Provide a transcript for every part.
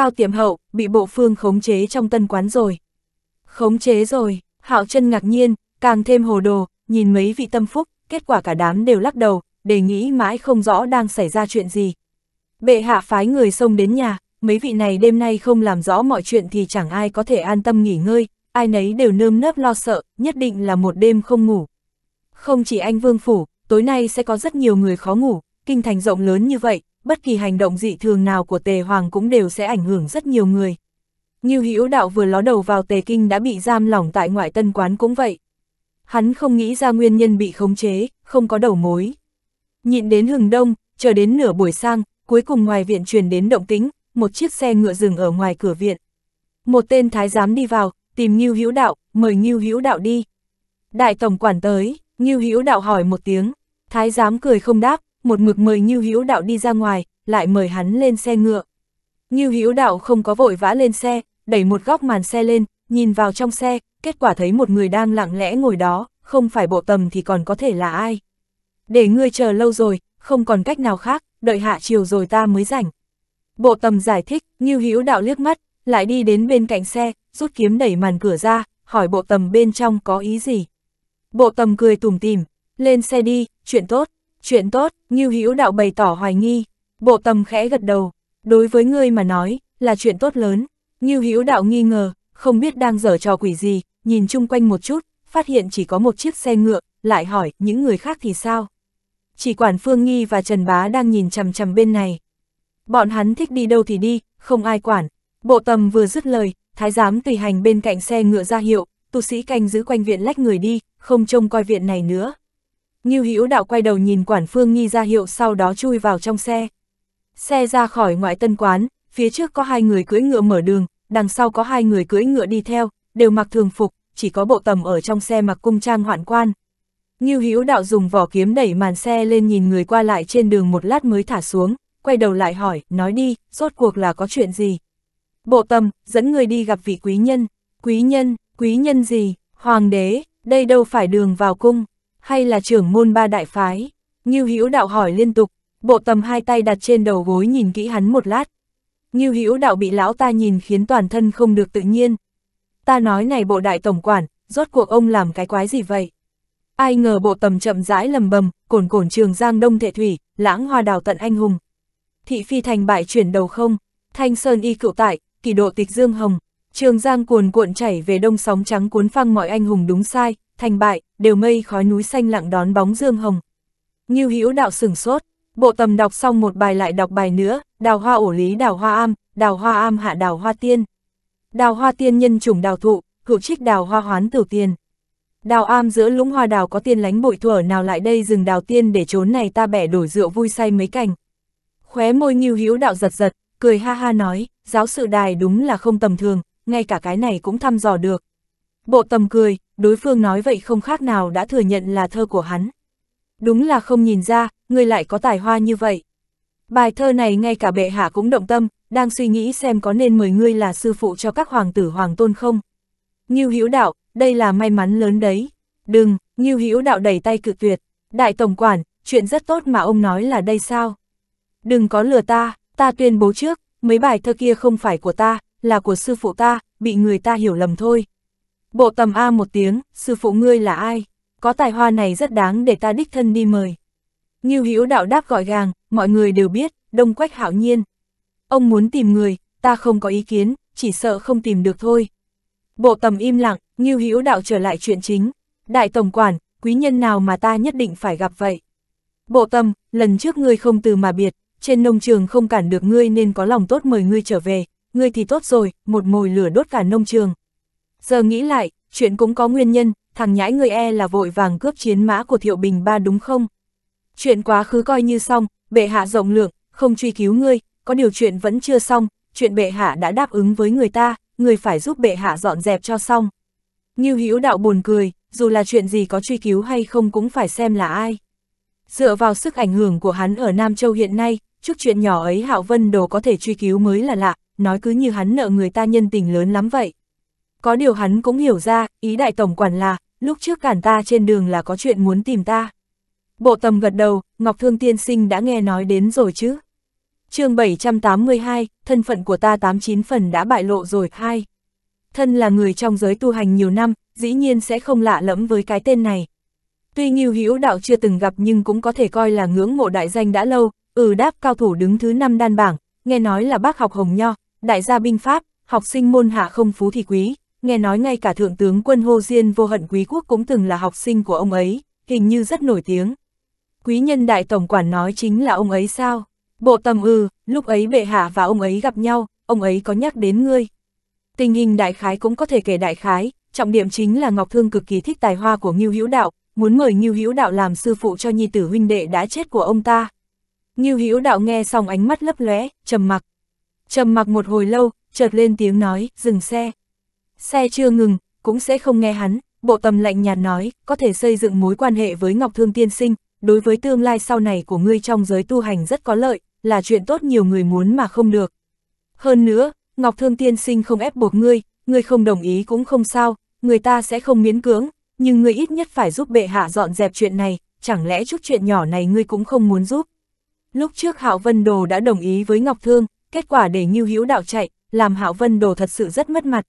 Cao Tiềm Hậu, bị bộ phương khống chế trong tân quán rồi. Khống chế rồi, Hạo chân ngạc nhiên, càng thêm hồ đồ, nhìn mấy vị tâm phúc, kết quả cả đám đều lắc đầu, đề nghĩ mãi không rõ đang xảy ra chuyện gì. Bệ hạ phái người xông đến nhà, mấy vị này đêm nay không làm rõ mọi chuyện thì chẳng ai có thể an tâm nghỉ ngơi, ai nấy đều nơm nớp lo sợ, nhất định là một đêm không ngủ. Không chỉ anh Vương Phủ, tối nay sẽ có rất nhiều người khó ngủ, kinh thành rộng lớn như vậy, bất kỳ hành động dị thường nào của tề hoàng cũng đều sẽ ảnh hưởng rất nhiều người. Như hữu đạo vừa ló đầu vào tề kinh đã bị giam lỏng tại ngoại tân quán cũng vậy. Hắn không nghĩ ra nguyên nhân bị khống chế, không có đầu mối. Nhịn đến hừng đông, chờ đến nửa buổi sang, cuối cùng ngoài viện truyền đến động tính, một chiếc xe ngựa dừng ở ngoài cửa viện. Một tên thái giám đi vào, tìm Ngưu Hữu Đạo, mời Ngưu Hữu Đạo đi. Đại tổng quản tới, Ngưu Hữu Đạo hỏi một tiếng, thái giám cười không đáp, một mực mời Như Hữu Đạo đi ra ngoài, lại mời hắn lên xe ngựa. Như Hữu Đạo không có vội vã lên xe, đẩy một góc màn xe lên, nhìn vào trong xe, kết quả thấy một người đang lặng lẽ ngồi đó, không phải bộ tầm thì còn có thể là ai. Để ngươi chờ lâu rồi, không còn cách nào khác, đợi hạ chiều rồi ta mới rảnh. Bộ tầm giải thích, Như Hữu Đạo liếc mắt, lại đi đến bên cạnh xe, rút kiếm đẩy màn cửa ra, hỏi bộ tầm bên trong có ý gì. Bộ tầm cười tủm tỉm, lên xe đi, chuyện tốt. Chuyện tốt, Ngưu Hữu Đạo bày tỏ hoài nghi. Bộ tầm khẽ gật đầu. Đối với ngươi mà nói, là chuyện tốt lớn. Ngưu Hữu Đạo nghi ngờ, không biết đang dở trò quỷ gì, nhìn chung quanh một chút, phát hiện chỉ có một chiếc xe ngựa, lại hỏi những người khác thì sao. Chỉ quản Phương Nghi và Trần Bá đang nhìn chằm chằm bên này. Bọn hắn thích đi đâu thì đi, không ai quản. Bộ tầm vừa dứt lời, thái giám tùy hành bên cạnh xe ngựa ra hiệu, tu sĩ canh giữ quanh viện lách người đi, không trông coi viện này nữa. Ngưu Hữu Đạo quay đầu nhìn quản phương nghi ra hiệu sau đó chui vào trong xe. Xe ra khỏi ngoại tân quán, phía trước có hai người cưỡi ngựa mở đường, đằng sau có hai người cưỡi ngựa đi theo, đều mặc thường phục, chỉ có bộ tầm ở trong xe mặc cung trang hoạn quan. Ngưu Hữu Đạo dùng vỏ kiếm đẩy màn xe lên nhìn người qua lại trên đường một lát mới thả xuống, quay đầu lại hỏi, nói đi, rốt cuộc là có chuyện gì? Bộ tầm, dẫn người đi gặp vị quý nhân, quý nhân, quý nhân gì, hoàng đế, đây đâu phải đường vào cung, hay là trưởng môn ba đại phái? Ngưu Hữu đạo hỏi liên tục, bộ tầm hai tay đặt trên đầu gối nhìn kỹ hắn một lát. Ngưu Hữu đạo bị lão ta nhìn khiến toàn thân không được tự nhiên. Ta nói này bộ đại tổng quản, rốt cuộc ông làm cái quái gì vậy? Ai ngờ bộ tầm chậm rãi lầm bầm, cồn cồn trường giang đông thể thủy, lãng hoa đào tận anh hùng. Thị phi thành bại chuyển đầu không, thanh sơn y cựu tại, kỳ độ tịch dương hồng, Trường Giang cuồn cuộn chảy về đông sóng trắng cuốn phăng mọi anh hùng đúng sai, thành bại, đều mây khói núi xanh lặng đón bóng dương hồng. Ngưu Hữu đạo sửng sốt, bộ tầm đọc xong một bài lại đọc bài nữa, đào hoa ổ lý đào hoa am, đào hoa am hạ đào hoa tiên. Đào hoa tiên nhân chủng đào thụ, hữu trích đào hoa hoán tử tiền. Đào am giữa lũng hoa đào có tiên lánh bội thuở nào lại đây rừng đào tiên để trốn này ta bẻ đổi rượu vui say mấy cảnh Khóe môi Ngưu Hữu đạo giật giật, cười ha ha nói, giáo sự đài đúng là không tầm thường, ngay cả cái này cũng thăm dò được. Bộ tầm cười, đối phương nói vậy không khác nào đã thừa nhận là thơ của hắn. Đúng là không nhìn ra, người lại có tài hoa như vậy. Bài thơ này ngay cả bệ hạ cũng động tâm, đang suy nghĩ xem có nên mời ngươi là sư phụ cho các hoàng tử hoàng tôn không. Ngưu Hữu Đạo, đây là may mắn lớn đấy. Đừng, Ngưu Hữu Đạo đẩy tay cự tuyệt. Đại tổng quản, chuyện rất tốt mà ông nói là đây sao? Đừng có lừa ta, ta tuyên bố trước, mấy bài thơ kia không phải của ta, là của sư phụ ta, bị người ta hiểu lầm thôi. Bộ tầm A một tiếng, sư phụ ngươi là ai? Có tài hoa này rất đáng để ta đích thân đi mời. Nghiêu Hữu đạo đáp gọi gàng, mọi người đều biết, đông quách hảo nhiên. Ông muốn tìm người, ta không có ý kiến, chỉ sợ không tìm được thôi. Bộ tầm im lặng, Nghiêu Hữu đạo trở lại chuyện chính. Đại tổng quản, quý nhân nào mà ta nhất định phải gặp vậy? Bộ Tầm, lần trước ngươi không từ mà biệt, trên nông trường không cản được ngươi nên có lòng tốt mời ngươi trở về, ngươi thì tốt rồi, một mồi lửa đốt cả nông trường. Giờ nghĩ lại, chuyện cũng có nguyên nhân, thằng nhãi người e là vội vàng cướp chiến mã của Thiệu Bình ba đúng không? Chuyện quá khứ coi như xong, bệ hạ rộng lượng, không truy cứu ngươi, có điều chuyện vẫn chưa xong, chuyện bệ hạ đã đáp ứng với người ta, người phải giúp bệ hạ dọn dẹp cho xong. Nghiêu hữu đạo buồn cười, dù là chuyện gì có truy cứu hay không cũng phải xem là ai. Dựa vào sức ảnh hưởng của hắn ở Nam Châu hiện nay, trước chuyện nhỏ ấy Hạo Vân Đồ có thể truy cứu mới là lạ, nói cứ như hắn nợ người ta nhân tình lớn lắm vậy. Có điều hắn cũng hiểu ra, ý đại tổng quản là, lúc trước cản ta trên đường là có chuyện muốn tìm ta. Bộ tầm gật đầu, Ngọc Thương Tiên Sinh đã nghe nói đến rồi chứ. chương 782, thân phận của ta 89 phần đã bại lộ rồi, hai. Thân là người trong giới tu hành nhiều năm, dĩ nhiên sẽ không lạ lẫm với cái tên này. Tuy Nghiêu Hữu Đạo chưa từng gặp nhưng cũng có thể coi là ngưỡng mộ đại danh đã lâu, ừ đáp cao thủ đứng thứ năm đan bảng, nghe nói là bác học Hồng Nho, đại gia binh pháp, học sinh môn hạ không phú thì quý, nghe nói ngay cả thượng tướng quân Hô Diên vô hận quý quốc cũng từng là học sinh của ông ấy, hình như rất nổi tiếng. Quý nhân đại tổng quản nói chính là ông ấy sao? Bộ tầm ư, lúc ấy bệ hạ và ông ấy gặp nhau, ông ấy có nhắc đến ngươi. Tình hình đại khái cũng có thể kể đại khái, trọng điểm chính là Ngọc Thương cực kỳ thích tài hoa của Ngưu Hữu Đạo, muốn mời Ngưu Hữu Đạo làm sư phụ cho nhi tử huynh đệ đã chết của ông ta. Ngưu Hữu Đạo nghe xong ánh mắt lấp lóe, trầm mặc trầm mặc một hồi lâu, chợt lên tiếng nói, dừng xe. Xe chưa ngừng, cũng sẽ không nghe hắn, bộ tầm lạnh nhạt nói, có thể xây dựng mối quan hệ với Ngọc Thương Tiên Sinh, đối với tương lai sau này của ngươi trong giới tu hành rất có lợi, là chuyện tốt nhiều người muốn mà không được. Hơn nữa, Ngọc Thương Tiên Sinh không ép buộc ngươi, ngươi không đồng ý cũng không sao, người ta sẽ không miễn cưỡng, nhưng ngươi ít nhất phải giúp bệ hạ dọn dẹp chuyện này, chẳng lẽ chút chuyện nhỏ này ngươi cũng không muốn giúp. Lúc trước Hạo Vân Đồ đã đồng ý với Ngọc Thương, kết quả để Ngưu Hữu Đạo chạy, làm Hạo Vân Đồ thật sự rất mất mặt.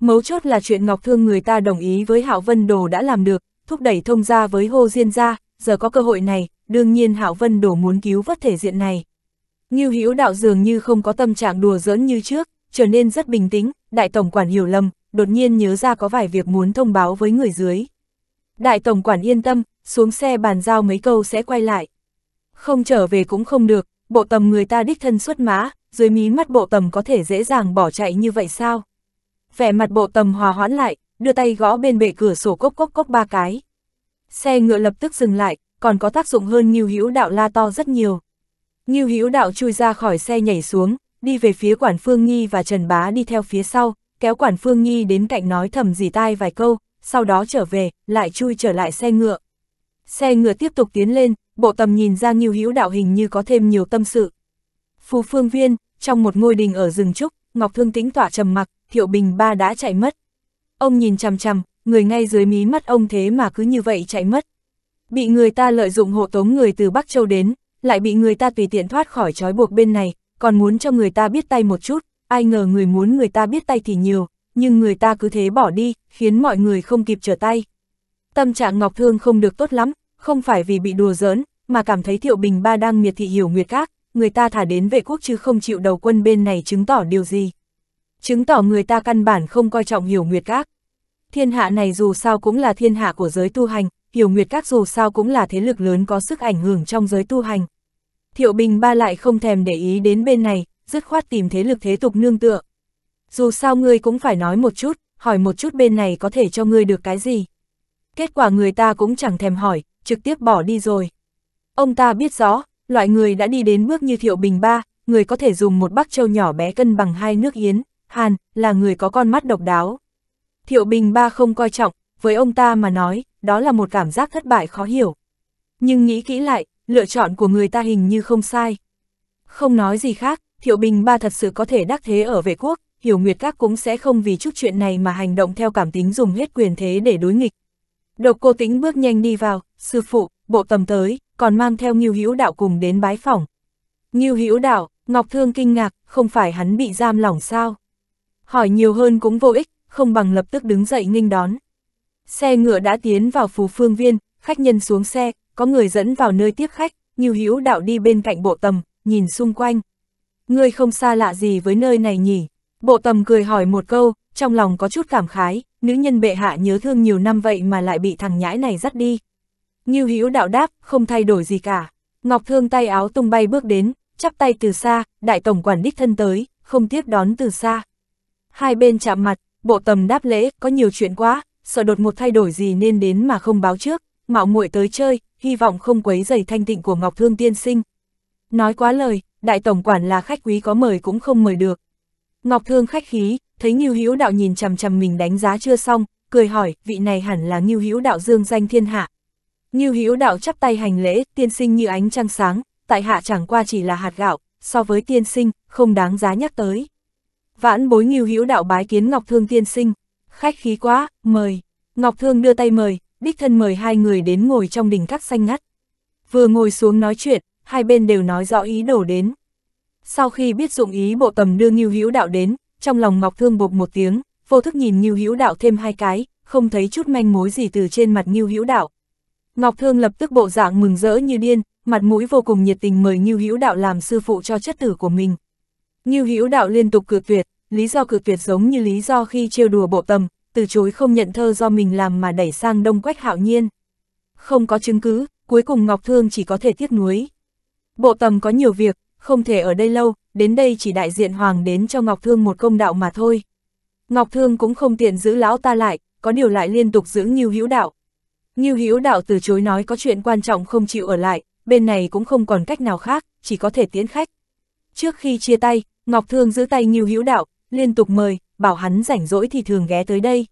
Mấu chốt là chuyện Ngọc Thương người ta đồng ý với Hạo Vân Đồ đã làm được, thúc đẩy thông gia với Hồ Diên gia, giờ có cơ hội này, đương nhiên Hạo Vân Đồ muốn cứu vớt thể diện này. Ngưu Hữu Đạo dường như không có tâm trạng đùa giỡn như trước, trở nên rất bình tĩnh, đại tổng quản hiểu lầm, đột nhiên nhớ ra có vài việc muốn thông báo với người dưới. Đại tổng quản yên tâm, xuống xe bàn giao mấy câu sẽ quay lại. Không trở về cũng không được, bộ tầm người ta đích thân xuất mã, dưới mí mắt bộ tầm có thể dễ dàng bỏ chạy như vậy sao? Vẻ mặt bộ tầm hòa hoãn lại, đưa tay gõ bên bệ cửa sổ cốc cốc cốc ba cái. Xe ngựa lập tức dừng lại, còn có tác dụng hơn Nghiêu Hữu Đạo la to rất nhiều. Nghiêu Hữu Đạo chui ra khỏi xe nhảy xuống, đi về phía Quản Phương Nghi và Trần Bá đi theo phía sau, kéo Quản Phương Nghi đến cạnh nói thầm gì tai vài câu, sau đó trở về, lại chui trở lại xe ngựa. Xe ngựa tiếp tục tiến lên, bộ tầm nhìn ra nghiêu hữu đạo hình như có thêm nhiều tâm sự. Phù phương viên, trong một ngôi đình ở rừng trúc, Ngọc Thương tĩnh tỏa trầm mặc, Thiệu Bình ba đã chạy mất. Ông nhìn chằm chằm, người ngay dưới mí mắt ông thế mà cứ như vậy chạy mất. Bị người ta lợi dụng hộ tống người từ Bắc Châu đến, lại bị người ta tùy tiện thoát khỏi trói buộc bên này, còn muốn cho người ta biết tay một chút, ai ngờ người muốn người ta biết tay thì nhiều, nhưng người ta cứ thế bỏ đi, khiến mọi người không kịp trở tay. Tâm trạng Ngọc Thương không được tốt lắm, không phải vì bị đùa giỡn, mà cảm thấy Thiệu Bình Ba đang miệt thị hiểu Nguyệt Các, người ta thả đến vệ quốc chứ không chịu đầu quân bên này chứng tỏ điều gì. Chứng tỏ người ta căn bản không coi trọng hiểu Nguyệt Các. Thiên hạ này dù sao cũng là thiên hạ của giới tu hành, hiểu Nguyệt Các dù sao cũng là thế lực lớn có sức ảnh hưởng trong giới tu hành. Thiệu Bình Ba lại không thèm để ý đến bên này, dứt khoát tìm thế lực thế tục nương tựa. Dù sao ngươi cũng phải nói một chút, hỏi một chút bên này có thể cho ngươi được cái gì. Kết quả người ta cũng chẳng thèm hỏi, trực tiếp bỏ đi rồi. Ông ta biết rõ, loại người đã đi đến bước như Thiệu Bình Ba, người có thể dùng một bắc châu nhỏ bé cân bằng hai nước Yến, Hàn, là người có con mắt độc đáo. Thiệu Bình Ba không coi trọng, với ông ta mà nói, đó là một cảm giác thất bại khó hiểu. Nhưng nghĩ kỹ lại, lựa chọn của người ta hình như không sai. Không nói gì khác, Thiệu Bình Ba thật sự có thể đắc thế ở vệ quốc, Hiểu Nguyệt Các cũng sẽ không vì chút chuyện này mà hành động theo cảm tính dùng hết quyền thế để đối nghịch. Độc cô tính bước nhanh đi vào, sư phụ, bộ tầm tới, còn mang theo Ngưu Hữu Đạo cùng đến bái phỏng. Ngưu Hữu Đạo, Ngọc Thương kinh ngạc, không phải hắn bị giam lỏng sao? Hỏi nhiều hơn cũng vô ích, không bằng lập tức đứng dậy nghênh đón. Xe ngựa đã tiến vào phù phương viên, khách nhân xuống xe, có người dẫn vào nơi tiếp khách, Ngưu Hữu Đạo đi bên cạnh bộ tầm, nhìn xung quanh. Ngươi không xa lạ gì với nơi này nhỉ? Bộ tầm cười hỏi một câu, trong lòng có chút cảm khái, nữ nhân bệ hạ nhớ thương nhiều năm vậy mà lại bị thằng nhãi này dắt đi. Ngưu Hữu đạo đáp, không thay đổi gì cả. Ngọc Thương tay áo tung bay bước đến, chắp tay từ xa, đại tổng quản đích thân tới, không tiếp đón từ xa. Hai bên chạm mặt, bộ tầm đáp lễ, có nhiều chuyện quá, sợ đột một thay đổi gì nên đến mà không báo trước, mạo muội tới chơi, hy vọng không quấy dày thanh tịnh của Ngọc Thương tiên sinh. Nói quá lời, đại tổng quản là khách quý có mời cũng không mời được. Ngọc Thương khách khí, thấy Ngưu Hữu đạo nhìn chằm chằm mình đánh giá chưa xong, cười hỏi, vị này hẳn là Ngưu Hữu đạo dương danh thiên hạ, như Hữu đạo chắp tay hành lễ, tiên sinh như ánh trăng sáng, tại hạ chẳng qua chỉ là hạt gạo, so với tiên sinh, không đáng giá nhắc tới. Vãn bối Ngưu Hữu đạo bái kiến Ngọc Thương tiên sinh, khách khí quá, mời. Ngọc Thương đưa tay mời, đích thân mời hai người đến ngồi trong đỉnh cắt xanh ngắt. Vừa ngồi xuống nói chuyện, hai bên đều nói rõ ý đổ đến. Sau khi biết dụng ý bộ tầm đưa Ngưu Hữu đạo đến, trong lòng Ngọc Thương bột một tiếng, vô thức nhìn Ngưu Hữu đạo thêm hai cái, không thấy chút manh mối gì từ trên mặt Ngưu Hữu đạo, Ngọc Thương lập tức bộ dạng mừng rỡ như điên, mặt mũi vô cùng nhiệt tình mời Như Hữu Đạo làm sư phụ cho chất tử của mình. Như Hữu Đạo liên tục cự tuyệt, lý do cự tuyệt giống như lý do khi trêu đùa bộ tầm, từ chối không nhận thơ do mình làm mà đẩy sang Đông Quách Hạo Nhiên. Không có chứng cứ, cuối cùng Ngọc Thương chỉ có thể tiếc nuối. Bộ tầm có nhiều việc, không thể ở đây lâu, đến đây chỉ đại diện Hoàng đến cho Ngọc Thương một công đạo mà thôi. Ngọc Thương cũng không tiện giữ lão ta lại, có điều lại liên tục giữ Như Hữu Đạo, Ngưu Hữu Đạo từ chối nói có chuyện quan trọng không chịu ở lại, bên này cũng không còn cách nào khác, chỉ có thể tiến khách. Trước khi chia tay, Ngọc Thương giữ tay Ngưu Hữu Đạo, liên tục mời, bảo hắn rảnh rỗi thì thường ghé tới đây.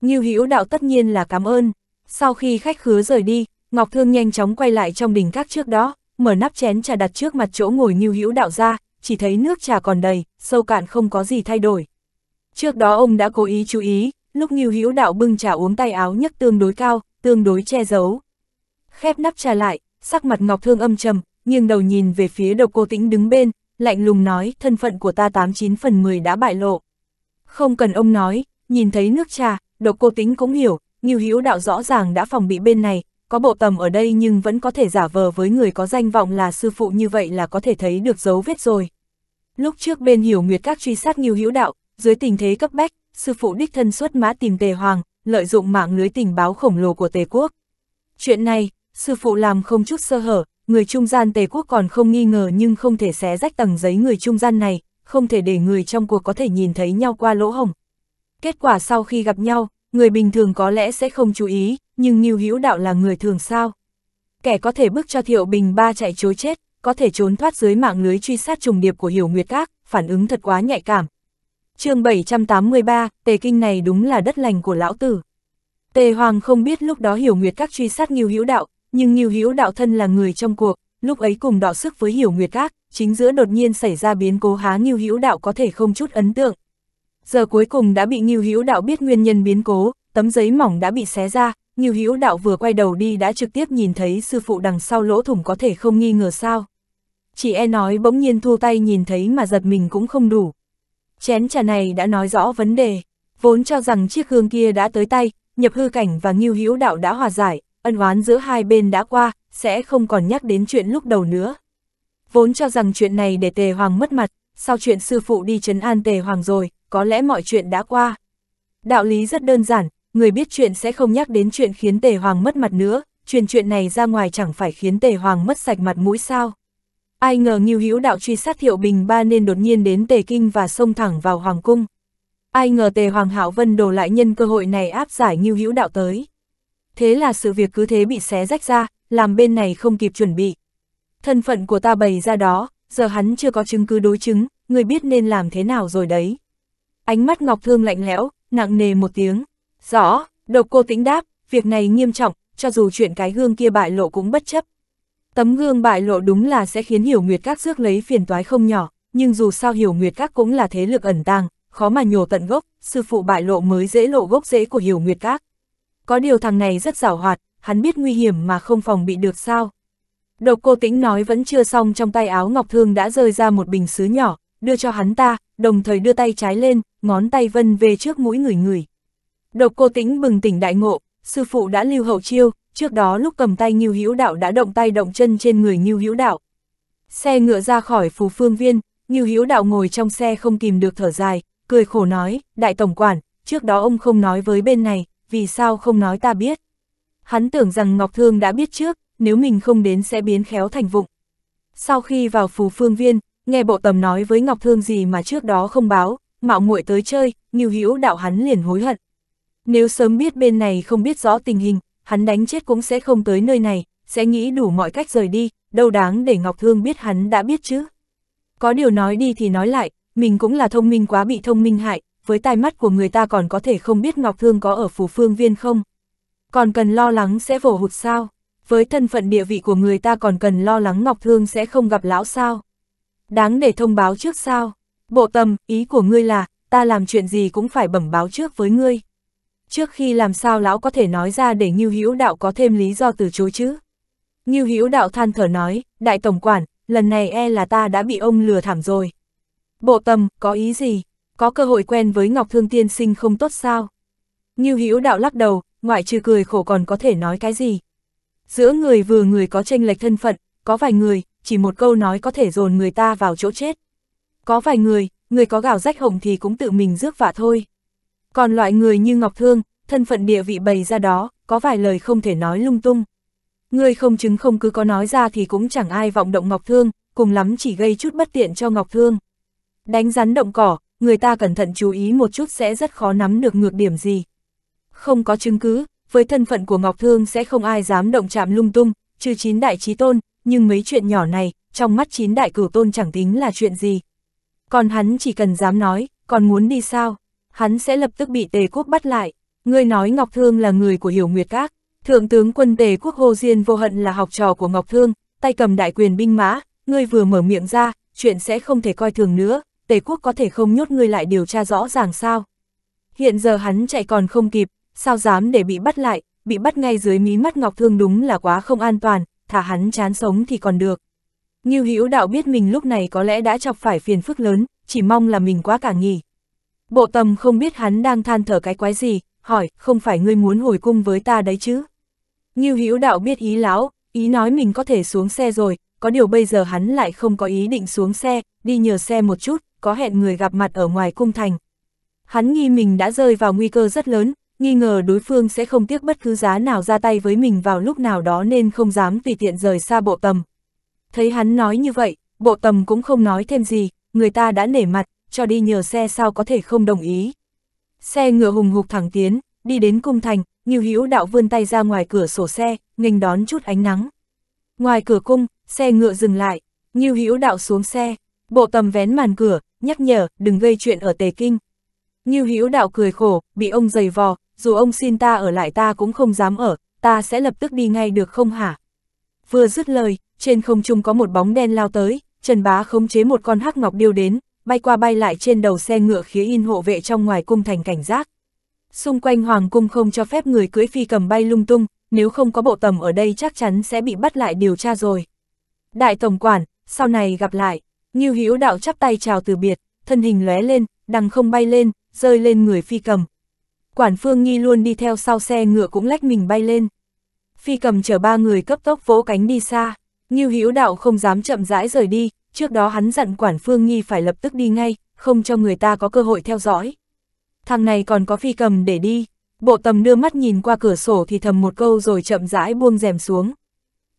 Ngưu Hữu Đạo tất nhiên là cảm ơn. Sau khi khách khứa rời đi, Ngọc Thương nhanh chóng quay lại trong đình các trước đó, mở nắp chén trà đặt trước mặt chỗ ngồi Ngưu Hữu Đạo ra, chỉ thấy nước trà còn đầy, sâu cạn không có gì thay đổi. Trước đó ông đã cố ý chú ý, lúc Ngưu Hữu Đạo bưng trà uống tay áo nhấc tương đối cao, tương đối che giấu. Khép nắp trà lại, sắc mặt Ngọc Thương âm trầm, nghiêng đầu nhìn về phía độc cô tĩnh đứng bên, lạnh lùng nói thân phận của ta 89 phần 10 đã bại lộ. Không cần ông nói, nhìn thấy nước trà, độc cô tĩnh cũng hiểu, Nghiêu Hữu đạo rõ ràng đã phòng bị bên này, có bộ tầm ở đây nhưng vẫn có thể giả vờ với người có danh vọng là sư phụ như vậy là có thể thấy được dấu vết rồi. Lúc trước bên hiểu nguyệt các truy sát Nghiêu Hữu đạo, dưới tình thế cấp bách, sư phụ đích thân xuất mã tìm tề hoàng, lợi dụng mạng lưới tình báo khổng lồ của Tề quốc. Chuyện này, sư phụ làm không chút sơ hở, người trung gian Tề quốc còn không nghi ngờ nhưng không thể xé rách tầng giấy người trung gian này, không thể để người trong cuộc có thể nhìn thấy nhau qua lỗ hổng. Kết quả sau khi gặp nhau, người bình thường có lẽ sẽ không chú ý, nhưng Ngưu Hữu Đạo là người thường sao? Kẻ có thể bước cho Thiệu Bình Ba chạy chối chết, có thể trốn thoát dưới mạng lưới truy sát trùng điệp của Hiểu Nguyệt Các, phản ứng thật quá nhạy cảm, chương 783, tề kinh này đúng là đất lành của lão tử. Tề Hoàng không biết lúc đó Hiểu Nguyệt Các truy sát Nghiêu Hữu Đạo, nhưng Nghiêu Hữu Đạo thân là người trong cuộc, lúc ấy cùng đọ sức với Hiểu Nguyệt Các, chính giữa đột nhiên xảy ra biến cố há Nghiêu Hữu Đạo có thể không chút ấn tượng. Giờ cuối cùng đã bị Nghiêu Hữu Đạo biết nguyên nhân biến cố, tấm giấy mỏng đã bị xé ra, Nghiêu Hữu Đạo vừa quay đầu đi đã trực tiếp nhìn thấy sư phụ đằng sau lỗ thủng có thể không nghi ngờ sao. Chỉ e nói bỗng nhiên thu tay nhìn thấy mà giật mình cũng không đủ, Chén trà này đã nói rõ vấn đề, vốn cho rằng chiếc gương kia đã tới tay, nhập hư cảnh và nghiêu hữu đạo đã hòa giải, ân oán giữa hai bên đã qua, sẽ không còn nhắc đến chuyện lúc đầu nữa. Vốn cho rằng chuyện này để tề hoàng mất mặt, sau chuyện sư phụ đi trấn an tề hoàng rồi, có lẽ mọi chuyện đã qua. Đạo lý rất đơn giản, người biết chuyện sẽ không nhắc đến chuyện khiến tề hoàng mất mặt nữa, truyền chuyện này ra ngoài chẳng phải khiến tề hoàng mất sạch mặt mũi sao. Ai ngờ Ngưu Hữu Đạo truy sát Thiệu Bình Ba nên đột nhiên đến Tề Kinh và xông thẳng vào Hoàng Cung. Ai ngờ Tề Hoàng Hạo Vân đồ lại nhân cơ hội này áp giải Ngưu Hữu Đạo tới. Thế là sự việc cứ thế bị xé rách ra, làm bên này không kịp chuẩn bị. Thân phận của ta bày ra đó, giờ hắn chưa có chứng cứ đối chứng, người biết nên làm thế nào rồi đấy. Ánh mắt Ngọc Thương lạnh lẽo, nặng nề một tiếng. Rõ, độc cô tĩnh đáp, việc này nghiêm trọng, cho dù chuyện cái gương kia bại lộ cũng bất chấp. Tấm gương bại lộ đúng là sẽ khiến Hiểu Nguyệt Các rước lấy phiền toái không nhỏ, nhưng dù sao Hiểu Nguyệt Các cũng là thế lực ẩn tàng, khó mà nhổ tận gốc, sư phụ bại lộ mới dễ lộ gốc rễ của Hiểu Nguyệt Các. Có điều thằng này rất giàu hoạt, hắn biết nguy hiểm mà không phòng bị được sao. Độc cô tĩnh nói vẫn chưa xong trong tay áo Ngọc Thương đã rơi ra một bình sứ nhỏ, đưa cho hắn ta, đồng thời đưa tay trái lên, ngón tay vân về trước mũi người người. Độc cô tĩnh bừng tỉnh đại ngộ, sư phụ đã lưu hậu chiêu, trước đó lúc cầm tay Ngưu Hữu Đạo đã động tay động chân trên người Ngưu Hữu Đạo. Xe ngựa ra khỏi phù phương viên, Ngưu Hữu Đạo ngồi trong xe không kìm được thở dài, cười khổ nói, đại tổng quản, trước đó ông không nói với bên này, vì sao không nói ta biết. Hắn tưởng rằng Ngọc Thương đã biết trước, nếu mình không đến sẽ biến khéo thành vụng. Sau khi vào phù phương viên, nghe bộ tầm nói với Ngọc Thương gì mà trước đó không báo, mạo muội tới chơi, Ngưu Hữu Đạo hắn liền hối hận. Nếu sớm biết bên này không biết rõ tình hình, hắn đánh chết cũng sẽ không tới nơi này, sẽ nghĩ đủ mọi cách rời đi, đâu đáng để Ngọc Thương biết hắn đã biết chứ. Có điều nói đi thì nói lại, mình cũng là thông minh quá bị thông minh hại, với tai mắt của người ta còn có thể không biết Ngọc Thương có ở phủ phương viên không. Còn cần lo lắng sẽ vổ hụt sao, với thân phận địa vị của người ta còn cần lo lắng Ngọc Thương sẽ không gặp lão sao. Đáng để thông báo trước sao, bộ tâm, ý của ngươi là, ta làm chuyện gì cũng phải bẩm báo trước với ngươi trước khi làm sao lão có thể nói ra để Ngưu Hữu Đạo có thêm lý do từ chối chứ? Ngưu Hữu Đạo than thở nói, đại tổng quản, lần này e là ta đã bị ông lừa thảm rồi. Bộ tâm, có ý gì? Có cơ hội quen với Ngọc Thương Tiên Sinh không tốt sao? Ngưu Hữu Đạo lắc đầu, ngoại trừ cười khổ còn có thể nói cái gì? Giữa người vừa người có tranh lệch thân phận, có vài người, chỉ một câu nói có thể dồn người ta vào chỗ chết. Có vài người, người có gào rách hồng thì cũng tự mình rước vả thôi. Còn loại người như Ngọc Thương, thân phận địa vị bày ra đó, có vài lời không thể nói lung tung. Người không chứng không cứ có nói ra thì cũng chẳng ai vọng động Ngọc Thương, cùng lắm chỉ gây chút bất tiện cho Ngọc Thương. Đánh rắn động cỏ, người ta cẩn thận chú ý một chút sẽ rất khó nắm được ngược điểm gì. Không có chứng cứ, với thân phận của Ngọc Thương sẽ không ai dám động chạm lung tung, trừ chín đại trí tôn, nhưng mấy chuyện nhỏ này, trong mắt chín đại cửu tôn chẳng tính là chuyện gì. Còn hắn chỉ cần dám nói, còn muốn đi sao? hắn sẽ lập tức bị Tề quốc bắt lại. Ngươi nói Ngọc Thương là người của Hiểu Nguyệt Các, Thượng tướng quân Tề quốc Hồ Diên vô hận là học trò của Ngọc Thương, tay cầm đại quyền binh mã, ngươi vừa mở miệng ra, chuyện sẽ không thể coi thường nữa, Tề quốc có thể không nhốt ngươi lại điều tra rõ ràng sao. Hiện giờ hắn chạy còn không kịp, sao dám để bị bắt lại, bị bắt ngay dưới mí mắt Ngọc Thương đúng là quá không an toàn, thả hắn chán sống thì còn được. Nghiêu Hữu đạo biết mình lúc này có lẽ đã chọc phải phiền phức lớn, chỉ mong là mình quá cả nghỉ. Bộ tầm không biết hắn đang than thở cái quái gì, hỏi, không phải ngươi muốn hồi cung với ta đấy chứ? Ngưu Hữu đạo biết ý lão, ý nói mình có thể xuống xe rồi, có điều bây giờ hắn lại không có ý định xuống xe, đi nhờ xe một chút, có hẹn người gặp mặt ở ngoài cung thành. Hắn nghi mình đã rơi vào nguy cơ rất lớn, nghi ngờ đối phương sẽ không tiếc bất cứ giá nào ra tay với mình vào lúc nào đó nên không dám tùy tiện rời xa bộ tầm. Thấy hắn nói như vậy, bộ tầm cũng không nói thêm gì, người ta đã nể mặt, cho đi nhờ xe sao có thể không đồng ý. Xe ngựa hùng hục thẳng tiến, đi đến cung thành, Ngưu Hữu Đạo vươn tay ra ngoài cửa sổ xe, nghênh đón chút ánh nắng. Ngoài cửa cung, xe ngựa dừng lại, Ngưu Hữu Đạo xuống xe, bộ tầm vén màn cửa, nhắc nhở, đừng gây chuyện ở Tề Kinh. Ngưu Hữu Đạo cười khổ, bị ông giày vò, dù ông xin ta ở lại ta cũng không dám ở, ta sẽ lập tức đi ngay được không hả? Vừa dứt lời, trên không trung có một bóng đen lao tới, Trần Bá khống chế một con hắc ngọc điêu đến, bay qua bay lại trên đầu xe ngựa khía in hộ vệ trong ngoài cung thành cảnh giác. Xung quanh hoàng cung không cho phép người cưỡi phi cầm bay lung tung, nếu không có bộ tầm ở đây chắc chắn sẽ bị bắt lại điều tra rồi. Đại tổng quản, sau này gặp lại, Ngưu Hữu Đạo chắp tay chào từ biệt, thân hình lóe lên, đằng không bay lên, rơi lên người phi cầm. Quản Phương Nghi luôn đi theo sau xe ngựa cũng lách mình bay lên. Phi cầm chở ba người cấp tốc vỗ cánh đi xa, Ngưu Hữu Đạo không dám chậm rãi rời đi, trước đó hắn dặn quản phương nghi phải lập tức đi ngay, không cho người ta có cơ hội theo dõi. Thằng này còn có phi cầm để đi, bộ tầm đưa mắt nhìn qua cửa sổ thì thầm một câu rồi chậm rãi buông rèm xuống.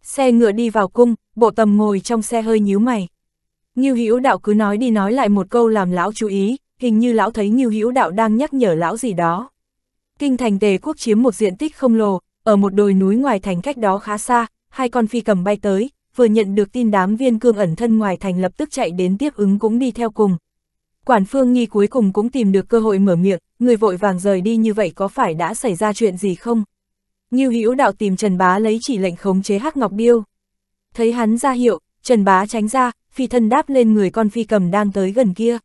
Xe ngựa đi vào cung, bộ tầm ngồi trong xe hơi nhíu mày. Nghiêu Hữu đạo cứ nói đi nói lại một câu làm lão chú ý, hình như lão thấy Nghiêu Hữu đạo đang nhắc nhở lão gì đó. Kinh thành Tề quốc chiếm một diện tích không lồ, ở một đồi núi ngoài thành cách đó khá xa, hai con phi cầm bay tới, vừa nhận được tin đám viên cương ẩn thân ngoài thành lập tức chạy đến tiếp ứng cũng đi theo cùng. Quản phương nghi cuối cùng cũng tìm được cơ hội mở miệng, người vội vàng rời đi như vậy có phải đã xảy ra chuyện gì không? như Hữu đạo tìm Trần Bá lấy chỉ lệnh khống chế Hắc Ngọc Điêu. Thấy hắn ra hiệu, Trần Bá tránh ra, phi thân đáp lên người con phi cầm đang tới gần kia.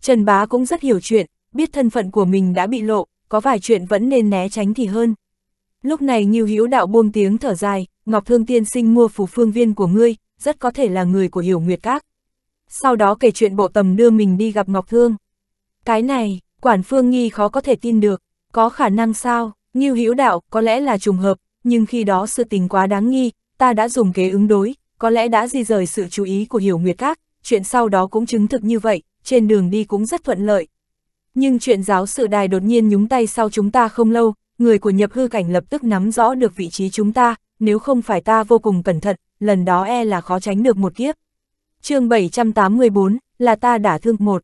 Trần Bá cũng rất hiểu chuyện, biết thân phận của mình đã bị lộ, có vài chuyện vẫn nên né tránh thì hơn. Lúc này như Hữu đạo buông tiếng thở dài, Ngọc Thương Tiên Sinh mua phù phương viên của ngươi, rất có thể là người của Hiểu Nguyệt Các. Sau đó kể chuyện bộ tầm đưa mình đi gặp Ngọc Thương. Cái này, Quản Phương Nghi khó có thể tin được, có khả năng sao, Như Hữu Đạo có lẽ là trùng hợp, nhưng khi đó sự tình quá đáng nghi, ta đã dùng kế ứng đối, có lẽ đã di rời sự chú ý của Hiểu Nguyệt Các, chuyện sau đó cũng chứng thực như vậy, trên đường đi cũng rất thuận lợi. Nhưng chuyện giáo sự đài đột nhiên nhúng tay sau chúng ta không lâu, người của nhập hư cảnh lập tức nắm rõ được vị trí chúng ta, nếu không phải ta vô cùng cẩn thận, lần đó e là khó tránh được một kiếp. chương 784, là ta đã thương một.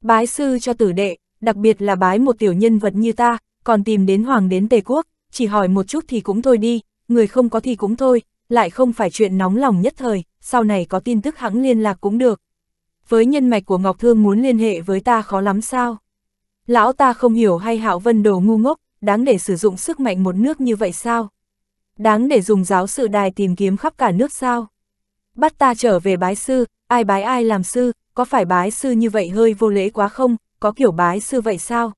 Bái sư cho tử đệ, đặc biệt là bái một tiểu nhân vật như ta, còn tìm đến hoàng đến Tề Quốc, chỉ hỏi một chút thì cũng thôi đi, người không có thì cũng thôi, lại không phải chuyện nóng lòng nhất thời, sau này có tin tức hãng liên lạc cũng được. Với nhân mạch của Ngọc Thương muốn liên hệ với ta khó lắm sao? Lão ta không hiểu hay Hạo Vân đồ ngu ngốc, đáng để sử dụng sức mạnh một nước như vậy sao? đáng để dùng giáo sự đài tìm kiếm khắp cả nước sao? Bắt ta trở về bái sư, ai bái ai làm sư, có phải bái sư như vậy hơi vô lễ quá không, có kiểu bái sư vậy sao?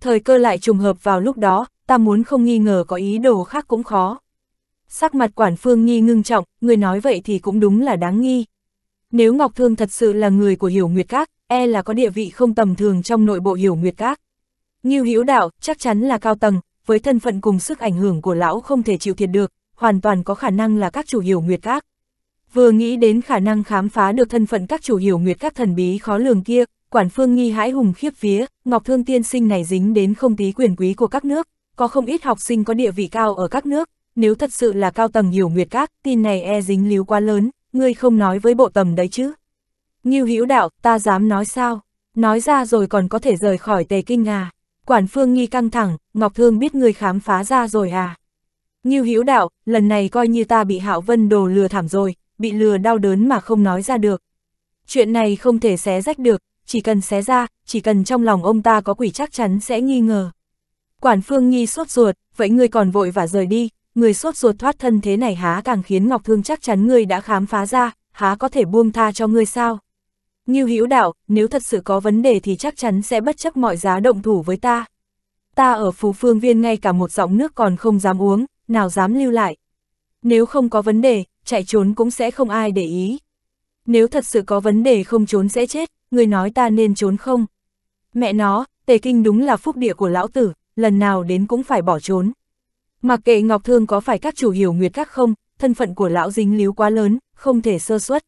Thời cơ lại trùng hợp vào lúc đó, ta muốn không nghi ngờ có ý đồ khác cũng khó. Sắc mặt quản phương nghi ngưng trọng, người nói vậy thì cũng đúng là đáng nghi. Nếu Ngọc Thương thật sự là người của Hiểu Nguyệt Các, e là có địa vị không tầm thường trong nội bộ Hiểu Nguyệt Các. như hiếu Đạo chắc chắn là cao tầng, với thân phận cùng sức ảnh hưởng của lão không thể chịu thiệt được, hoàn toàn có khả năng là các chủ hiểu nguyệt các. Vừa nghĩ đến khả năng khám phá được thân phận các chủ hiểu nguyệt các thần bí khó lường kia, quản phương nghi hãi hùng khiếp vía, Ngọc Thương tiên sinh này dính đến không tí quyền quý của các nước, có không ít học sinh có địa vị cao ở các nước, nếu thật sự là cao tầng hiểu nguyệt các, tin này e dính líu quá lớn, ngươi không nói với bộ tầm đấy chứ. Nghiêu hữu đạo, ta dám nói sao, nói ra rồi còn có thể rời khỏi tề kinh à. Quản phương nghi căng thẳng, Ngọc Thương biết người khám phá ra rồi à. Như Hữu đạo, lần này coi như ta bị Hạo Vân đồ lừa thảm rồi, bị lừa đau đớn mà không nói ra được. Chuyện này không thể xé rách được, chỉ cần xé ra, chỉ cần trong lòng ông ta có quỷ chắc chắn sẽ nghi ngờ. Quản phương nghi sốt ruột, vậy người còn vội và rời đi, người sốt ruột thoát thân thế này há càng khiến Ngọc Thương chắc chắn người đã khám phá ra, há có thể buông tha cho người sao? Ngưu Hữu Đạo, nếu thật sự có vấn đề thì chắc chắn sẽ bất chấp mọi giá động thủ với ta. Ta ở Phú Phương Viên ngay cả một giọng nước còn không dám uống, nào dám lưu lại. Nếu không có vấn đề, chạy trốn cũng sẽ không ai để ý. Nếu thật sự có vấn đề không trốn sẽ chết, người nói ta nên trốn không? Mẹ nó, Tề Kinh đúng là phúc địa của lão tử, lần nào đến cũng phải bỏ trốn. Mặc kệ Ngọc Thương có phải các chủ hiểu nguyệt các không, thân phận của lão dính líu quá lớn, không thể sơ suất.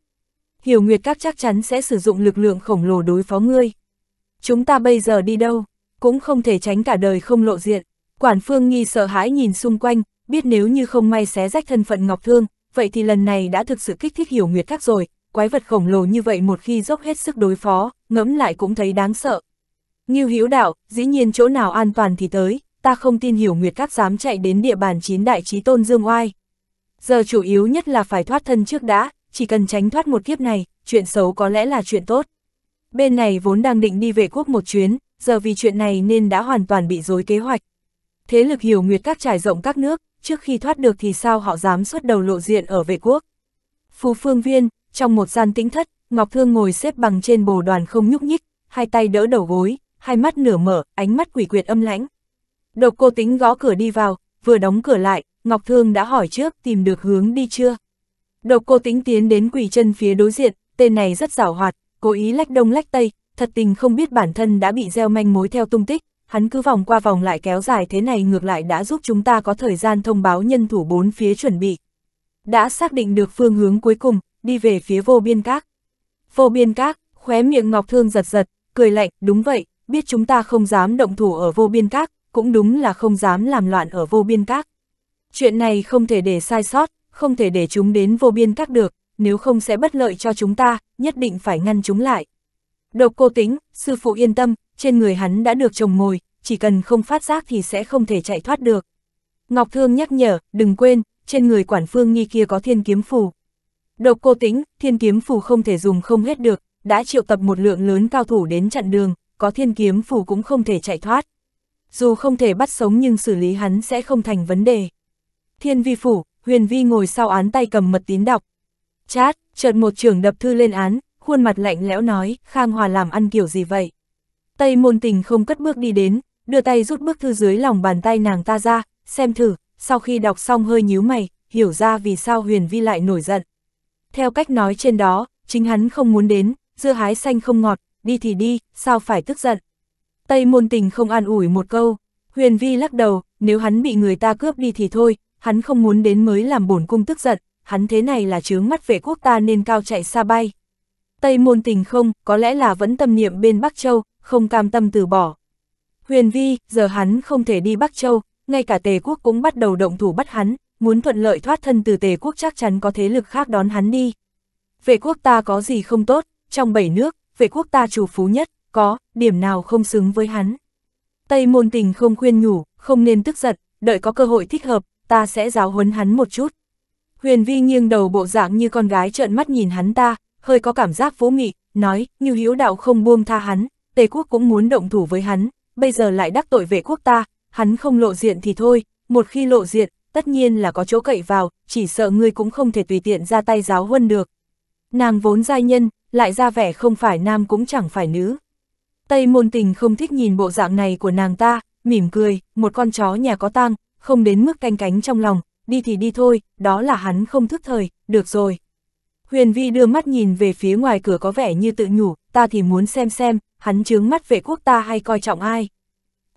Hiểu Nguyệt các chắc chắn sẽ sử dụng lực lượng khổng lồ đối phó ngươi. Chúng ta bây giờ đi đâu, cũng không thể tránh cả đời không lộ diện. Quản Phương Nghi sợ hãi nhìn xung quanh, biết nếu như không may xé rách thân phận Ngọc Thương, vậy thì lần này đã thực sự kích thích Hiểu Nguyệt các rồi, quái vật khổng lồ như vậy một khi dốc hết sức đối phó, ngẫm lại cũng thấy đáng sợ. Ngưu Hiếu Đạo, dĩ nhiên chỗ nào an toàn thì tới, ta không tin Hiểu Nguyệt các dám chạy đến địa bàn chín đại chí tôn Dương Oai. Giờ chủ yếu nhất là phải thoát thân trước đã, chỉ cần tránh thoát một kiếp này, chuyện xấu có lẽ là chuyện tốt. Bên này vốn đang định đi về quốc một chuyến, giờ vì chuyện này nên đã hoàn toàn bị dối kế hoạch. Thế lực hiểu nguyệt các trải rộng các nước, trước khi thoát được thì sao họ dám xuất đầu lộ diện ở vệ quốc. Phú phương viên, trong một gian tĩnh thất, Ngọc Thương ngồi xếp bằng trên bồ đoàn không nhúc nhích, hai tay đỡ đầu gối, hai mắt nửa mở, ánh mắt quỷ quyệt âm lãnh. Độc cô tính gõ cửa đi vào, vừa đóng cửa lại, Ngọc Thương đã hỏi trước tìm được hướng đi chưa. Độc cô tính tiến đến quỷ chân phía đối diện, tên này rất giảo hoạt, cố ý lách đông lách tây, thật tình không biết bản thân đã bị gieo manh mối theo tung tích, hắn cứ vòng qua vòng lại kéo dài thế này ngược lại đã giúp chúng ta có thời gian thông báo nhân thủ bốn phía chuẩn bị. Đã xác định được phương hướng cuối cùng, đi về phía vô biên các. Vô biên các, khóe miệng Ngọc Thương giật giật, cười lạnh, đúng vậy, biết chúng ta không dám động thủ ở vô biên các, cũng đúng là không dám làm loạn ở vô biên các. Chuyện này không thể để sai sót, không thể để chúng đến vô biên các được, nếu không sẽ bất lợi cho chúng ta, nhất định phải ngăn chúng lại. Độc cô tính, sư phụ yên tâm, trên người hắn đã được trồng mồi, chỉ cần không phát giác thì sẽ không thể chạy thoát được. Ngọc Thương nhắc nhở, đừng quên, trên người quản phương nghi kia có thiên kiếm phù. Độc cô tính, thiên kiếm phù không thể dùng không hết được, đã triệu tập một lượng lớn cao thủ đến chặn đường, có thiên kiếm phù cũng không thể chạy thoát. Dù không thể bắt sống nhưng xử lý hắn sẽ không thành vấn đề. Thiên vi phủ, Huyền Vi ngồi sau án tay cầm mật tín đọc. Chát, chợt một trưởng đập thư lên án, khuôn mặt lạnh lẽo nói, Khang Hòa làm ăn kiểu gì vậy? Tây môn tình không cất bước đi đến, đưa tay rút bức thư dưới lòng bàn tay nàng ta ra, xem thử, sau khi đọc xong hơi nhíu mày, hiểu ra vì sao Huyền Vi lại nổi giận. Theo cách nói trên đó, chính hắn không muốn đến, dưa hái xanh không ngọt, đi thì đi, sao phải tức giận. Tây môn tình không an ủi một câu, Huyền Vi lắc đầu, nếu hắn bị người ta cướp đi thì thôi, hắn không muốn đến mới làm bổn cung tức giận, hắn thế này là chướng mắt về quốc ta nên cao chạy xa bay. Tây môn tình không, có lẽ là vẫn tâm niệm bên Bắc Châu, không cam tâm từ bỏ. Huyền vi, giờ hắn không thể đi Bắc Châu, ngay cả tề quốc cũng bắt đầu động thủ bắt hắn, muốn thuận lợi thoát thân từ tề quốc chắc chắn có thế lực khác đón hắn đi. về quốc ta có gì không tốt, trong bảy nước, về quốc ta chủ phú nhất, có, điểm nào không xứng với hắn. Tây môn tình không khuyên nhủ, không nên tức giận, đợi có cơ hội thích hợp, ta sẽ giáo huấn hắn một chút. Huyền Vi nghiêng đầu bộ dạng như con gái trợn mắt nhìn hắn ta, hơi có cảm giác vô nghị, nói, như hiếu đạo không buông tha hắn, Tề quốc cũng muốn động thủ với hắn, bây giờ lại đắc tội về quốc ta, hắn không lộ diện thì thôi, một khi lộ diện, tất nhiên là có chỗ cậy vào, chỉ sợ ngươi cũng không thể tùy tiện ra tay giáo huân được. Nàng vốn giai nhân, lại ra vẻ không phải nam cũng chẳng phải nữ. Tây môn tình không thích nhìn bộ dạng này của nàng ta, mỉm cười, một con chó nhà có tang, không đến mức canh cánh trong lòng, đi thì đi thôi, đó là hắn không thức thời, được rồi. Huyền Vi đưa mắt nhìn về phía ngoài cửa có vẻ như tự nhủ, ta thì muốn xem xem, hắn chướng mắt về quốc ta hay coi trọng ai.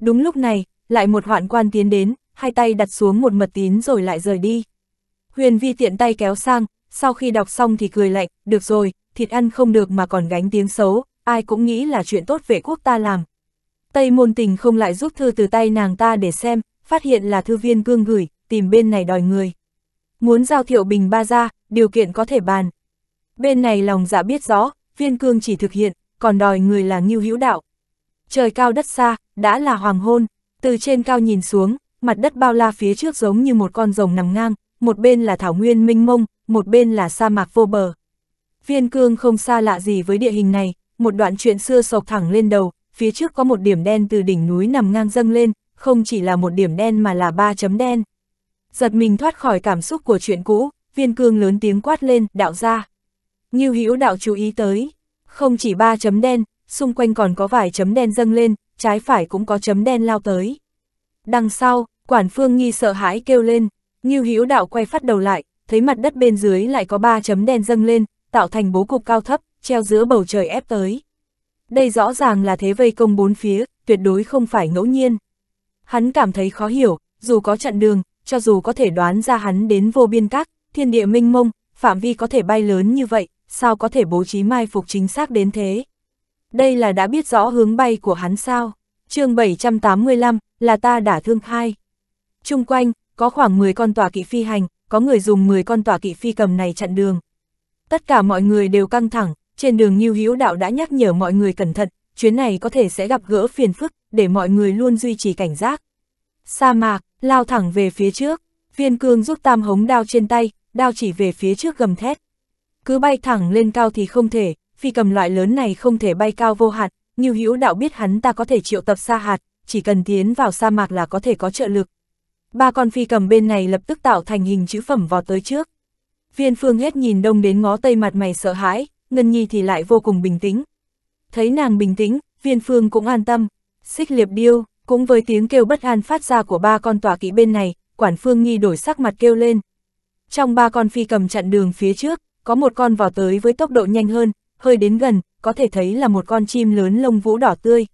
Đúng lúc này, lại một hoạn quan tiến đến, hai tay đặt xuống một mật tín rồi lại rời đi. Huyền Vi tiện tay kéo sang, sau khi đọc xong thì cười lạnh, được rồi, thịt ăn không được mà còn gánh tiếng xấu, ai cũng nghĩ là chuyện tốt về quốc ta làm. Tây môn tình không lại rút thư từ tay nàng ta để xem, phát hiện là thư viên cương gửi, tìm bên này đòi người. Muốn giao thiệu bình ba ra, điều kiện có thể bàn. Bên này lòng dạ biết rõ, viên cương chỉ thực hiện, còn đòi người là nghiêu hữu đạo. Trời cao đất xa, đã là hoàng hôn, từ trên cao nhìn xuống, mặt đất bao la phía trước giống như một con rồng nằm ngang, một bên là thảo nguyên minh mông, một bên là sa mạc vô bờ. Viên cương không xa lạ gì với địa hình này, một đoạn chuyện xưa sộc thẳng lên đầu, phía trước có một điểm đen từ đỉnh núi nằm ngang dâng lên, không chỉ là một điểm đen mà là ba chấm đen. Giật mình thoát khỏi cảm xúc của chuyện cũ, viên cương lớn tiếng quát lên, đạo ra. Như hữu đạo chú ý tới, không chỉ ba chấm đen, xung quanh còn có vài chấm đen dâng lên, trái phải cũng có chấm đen lao tới. Đằng sau, quản phương nghi sợ hãi kêu lên, như hữu đạo quay phát đầu lại, thấy mặt đất bên dưới lại có ba chấm đen dâng lên, tạo thành bố cục cao thấp, treo giữa bầu trời ép tới. Đây rõ ràng là thế vây công bốn phía, tuyệt đối không phải ngẫu nhiên. Hắn cảm thấy khó hiểu, dù có chặn đường, cho dù có thể đoán ra hắn đến vô biên các, thiên địa minh mông, phạm vi có thể bay lớn như vậy, sao có thể bố trí mai phục chính xác đến thế? Đây là đã biết rõ hướng bay của hắn sao? chương 785, là ta đã thương hai. Trung quanh, có khoảng 10 con tòa kỵ phi hành, có người dùng 10 con tòa kỵ phi cầm này chặn đường. Tất cả mọi người đều căng thẳng, trên đường Nhiêu hiếu Đạo đã nhắc nhở mọi người cẩn thận, chuyến này có thể sẽ gặp gỡ phiền phức, để mọi người luôn duy trì cảnh giác. Sa mạc, lao thẳng về phía trước, viên cương rút tam hống đao trên tay, đao chỉ về phía trước gầm thét. Cứ bay thẳng lên cao thì không thể, phi cầm loại lớn này không thể bay cao vô hạn, Ngưu Hữu đạo biết hắn ta có thể triệu tập sa hạt, chỉ cần tiến vào sa mạc là có thể có trợ lực. Ba con phi cầm bên này lập tức tạo thành hình chữ phẩm vọt tới trước. Viên Phương hết nhìn đông đến ngó tây mặt mày sợ hãi, Ngân Nhi thì lại vô cùng bình tĩnh, thấy nàng bình tĩnh, viên phương cũng an tâm. Xích liệp điêu, cũng với tiếng kêu bất an phát ra của ba con tòa kỵ bên này, quản phương nghi đổi sắc mặt kêu lên. Trong ba con phi cầm chặn đường phía trước, có một con vào tới với tốc độ nhanh hơn, hơi đến gần, có thể thấy là một con chim lớn lông vũ đỏ tươi.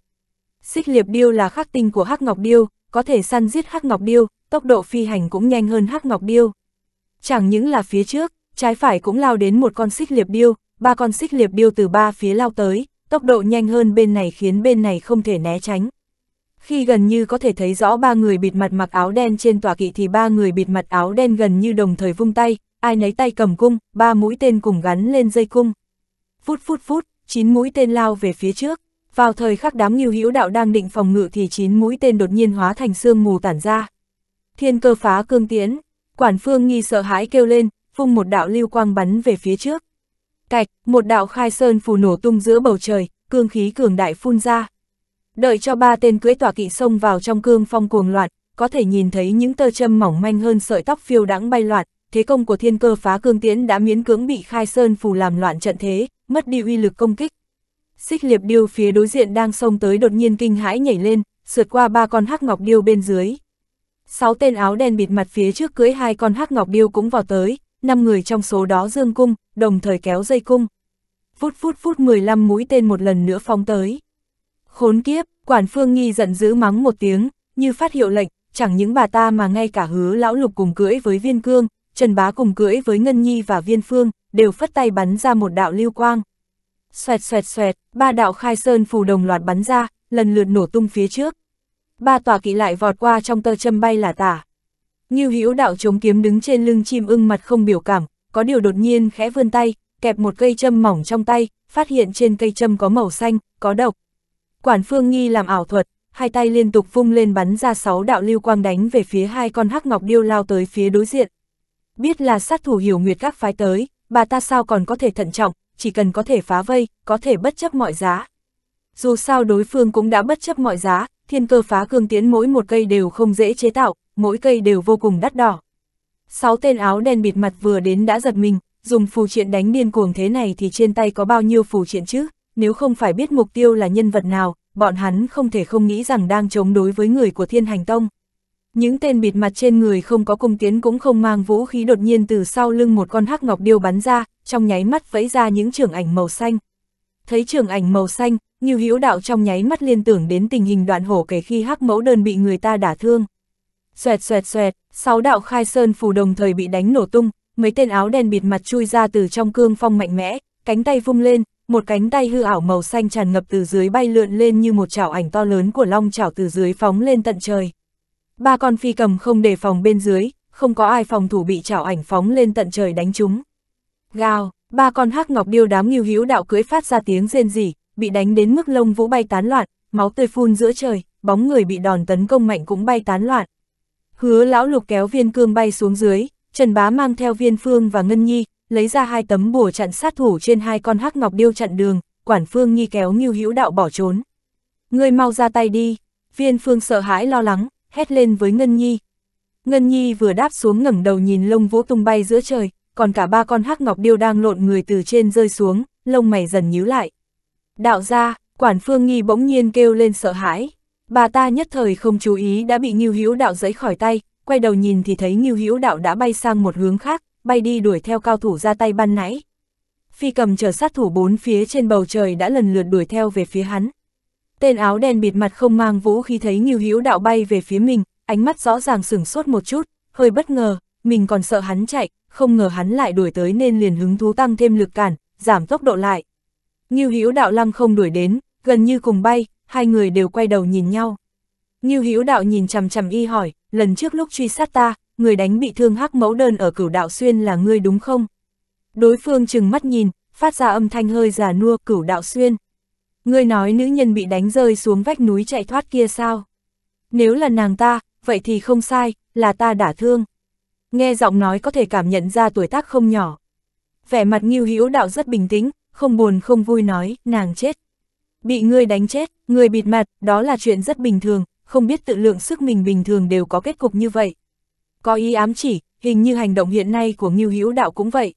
Xích liệp điêu là khắc tinh của hắc ngọc điêu, có thể săn giết hắc ngọc điêu, tốc độ phi hành cũng nhanh hơn hắc ngọc điêu. Chẳng những là phía trước, trái phải cũng lao đến một con xích liệp điêu, ba con xích liệp điêu từ ba phía lao tới, tốc độ nhanh hơn bên này khiến bên này không thể né tránh. Khi gần như có thể thấy rõ ba người bịt mặt mặc áo đen trên tòa kỵ thì ba người bịt mặt áo đen gần như đồng thời vung tay, ai nấy tay cầm cung, ba mũi tên cùng gắn lên dây cung. Phút phút phút, chín mũi tên lao về phía trước. Vào thời khắc đám nghiêu hữu đạo đang định phòng ngự thì chín mũi tên đột nhiên hóa thành sương mù tản ra. Thiên cơ phá cương tiến, quản phương nghi sợ hãi kêu lên, phung một đạo lưu quang bắn về phía trước. Cạch, một đạo khai sơn phù nổ tung giữa bầu trời, cương khí cường đại phun ra. Đợi cho ba tên cưỡi tỏa kỵ xông vào trong cương phong cuồng loạn, có thể nhìn thấy những tơ châm mỏng manh hơn sợi tóc phiêu đãng bay loạn, thế công của thiên cơ phá cương tiễn đã miễn cưỡng bị khai sơn phù làm loạn trận thế, mất đi uy lực công kích. Xích liệp điêu phía đối diện đang xông tới đột nhiên kinh hãi nhảy lên, sượt qua ba con hắc ngọc điêu bên dưới. Sáu tên áo đen bịt mặt phía trước cưới hai con hắc ngọc điêu cũng vào tới, 5 người trong số đó dương cung, đồng thời kéo dây cung. Phút phút phút 15 mũi tên một lần nữa phóng tới. Khốn kiếp, quản phương nghi giận dữ mắng một tiếng, như phát hiệu lệnh, chẳng những bà ta mà ngay cả hứa lão lục cùng cưỡi với viên cương, Trần Bá cùng cưỡi với Ngân Nhi và Viên Phương, đều phất tay bắn ra một đạo lưu quang. Xoẹt xoẹt xoẹt, ba đạo khai sơn phù đồng loạt bắn ra, lần lượt nổ tung phía trước. Ba tòa kỵ lại vọt qua trong tơ châm bay là tả. Ngưu Hữu đạo chống kiếm đứng trên lưng chim ưng mặt không biểu cảm, có điều đột nhiên khẽ vươn tay, kẹp một cây châm mỏng trong tay, phát hiện trên cây châm có màu xanh, có độc. Quản Phương Nghi làm ảo thuật, hai tay liên tục vung lên bắn ra sáu đạo lưu quang đánh về phía hai con hắc ngọc điêu lao tới phía đối diện. Biết là sát thủ hiểu nguyệt các phái tới, bà ta sao còn có thể thận trọng, chỉ cần có thể phá vây, có thể bất chấp mọi giá. Dù sao đối phương cũng đã bất chấp mọi giá, thiên cơ phá cương tiến mỗi một cây đều không dễ chế tạo, mỗi cây đều vô cùng đắt đỏ. Sáu tên áo đen bịt mặt vừa đến đã giật mình, dùng phù triện đánh điên cuồng thế này thì trên tay có bao nhiêu phù triện chứ, nếu không phải biết mục tiêu là nhân vật nào, bọn hắn không thể không nghĩ rằng đang chống đối với người của thiên hành tông. Những tên bịt mặt trên người không có cung tiến cũng không mang vũ khí đột nhiên từ sau lưng một con hắc ngọc điêu bắn ra, trong nháy mắt vẫy ra những trường ảnh màu xanh. Thấy trường ảnh màu xanh, như hữu đạo trong nháy mắt liên tưởng đến tình hình đoạn hổ kể khi hắc mẫu đơn bị người ta đả thương xoẹt xoẹt xoẹt, sáu đạo khai sơn phù đồng thời bị đánh nổ tung, mấy tên áo đen bịt mặt chui ra từ trong cương phong mạnh mẽ, cánh tay vung lên, một cánh tay hư ảo màu xanh tràn ngập từ dưới bay lượn lên như một chảo ảnh to lớn của long chảo từ dưới phóng lên tận trời. Ba con phi cầm không đề phòng bên dưới, không có ai phòng thủ bị chảo ảnh phóng lên tận trời đánh chúng. Gào, ba con hắc ngọc điêu đám nghiêu hữu đạo cưới phát ra tiếng rên rỉ, bị đánh đến mức lông vũ bay tán loạn, máu tươi phun giữa trời, bóng người bị đòn tấn công mạnh cũng bay tán loạn. Hứa lão lục kéo viên cương bay xuống dưới, Trần Bá mang theo viên phương và Ngân Nhi, lấy ra hai tấm bùa chặn sát thủ trên hai con hắc ngọc điêu chặn đường, quản phương Nhi kéo Ngưu Hữu Đạo bỏ trốn. Ngươi mau ra tay đi, viên phương sợ hãi lo lắng, hét lên với Ngân Nhi. Ngân Nhi vừa đáp xuống ngẩng đầu nhìn lông vũ tung bay giữa trời, còn cả ba con hắc ngọc điêu đang lộn người từ trên rơi xuống, lông mày dần nhíu lại. Đạo ra, quản phương Nhi bỗng nhiên kêu lên sợ hãi. Bà ta nhất thời không chú ý đã bị Ngưu Hữu Đạo giẫy khỏi tay, quay đầu nhìn thì thấy Ngưu Hữu Đạo đã bay sang một hướng khác, bay đi đuổi theo cao thủ ra tay ban nãy. Phi cầm chờ sát thủ bốn phía trên bầu trời đã lần lượt đuổi theo về phía hắn. Tên áo đen bịt mặt không mang vũ khi thấy Ngưu Hữu Đạo bay về phía mình, ánh mắt rõ ràng sửng sốt một chút, hơi bất ngờ, mình còn sợ hắn chạy, không ngờ hắn lại đuổi tới nên liền hứng thú tăng thêm lực cản, giảm tốc độ lại. Ngưu Hữu Đạo lăng không đuổi đến, gần như cùng bay, hai người đều quay đầu nhìn nhau. Ngưu Hữu Đạo nhìn chằm chằm y hỏi, lần trước lúc truy sát ta, người đánh bị thương hắc mẫu đơn ở cửu đạo xuyên là ngươi đúng không? Đối phương chừng mắt nhìn, phát ra âm thanh hơi già nua cửu đạo xuyên. Ngươi nói nữ nhân bị đánh rơi xuống vách núi chạy thoát kia sao? Nếu là nàng ta, vậy thì không sai, là ta đã thương. Nghe giọng nói có thể cảm nhận ra tuổi tác không nhỏ. Vẻ mặt Ngưu Hữu Đạo rất bình tĩnh, không buồn không vui nói, nàng chết bị ngươi đánh chết, người bịt mặt, đó là chuyện rất bình thường, không biết tự lượng sức mình bình thường đều có kết cục như vậy. Có ý ám chỉ, hình như hành động hiện nay của Ngưu Hữu Đạo cũng vậy.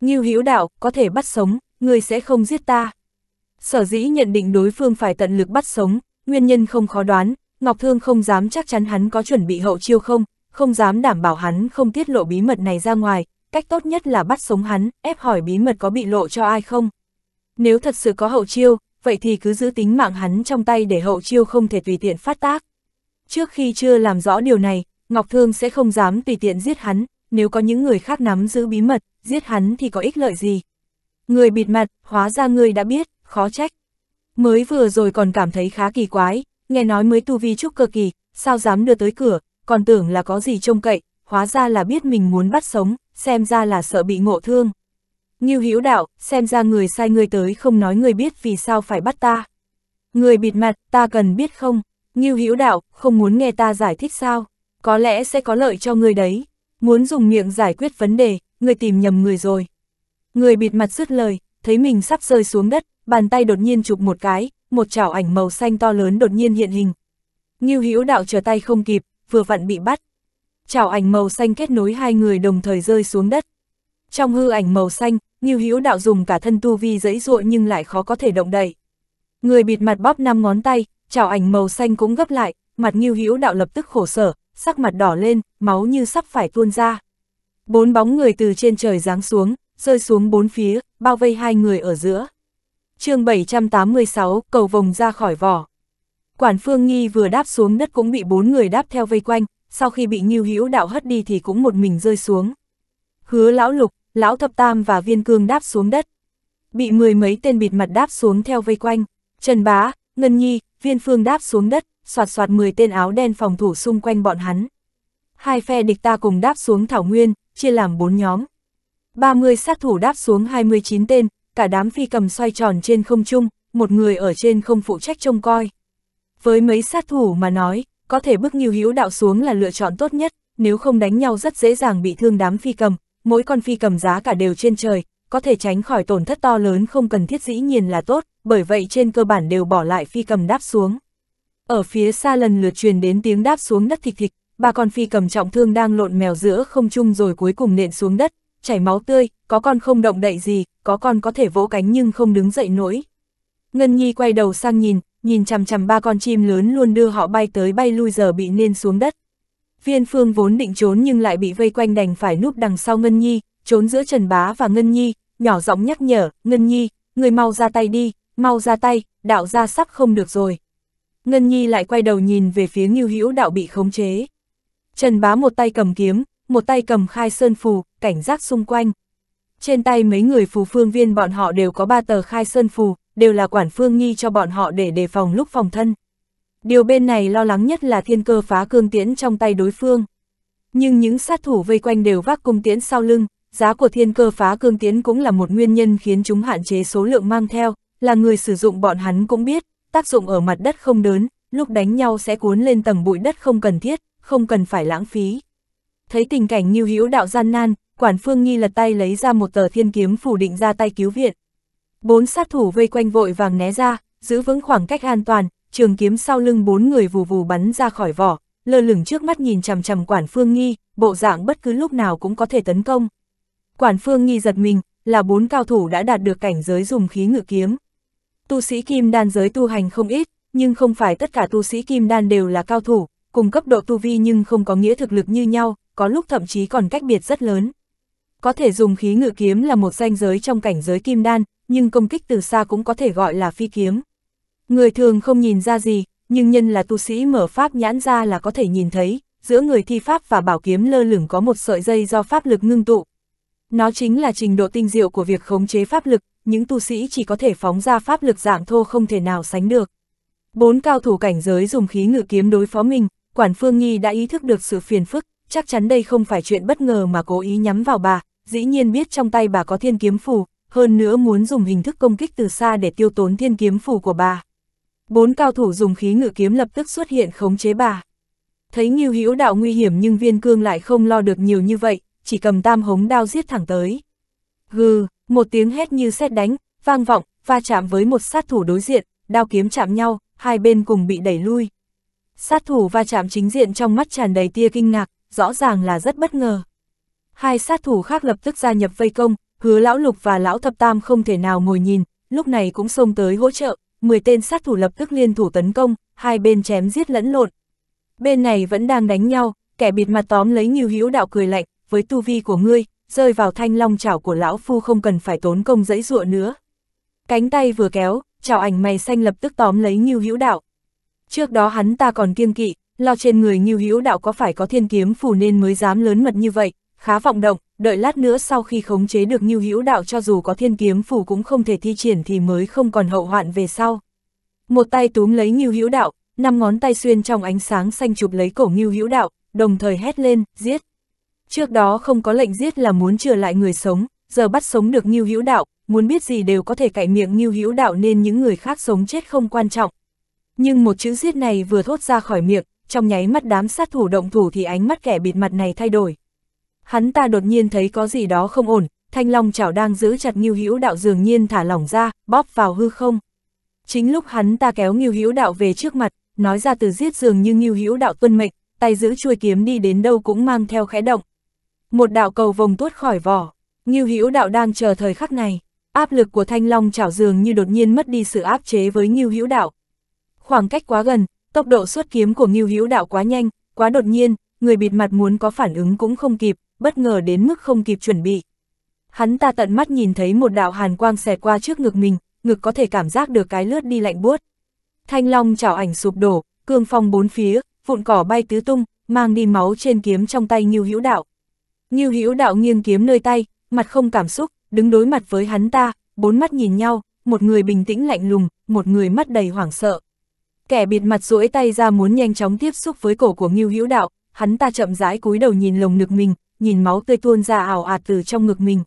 Ngưu Hữu Đạo có thể bắt sống, người sẽ không giết ta. Sở dĩ nhận định đối phương phải tận lực bắt sống, nguyên nhân không khó đoán, Ngọc Thương không dám chắc chắn hắn có chuẩn bị hậu chiêu không, không dám đảm bảo hắn không tiết lộ bí mật này ra ngoài, cách tốt nhất là bắt sống hắn, ép hỏi bí mật có bị lộ cho ai không. Nếu thật sự có hậu chiêu, vậy thì cứ giữ tính mạng hắn trong tay để hậu chiêu không thể tùy tiện phát tác. Trước khi chưa làm rõ điều này, Ngọc Thương sẽ không dám tùy tiện giết hắn, nếu có những người khác nắm giữ bí mật, giết hắn thì có ích lợi gì. Người bịt mặt, hóa ra người đã biết, khó trách. Mới vừa rồi còn cảm thấy khá kỳ quái, nghe nói mới tu vi trúc cơ kỳ, sao dám đưa tới cửa, còn tưởng là có gì trông cậy, hóa ra là biết mình muốn bắt sống, xem ra là sợ bị ngộ thương. Ngưu Hiếu đạo, xem ra người sai người tới không nói người biết vì sao phải bắt ta. Người bịt mặt, ta cần biết không? Ngưu Hiếu đạo, không muốn nghe ta giải thích sao? Có lẽ sẽ có lợi cho người đấy. Muốn dùng miệng giải quyết vấn đề, người tìm nhầm người rồi. Người bịt mặt dứt lời, thấy mình sắp rơi xuống đất, bàn tay đột nhiên chụp một cái, một chảo ảnh màu xanh to lớn đột nhiên hiện hình. Ngưu Hữu đạo trở tay không kịp, vừa vặn bị bắt. Chảo ảnh màu xanh kết nối hai người đồng thời rơi xuống đất. Trong hư ảnh màu xanh, Ngưu Hữu Đạo dùng cả thân tu vi dẫy dụa nhưng lại khó có thể động đậy. Người bịt mặt bóp năm ngón tay, chảo ảnh màu xanh cũng gấp lại, mặt Ngưu Hữu Đạo lập tức khổ sở, sắc mặt đỏ lên, máu như sắp phải tuôn ra. Bốn bóng người từ trên trời giáng xuống, rơi xuống bốn phía, bao vây hai người ở giữa. chương 786, cầu vồng ra khỏi vỏ. Quản Phương Nghi vừa đáp xuống đất cũng bị bốn người đáp theo vây quanh, sau khi bị Ngưu Hữu Đạo hất đi thì cũng một mình rơi xuống. Hứa Lão Lục, lão thập tam và viên cương đáp xuống đất. Bị mười mấy tên bịt mặt đáp xuống theo vây quanh, Trần Bá, Ngân Nhi, viên phương đáp xuống đất, soạt soạt mười tên áo đen phòng thủ xung quanh bọn hắn. Hai phe địch ta cùng đáp xuống Thảo Nguyên, chia làm bốn nhóm. 30 sát thủ đáp xuống 29 tên, cả đám phi cầm xoay tròn trên không trung, một người ở trên không phụ trách trông coi. Với mấy sát thủ mà nói, có thể bước nhiều hữu đạo xuống là lựa chọn tốt nhất, nếu không đánh nhau rất dễ dàng bị thương đám phi cầm, mỗi con phi cầm giá cả đều trên trời, có thể tránh khỏi tổn thất to lớn không cần thiết dĩ nhiên là tốt, bởi vậy trên cơ bản đều bỏ lại phi cầm đáp xuống. Ở phía xa lần lượt truyền đến tiếng đáp xuống đất thịt thịt, ba con phi cầm trọng thương đang lộn mèo giữa không chung rồi cuối cùng nện xuống đất, chảy máu tươi, có con không động đậy gì, có con có thể vỗ cánh nhưng không đứng dậy nổi. Ngân Nhi quay đầu sang nhìn, nhìn chằm chằm ba con chim lớn luôn đưa họ bay tới bay lui giờ bị nên xuống đất. Viên Phương vốn định trốn nhưng lại bị vây quanh đành phải núp đằng sau Ngân Nhi, trốn giữa Trần Bá và Ngân Nhi, nhỏ giọng nhắc nhở, Ngân Nhi, người mau ra tay đi, mau ra tay, đạo ra sắp không được rồi. Ngân Nhi lại quay đầu nhìn về phía Ngưu Hữu đạo bị khống chế. Trần Bá một tay cầm kiếm, một tay cầm khai sơn phù, cảnh giác xung quanh. Trên tay mấy người phù phương viên bọn họ đều có ba tờ khai sơn phù, đều là quản phương Nhi cho bọn họ để đề phòng lúc phòng thân. Điều bên này lo lắng nhất là thiên cơ phá cương tiễn trong tay đối phương. Nhưng những sát thủ vây quanh đều vác cung tiễn sau lưng, giá của thiên cơ phá cương tiễn cũng là một nguyên nhân khiến chúng hạn chế số lượng mang theo, là người sử dụng bọn hắn cũng biết, tác dụng ở mặt đất không đớn, lúc đánh nhau sẽ cuốn lên tầng bụi đất không cần thiết, không cần phải lãng phí. Thấy tình cảnh như hữu đạo gian nan, quản phương nghi lật tay lấy ra một tờ thiên kiếm phủ định ra tay cứu viện. Bốn sát thủ vây quanh vội vàng né ra, giữ vững khoảng cách an toàn, trường kiếm sau lưng bốn người vù vù bắn ra khỏi vỏ, lơ lửng trước mắt nhìn chằm chằm quản phương nghi, bộ dạng bất cứ lúc nào cũng có thể tấn công. Quản phương nghi giật mình, là bốn cao thủ đã đạt được cảnh giới dùng khí ngự kiếm. Tu sĩ kim đan giới tu hành không ít, nhưng không phải tất cả tu sĩ kim đan đều là cao thủ, cùng cấp độ tu vi nhưng không có nghĩa thực lực như nhau, có lúc thậm chí còn cách biệt rất lớn. Có thể dùng khí ngự kiếm là một danh giới trong cảnh giới kim đan, nhưng công kích từ xa cũng có thể gọi là phi kiếm. Người thường không nhìn ra gì, nhưng nhân là tu sĩ mở pháp nhãn ra là có thể nhìn thấy, giữa người thi pháp và bảo kiếm lơ lửng có một sợi dây do pháp lực ngưng tụ. Nó chính là trình độ tinh diệu của việc khống chế pháp lực, những tu sĩ chỉ có thể phóng ra pháp lực dạng thô không thể nào sánh được. Bốn cao thủ cảnh giới dùng khí ngự kiếm đối phó mình, Quản Phương Nghi đã ý thức được sự phiền phức, chắc chắn đây không phải chuyện bất ngờ mà cố ý nhắm vào bà, dĩ nhiên biết trong tay bà có thiên kiếm phù, hơn nữa muốn dùng hình thức công kích từ xa để tiêu tốn thiên kiếm phù của bà. Bốn cao thủ dùng khí ngự kiếm lập tức xuất hiện khống chế bà. Thấy Ngưu Hữu Đạo nguy hiểm nhưng Viên Cương lại không lo được nhiều như vậy, chỉ cầm tam hống đao giết thẳng tới. Gừ, một tiếng hét như sét đánh, vang vọng, va chạm với một sát thủ đối diện, đao kiếm chạm nhau, hai bên cùng bị đẩy lui. Sát thủ va chạm chính diện trong mắt tràn đầy tia kinh ngạc, rõ ràng là rất bất ngờ. Hai sát thủ khác lập tức gia nhập vây công, hứa lão lục và lão thập tam không thể nào ngồi nhìn, lúc này cũng xông tới hỗ trợ, 10 tên sát thủ lập tức liên thủ tấn công, hai bên chém giết lẫn lộn. Bên này vẫn đang đánh nhau, kẻ bịt mặt tóm lấy Ngưu Hữu Đạo cười lạnh, với tu vi của ngươi, rơi vào thanh long chảo của lão phu không cần phải tốn công dẫy dụa nữa. Cánh tay vừa kéo, chảo ảnh mày xanh lập tức tóm lấy Ngưu Hữu Đạo. Trước đó hắn ta còn kiêng kỵ, lo trên người Ngưu Hữu Đạo có phải có thiên kiếm phù nên mới dám lớn mật như vậy, khá vọng động, đợi lát nữa sau khi khống chế được Ngưu Hữu Đạo cho dù có thiên kiếm phủ cũng không thể thi triển thì mới không còn hậu hoạn về sau. Một tay túm lấy Ngưu Hữu Đạo, năm ngón tay xuyên trong ánh sáng xanh chụp lấy cổ Ngưu Hữu Đạo, đồng thời hét lên, giết. Trước đó không có lệnh giết là muốn trừ lại người sống, giờ bắt sống được Ngưu Hữu Đạo, muốn biết gì đều có thể cạy miệng Ngưu Hữu Đạo nên những người khác sống chết không quan trọng. Nhưng một chữ giết này vừa thốt ra khỏi miệng, trong nháy mắt đám sát thủ động thủ thì ánh mắt kẻ bịt mặt này thay đổi hắn ta đột nhiên thấy có gì đó không ổn, thanh long chảo đang giữ chặt Ngưu Hữu Đạo dường nhiên thả lỏng ra, bóp vào hư không. Chính lúc hắn ta kéo Ngưu Hữu Đạo về trước mặt, nói ra từ giết dường như Ngưu Hữu Đạo tuân mệnh, tay giữ chuôi kiếm đi đến đâu cũng mang theo khẽ động. Một đạo cầu vồng tuốt khỏi vỏ, Ngưu Hữu Đạo đang chờ thời khắc này, áp lực của thanh long chảo dường như đột nhiên mất đi sự áp chế với Ngưu Hữu Đạo. Khoảng cách quá gần, tốc độ xuất kiếm của Ngưu Hữu Đạo quá nhanh, quá đột nhiên, người bịt mặt muốn có phản ứng cũng không kịp, bất ngờ đến mức không kịp chuẩn bị. Hắn ta tận mắt nhìn thấy một đạo hàn quang xẹt qua trước ngực mình, ngực có thể cảm giác được cái lướt đi lạnh buốt. Thanh long chảo ảnh sụp đổ, cương phong bốn phía, vụn cỏ bay tứ tung, mang đi máu trên kiếm trong tay Ngưu Hữu Đạo. Ngưu Hữu Đạo nghiêng kiếm nơi tay, mặt không cảm xúc, đứng đối mặt với hắn ta, bốn mắt nhìn nhau, một người bình tĩnh lạnh lùng, một người mắt đầy hoảng sợ. Kẻ bịt mặt duỗi tay ra muốn nhanh chóng tiếp xúc với cổ của Ngưu Hữu Đạo, hắn ta chậm rãi cúi đầu nhìn lồng ngực mình, nhìn máu tươi tuôn ra ảo ạt từ trong ngực mình.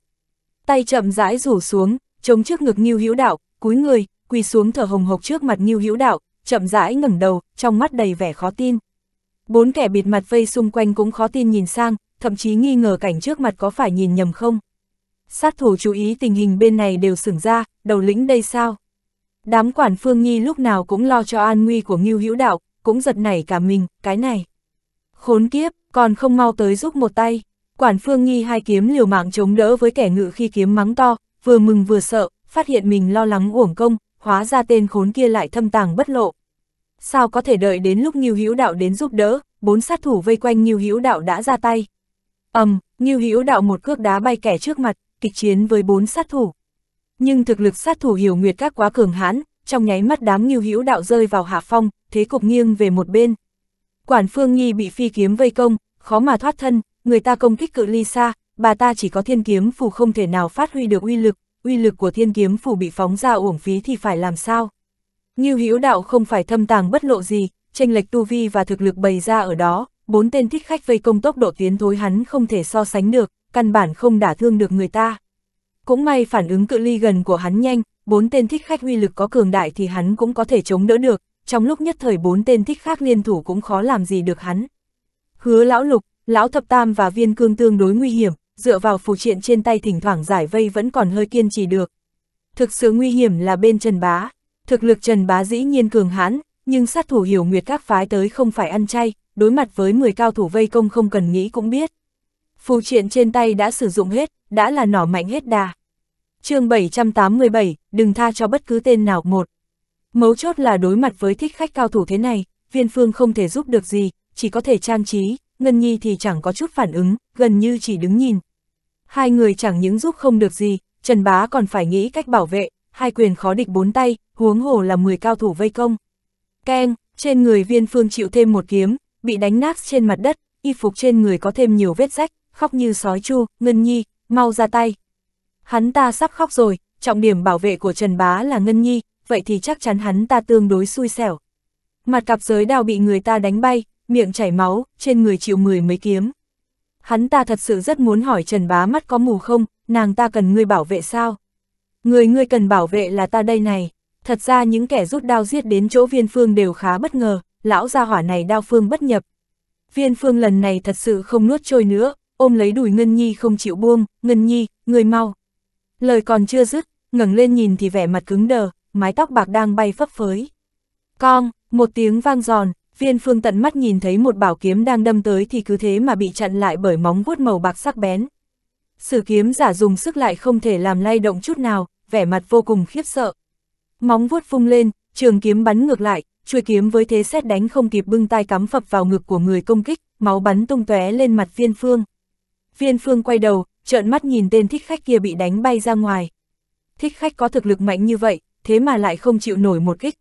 Tay chậm rãi rủ xuống, chống trước ngực Ngưu Hữu Đạo, cúi người, quỳ xuống thở hồng hộc trước mặt Ngưu Hữu Đạo, chậm rãi ngẩng đầu, trong mắt đầy vẻ khó tin. Bốn kẻ bịt mặt vây xung quanh cũng khó tin nhìn sang, thậm chí nghi ngờ cảnh trước mặt có phải nhìn nhầm không. Sát thủ chú ý tình hình bên này đều sửng ra, đầu lĩnh đây sao? Đám quản phương nhi lúc nào cũng lo cho an nguy của Ngưu Hữu Đạo, cũng giật nảy cả mình, cái này. Khốn kiếp, còn không mau tới giúp một tay. Quản Phương Nghi hai kiếm liều mạng chống đỡ với kẻ ngự khi kiếm mắng to, vừa mừng vừa sợ, phát hiện mình lo lắng uổng công, hóa ra tên khốn kia lại thâm tàng bất lộ. Sao có thể đợi đến lúc Ngưu Hữu Đạo đến giúp đỡ, bốn sát thủ vây quanh Ngưu Hữu Đạo đã ra tay. Ầm, um, Ngưu Hữu Đạo một cước đá bay kẻ trước mặt, kịch chiến với bốn sát thủ. Nhưng thực lực sát thủ Hiểu Nguyệt các quá cường hãn, trong nháy mắt đám Ngưu Hữu Đạo rơi vào hạ phong, thế cục nghiêng về một bên. Quản Phương Nghi bị phi kiếm vây công, khó mà thoát thân, người ta công kích cự ly xa, bà ta chỉ có thiên kiếm phù không thể nào phát huy được uy lực, uy lực của thiên kiếm phù bị phóng ra uổng phí thì phải làm sao? Như Hữu Đạo không phải thâm tàng bất lộ gì, tranh lệch tu vi và thực lực bày ra ở đó, bốn tên thích khách vây công tốc độ tiến thối hắn không thể so sánh được, căn bản không đả thương được người ta. Cũng may phản ứng cự ly gần của hắn nhanh, bốn tên thích khách uy lực có cường đại thì hắn cũng có thể chống đỡ được, trong lúc nhất thời bốn tên thích khác liên thủ cũng khó làm gì được hắn. Hứa lão lục, Lão thập tam và viên cương tương đối nguy hiểm, dựa vào phù triện trên tay thỉnh thoảng giải vây vẫn còn hơi kiên trì được. Thực sự nguy hiểm là bên Trần Bá. Thực lực Trần Bá dĩ nhiên cường hãn, nhưng sát thủ hiểu nguyệt các phái tới không phải ăn chay, đối mặt với 10 cao thủ vây công không cần nghĩ cũng biết. Phù triện trên tay đã sử dụng hết, đã là nỏ mạnh hết đà. chương 787, đừng tha cho bất cứ tên nào một. Mấu chốt là đối mặt với thích khách cao thủ thế này, viên phương không thể giúp được gì, chỉ có thể trang trí, Ngân Nhi thì chẳng có chút phản ứng, gần như chỉ đứng nhìn. Hai người chẳng những giúp không được gì, Trần Bá còn phải nghĩ cách bảo vệ, hai quyền khó địch bốn tay, huống hồ là 10 cao thủ vây công. Keng, trên người viên phương chịu thêm một kiếm, bị đánh nát trên mặt đất, y phục trên người có thêm nhiều vết rách, khóc như sói chu, Ngân Nhi, mau ra tay. Hắn ta sắp khóc rồi, trọng điểm bảo vệ của Trần Bá là Ngân Nhi, vậy thì chắc chắn hắn ta tương đối xui xẻo. Mặt cặp giới đào bị người ta đánh bay, miệng chảy máu, trên người chịu mười mấy kiếm. Hắn ta thật sự rất muốn hỏi Trần Bá mắt có mù không, nàng ta cần ngươi bảo vệ sao? Người ngươi cần bảo vệ là ta đây này. Thật ra những kẻ rút đao giết đến chỗ viên phương đều khá bất ngờ, lão gia hỏa này đao phương bất nhập. Viên phương lần này thật sự không nuốt trôi nữa, ôm lấy đùi Ngân Nhi không chịu buông, Ngân Nhi, người mau. Lời còn chưa dứt, ngẩng lên nhìn thì vẻ mặt cứng đờ, mái tóc bạc đang bay phấp phới. Cong, một tiếng vang giòn, Viên phương tận mắt nhìn thấy một bảo kiếm đang đâm tới thì cứ thế mà bị chặn lại bởi móng vuốt màu bạc sắc bén. Sử kiếm giả dùng sức lại không thể làm lay động chút nào, vẻ mặt vô cùng khiếp sợ. Móng vuốt phung lên, trường kiếm bắn ngược lại, chuôi kiếm với thế xét đánh không kịp bưng tay cắm phập vào ngực của người công kích, máu bắn tung tóe lên mặt viên phương. Viên phương quay đầu, trợn mắt nhìn tên thích khách kia bị đánh bay ra ngoài. Thích khách có thực lực mạnh như vậy, thế mà lại không chịu nổi một kích.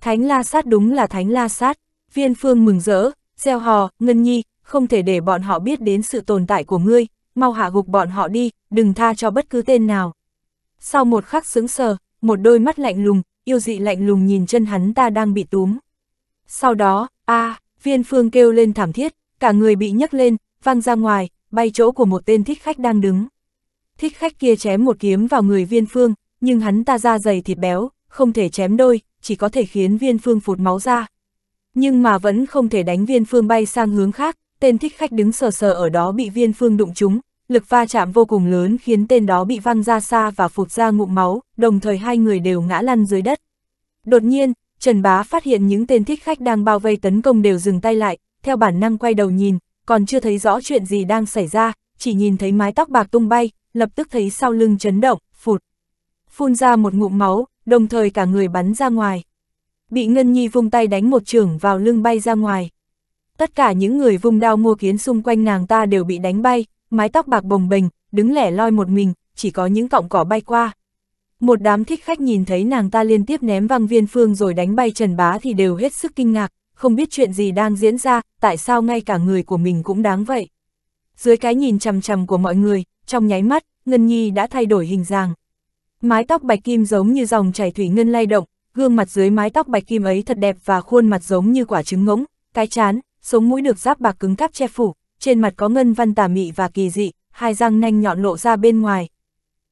Thánh la sát đúng là thánh la sát. Viên Phương mừng rỡ, gieo hò, Ngân Nhi, không thể để bọn họ biết đến sự tồn tại của ngươi, mau hạ gục bọn họ đi, đừng tha cho bất cứ tên nào. Sau một khắc sững sờ, một đôi mắt lạnh lùng, yêu dị lạnh lùng nhìn chân hắn ta đang bị túm. Sau đó, a à, viên phương kêu lên thảm thiết, cả người bị nhấc lên, văng ra ngoài, bay chỗ của một tên thích khách đang đứng. Thích khách kia chém một kiếm vào người viên phương, nhưng hắn ta da dày thịt béo, không thể chém đôi, chỉ có thể khiến viên phương phụt máu ra, nhưng mà vẫn không thể đánh viên phương bay sang hướng khác, tên thích khách đứng sờ sờ ở đó bị viên phương đụng trúng, lực va chạm vô cùng lớn khiến tên đó bị văng ra xa và phụt ra ngụm máu, đồng thời hai người đều ngã lăn dưới đất. Đột nhiên, Trần Bá phát hiện những tên thích khách đang bao vây tấn công đều dừng tay lại, theo bản năng quay đầu nhìn, còn chưa thấy rõ chuyện gì đang xảy ra, chỉ nhìn thấy mái tóc bạc tung bay, lập tức thấy sau lưng chấn động, phụt. Phun ra một ngụm máu, đồng thời cả người bắn ra ngoài bị Ngân Nhi vung tay đánh một trường vào lưng bay ra ngoài. Tất cả những người vung đao mua kiến xung quanh nàng ta đều bị đánh bay, mái tóc bạc bồng bềnh, đứng lẻ loi một mình, chỉ có những cọng cỏ bay qua. Một đám thích khách nhìn thấy nàng ta liên tiếp ném văng viên phương rồi đánh bay Trần Bá thì đều hết sức kinh ngạc, không biết chuyện gì đang diễn ra, tại sao ngay cả người của mình cũng đáng vậy. Dưới cái nhìn chằm chằm của mọi người, trong nháy mắt, Ngân Nhi đã thay đổi hình dạng. Mái tóc bạch kim giống như dòng chảy thủy ngân lay động, gương mặt dưới mái tóc bạch kim ấy thật đẹp và khuôn mặt giống như quả trứng ngỗng, cái chán, sống mũi được giáp bạc cứng cáp che phủ, trên mặt có ngân văn tà mị và kỳ dị, hai răng nanh nhọn lộ ra bên ngoài.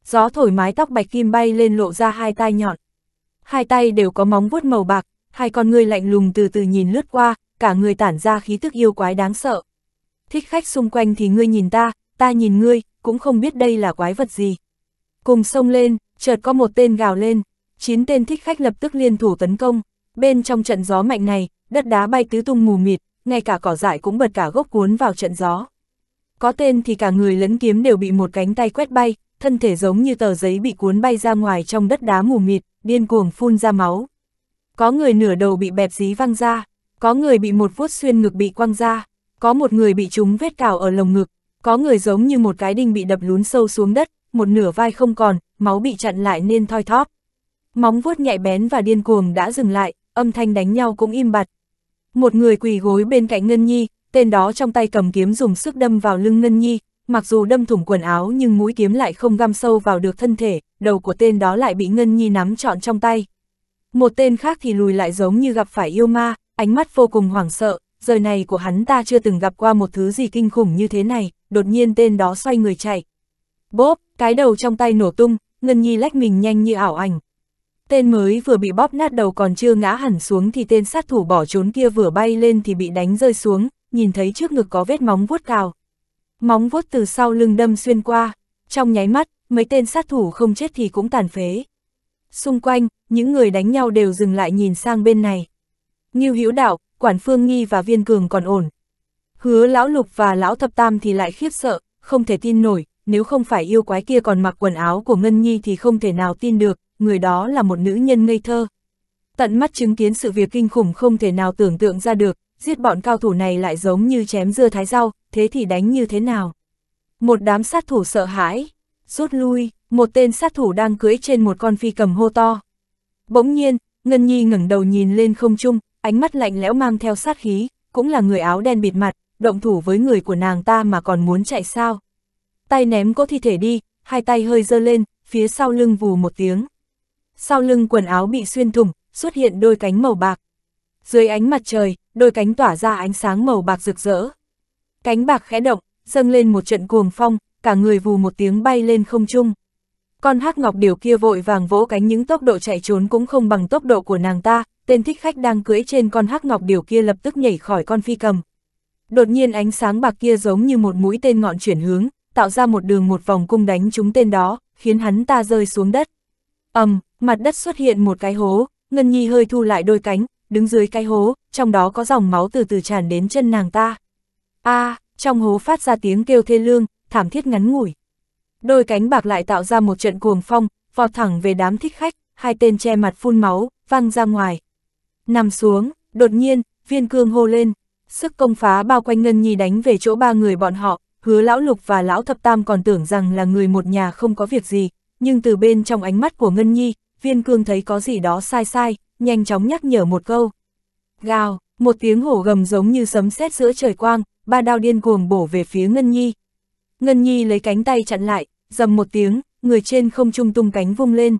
Gió thổi mái tóc bạch kim bay lên lộ ra hai tai nhọn. Hai tay đều có móng vuốt màu bạc, hai con ngươi lạnh lùng từ từ nhìn lướt qua, cả người tản ra khí tức yêu quái đáng sợ. Thích khách xung quanh thì ngươi nhìn ta, ta nhìn ngươi, cũng không biết đây là quái vật gì. Cùng sông lên, chợt có một tên gào lên, chín tên thích khách lập tức liên thủ tấn công, bên trong trận gió mạnh này, đất đá bay tứ tung mù mịt, ngay cả cỏ dại cũng bật cả gốc cuốn vào trận gió. Có tên thì cả người lẫn kiếm đều bị một cánh tay quét bay, thân thể giống như tờ giấy bị cuốn bay ra ngoài trong đất đá mù mịt, điên cuồng phun ra máu. Có người nửa đầu bị bẹp dí văng ra, có người bị một vuốt xuyên ngực bị quăng ra, có một người bị trúng vết cào ở lồng ngực, có người giống như một cái đinh bị đập lún sâu xuống đất, một nửa vai không còn, máu bị chặn lại nên thoi thóp. Móng vuốt nhạy bén và điên cuồng đã dừng lại, âm thanh đánh nhau cũng im bặt. Một người quỳ gối bên cạnh Ngân Nhi, tên đó trong tay cầm kiếm dùng sức đâm vào lưng Ngân Nhi, mặc dù đâm thủng quần áo nhưng mũi kiếm lại không găm sâu vào được thân thể, đầu của tên đó lại bị Ngân Nhi nắm trọn trong tay. Một tên khác thì lùi lại giống như gặp phải yêu ma, ánh mắt vô cùng hoảng sợ, giờ này của hắn ta chưa từng gặp qua một thứ gì kinh khủng như thế này, đột nhiên tên đó xoay người chạy. Bốp, cái đầu trong tay nổ tung, Ngân Nhi lách mình nhanh như ảo ảnh, Tên mới vừa bị bóp nát đầu còn chưa ngã hẳn xuống thì tên sát thủ bỏ trốn kia vừa bay lên thì bị đánh rơi xuống, nhìn thấy trước ngực có vết móng vuốt cào. Móng vuốt từ sau lưng đâm xuyên qua, trong nháy mắt, mấy tên sát thủ không chết thì cũng tàn phế. Xung quanh, những người đánh nhau đều dừng lại nhìn sang bên này. Như Hữu Đạo, Quản Phương Nghi và Viên Cường còn ổn. Hứa Lão Lục và Lão Thập Tam thì lại khiếp sợ, không thể tin nổi, nếu không phải yêu quái kia còn mặc quần áo của Ngân Nhi thì không thể nào tin được, người đó là một nữ nhân ngây thơ. Tận mắt chứng kiến sự việc kinh khủng không thể nào tưởng tượng ra được, giết bọn cao thủ này lại giống như chém dưa thái rau, thế thì đánh như thế nào? Một đám sát thủ sợ hãi, rút lui, một tên sát thủ đang cưỡi trên một con phi cầm hô to. Bỗng nhiên, Ngân Nhi ngẩng đầu nhìn lên không trung, ánh mắt lạnh lẽo mang theo sát khí, cũng là người áo đen bịt mặt, động thủ với người của nàng ta mà còn muốn chạy sao. Tay ném cỗ thi thể đi, hai tay hơi giơ lên, phía sau lưng vù một tiếng sau lưng quần áo bị xuyên thủng, xuất hiện đôi cánh màu bạc. Dưới ánh mặt trời, đôi cánh tỏa ra ánh sáng màu bạc rực rỡ. Cánh bạc khẽ động, dâng lên một trận cuồng phong, cả người vù một tiếng bay lên không trung. Con hắc ngọc điều kia vội vàng vỗ cánh những tốc độ chạy trốn cũng không bằng tốc độ của nàng ta, tên thích khách đang cưỡi trên con hắc ngọc điều kia lập tức nhảy khỏi con phi cầm. Đột nhiên ánh sáng bạc kia giống như một mũi tên ngọn chuyển hướng, tạo ra một đường một vòng cung đánh chúng tên đó, khiến hắn ta rơi xuống đất. ầm, um, mặt đất xuất hiện một cái hố, Ngân Nhi hơi thu lại đôi cánh, đứng dưới cái hố, trong đó có dòng máu từ từ tràn đến chân nàng ta. a trong hố phát ra tiếng kêu thê lương, thảm thiết ngắn ngủi. Đôi cánh bạc lại tạo ra một trận cuồng phong, vọt thẳng về đám thích khách, hai tên che mặt phun máu, văng ra ngoài. Nằm xuống, đột nhiên, viên cương hô lên, sức công phá bao quanh Ngân Nhi đánh về chỗ ba người bọn họ, hứa lão lục và lão thập tam còn tưởng rằng là người một nhà không có việc gì, nhưng từ bên trong ánh mắt của Ngân Nhi, viên cương thấy có gì đó sai sai, nhanh chóng nhắc nhở một câu. Gào, một tiếng hổ gầm giống như sấm sét giữa trời quang, ba đao điên cuồng bổ về phía Ngân Nhi. Ngân Nhi lấy cánh tay chặn lại, dầm một tiếng, người trên không trung tung cánh vung lên.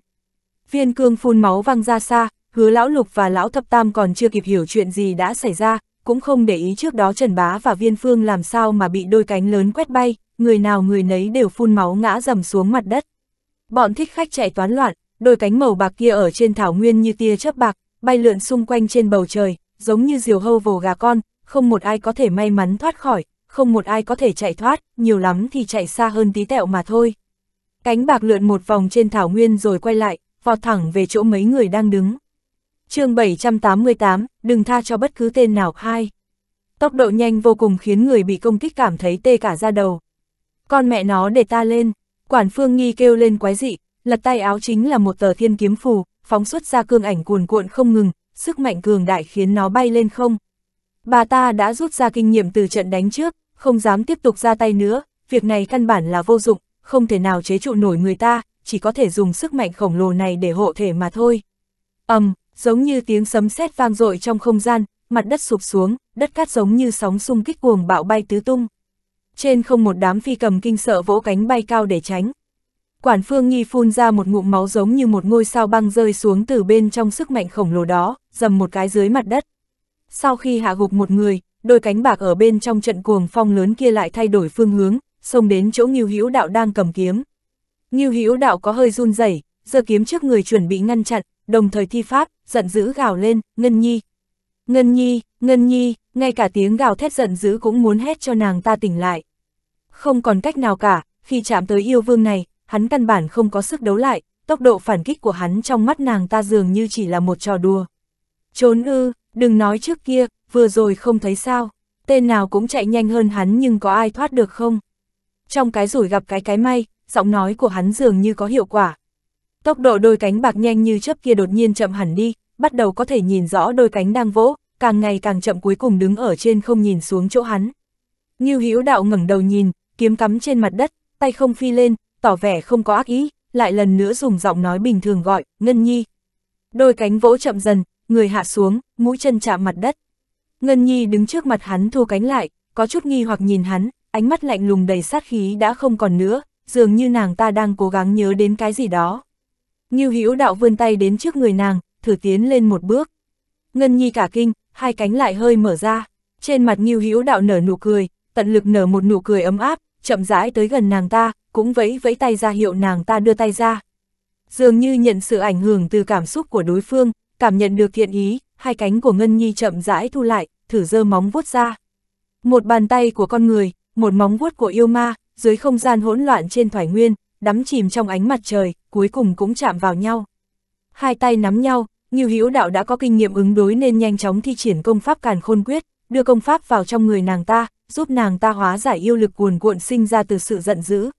Viên cương phun máu văng ra xa, hứa lão lục và lão thập tam còn chưa kịp hiểu chuyện gì đã xảy ra, cũng không để ý trước đó Trần Bá và Viên Phương làm sao mà bị đôi cánh lớn quét bay, người nào người nấy đều phun máu ngã dầm xuống mặt đất. Bọn thích khách chạy toán loạn, đôi cánh màu bạc kia ở trên thảo nguyên như tia chớp bạc, bay lượn xung quanh trên bầu trời, giống như diều hâu vồ gà con, không một ai có thể may mắn thoát khỏi, không một ai có thể chạy thoát, nhiều lắm thì chạy xa hơn tí tẹo mà thôi. Cánh bạc lượn một vòng trên thảo nguyên rồi quay lại, vọt thẳng về chỗ mấy người đang đứng. chương 788, đừng tha cho bất cứ tên nào hai Tốc độ nhanh vô cùng khiến người bị công kích cảm thấy tê cả da đầu. Con mẹ nó để ta lên, quản phương nghi kêu lên quái dị, lật tay áo chính là một tờ thiên kiếm phù, phóng xuất ra cương ảnh cuồn cuộn không ngừng, sức mạnh cường đại khiến nó bay lên không. Bà ta đã rút ra kinh nghiệm từ trận đánh trước, không dám tiếp tục ra tay nữa, việc này căn bản là vô dụng, không thể nào chế trụ nổi người ta, chỉ có thể dùng sức mạnh khổng lồ này để hộ thể mà thôi. ầm, um, giống như tiếng sấm sét vang dội trong không gian, mặt đất sụp xuống, đất cát giống như sóng xung kích cuồng bạo bay tứ tung. Trên không một đám phi cầm kinh sợ vỗ cánh bay cao để tránh. Quản phương Nhi phun ra một ngụm máu giống như một ngôi sao băng rơi xuống từ bên trong sức mạnh khổng lồ đó, dầm một cái dưới mặt đất. Sau khi hạ gục một người, đôi cánh bạc ở bên trong trận cuồng phong lớn kia lại thay đổi phương hướng, xông đến chỗ Ngưu Hữu Đạo đang cầm kiếm. Ngưu Hữu Đạo có hơi run rẩy, giơ kiếm trước người chuẩn bị ngăn chặn, đồng thời thi pháp, giận dữ gào lên, "Ngân Nhi! Ngân Nhi, Ngân Nhi!" Ngay cả tiếng gào thét giận dữ cũng muốn hét cho nàng ta tỉnh lại. Không còn cách nào cả, khi chạm tới yêu vương này, hắn căn bản không có sức đấu lại, tốc độ phản kích của hắn trong mắt nàng ta dường như chỉ là một trò đùa. Trốn ư, đừng nói trước kia, vừa rồi không thấy sao, tên nào cũng chạy nhanh hơn hắn nhưng có ai thoát được không? Trong cái rủi gặp cái cái may, giọng nói của hắn dường như có hiệu quả. Tốc độ đôi cánh bạc nhanh như chớp kia đột nhiên chậm hẳn đi, bắt đầu có thể nhìn rõ đôi cánh đang vỗ, càng ngày càng chậm cuối cùng đứng ở trên không nhìn xuống chỗ hắn. như Hữu Đạo ngẩng đầu nhìn, kiếm cắm trên mặt đất, tay không phi lên, tỏ vẻ không có ác ý, lại lần nữa dùng giọng nói bình thường gọi, Ngân Nhi. Đôi cánh vỗ chậm dần, người hạ xuống, mũi chân chạm mặt đất. Ngân Nhi đứng trước mặt hắn thu cánh lại, có chút nghi hoặc nhìn hắn, ánh mắt lạnh lùng đầy sát khí đã không còn nữa, dường như nàng ta đang cố gắng nhớ đến cái gì đó. Ngưu Hữu Đạo vươn tay đến trước người nàng, thử tiến lên một bước. Ngân Nhi cả kinh, hai cánh lại hơi mở ra, trên mặt Ngưu Hữu Đạo nở nụ cười, tận lực nở một nụ cười ấm áp, chậm rãi tới gần nàng ta, cũng vẫy vẫy tay ra hiệu nàng ta đưa tay ra. Dường như nhận sự ảnh hưởng từ cảm xúc của đối phương, cảm nhận được thiện ý, hai cánh của Ngân Nhi chậm rãi thu lại, thử dơ móng vuốt ra. Một bàn tay của con người, một móng vuốt của yêu ma, dưới không gian hỗn loạn trên thoải nguyên, đắm chìm trong ánh mặt trời, cuối cùng cũng chạm vào nhau. Hai tay nắm nhau, như Hữu Đạo đã có kinh nghiệm ứng đối nên nhanh chóng thi triển công pháp Càn Khôn Quyết, đưa công pháp vào trong người nàng ta, giúp nàng ta hóa giải yêu lực cuồn cuộn sinh ra từ sự giận dữ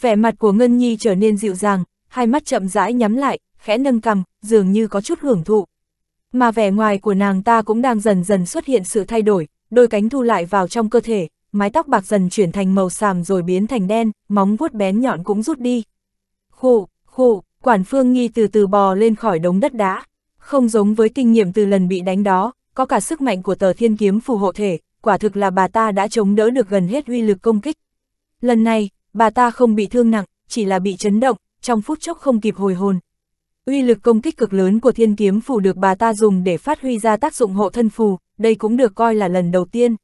vẻ mặt của Ngân Nhi trở nên dịu dàng, hai mắt chậm rãi nhắm lại, khẽ nâng cằm, dường như có chút hưởng thụ. Mà vẻ ngoài của nàng ta cũng đang dần dần xuất hiện sự thay đổi, đôi cánh thu lại vào trong cơ thể, mái tóc bạc dần chuyển thành màu xàm rồi biến thành đen, móng vuốt bén nhọn cũng rút đi. Khụ, khụ, quản phương nghi từ từ bò lên khỏi đống đất đá. Không giống với kinh nghiệm từ lần bị đánh đó, có cả sức mạnh của tờ thiên kiếm phù hộ thể, quả thực là bà ta đã chống đỡ được gần hết uy lực công kích. Lần này, bà ta không bị thương nặng, chỉ là bị chấn động, trong phút chốc không kịp hồi hồn. Uy lực công kích cực lớn của thiên kiếm phù được bà ta dùng để phát huy ra tác dụng hộ thân phù, đây cũng được coi là lần đầu tiên.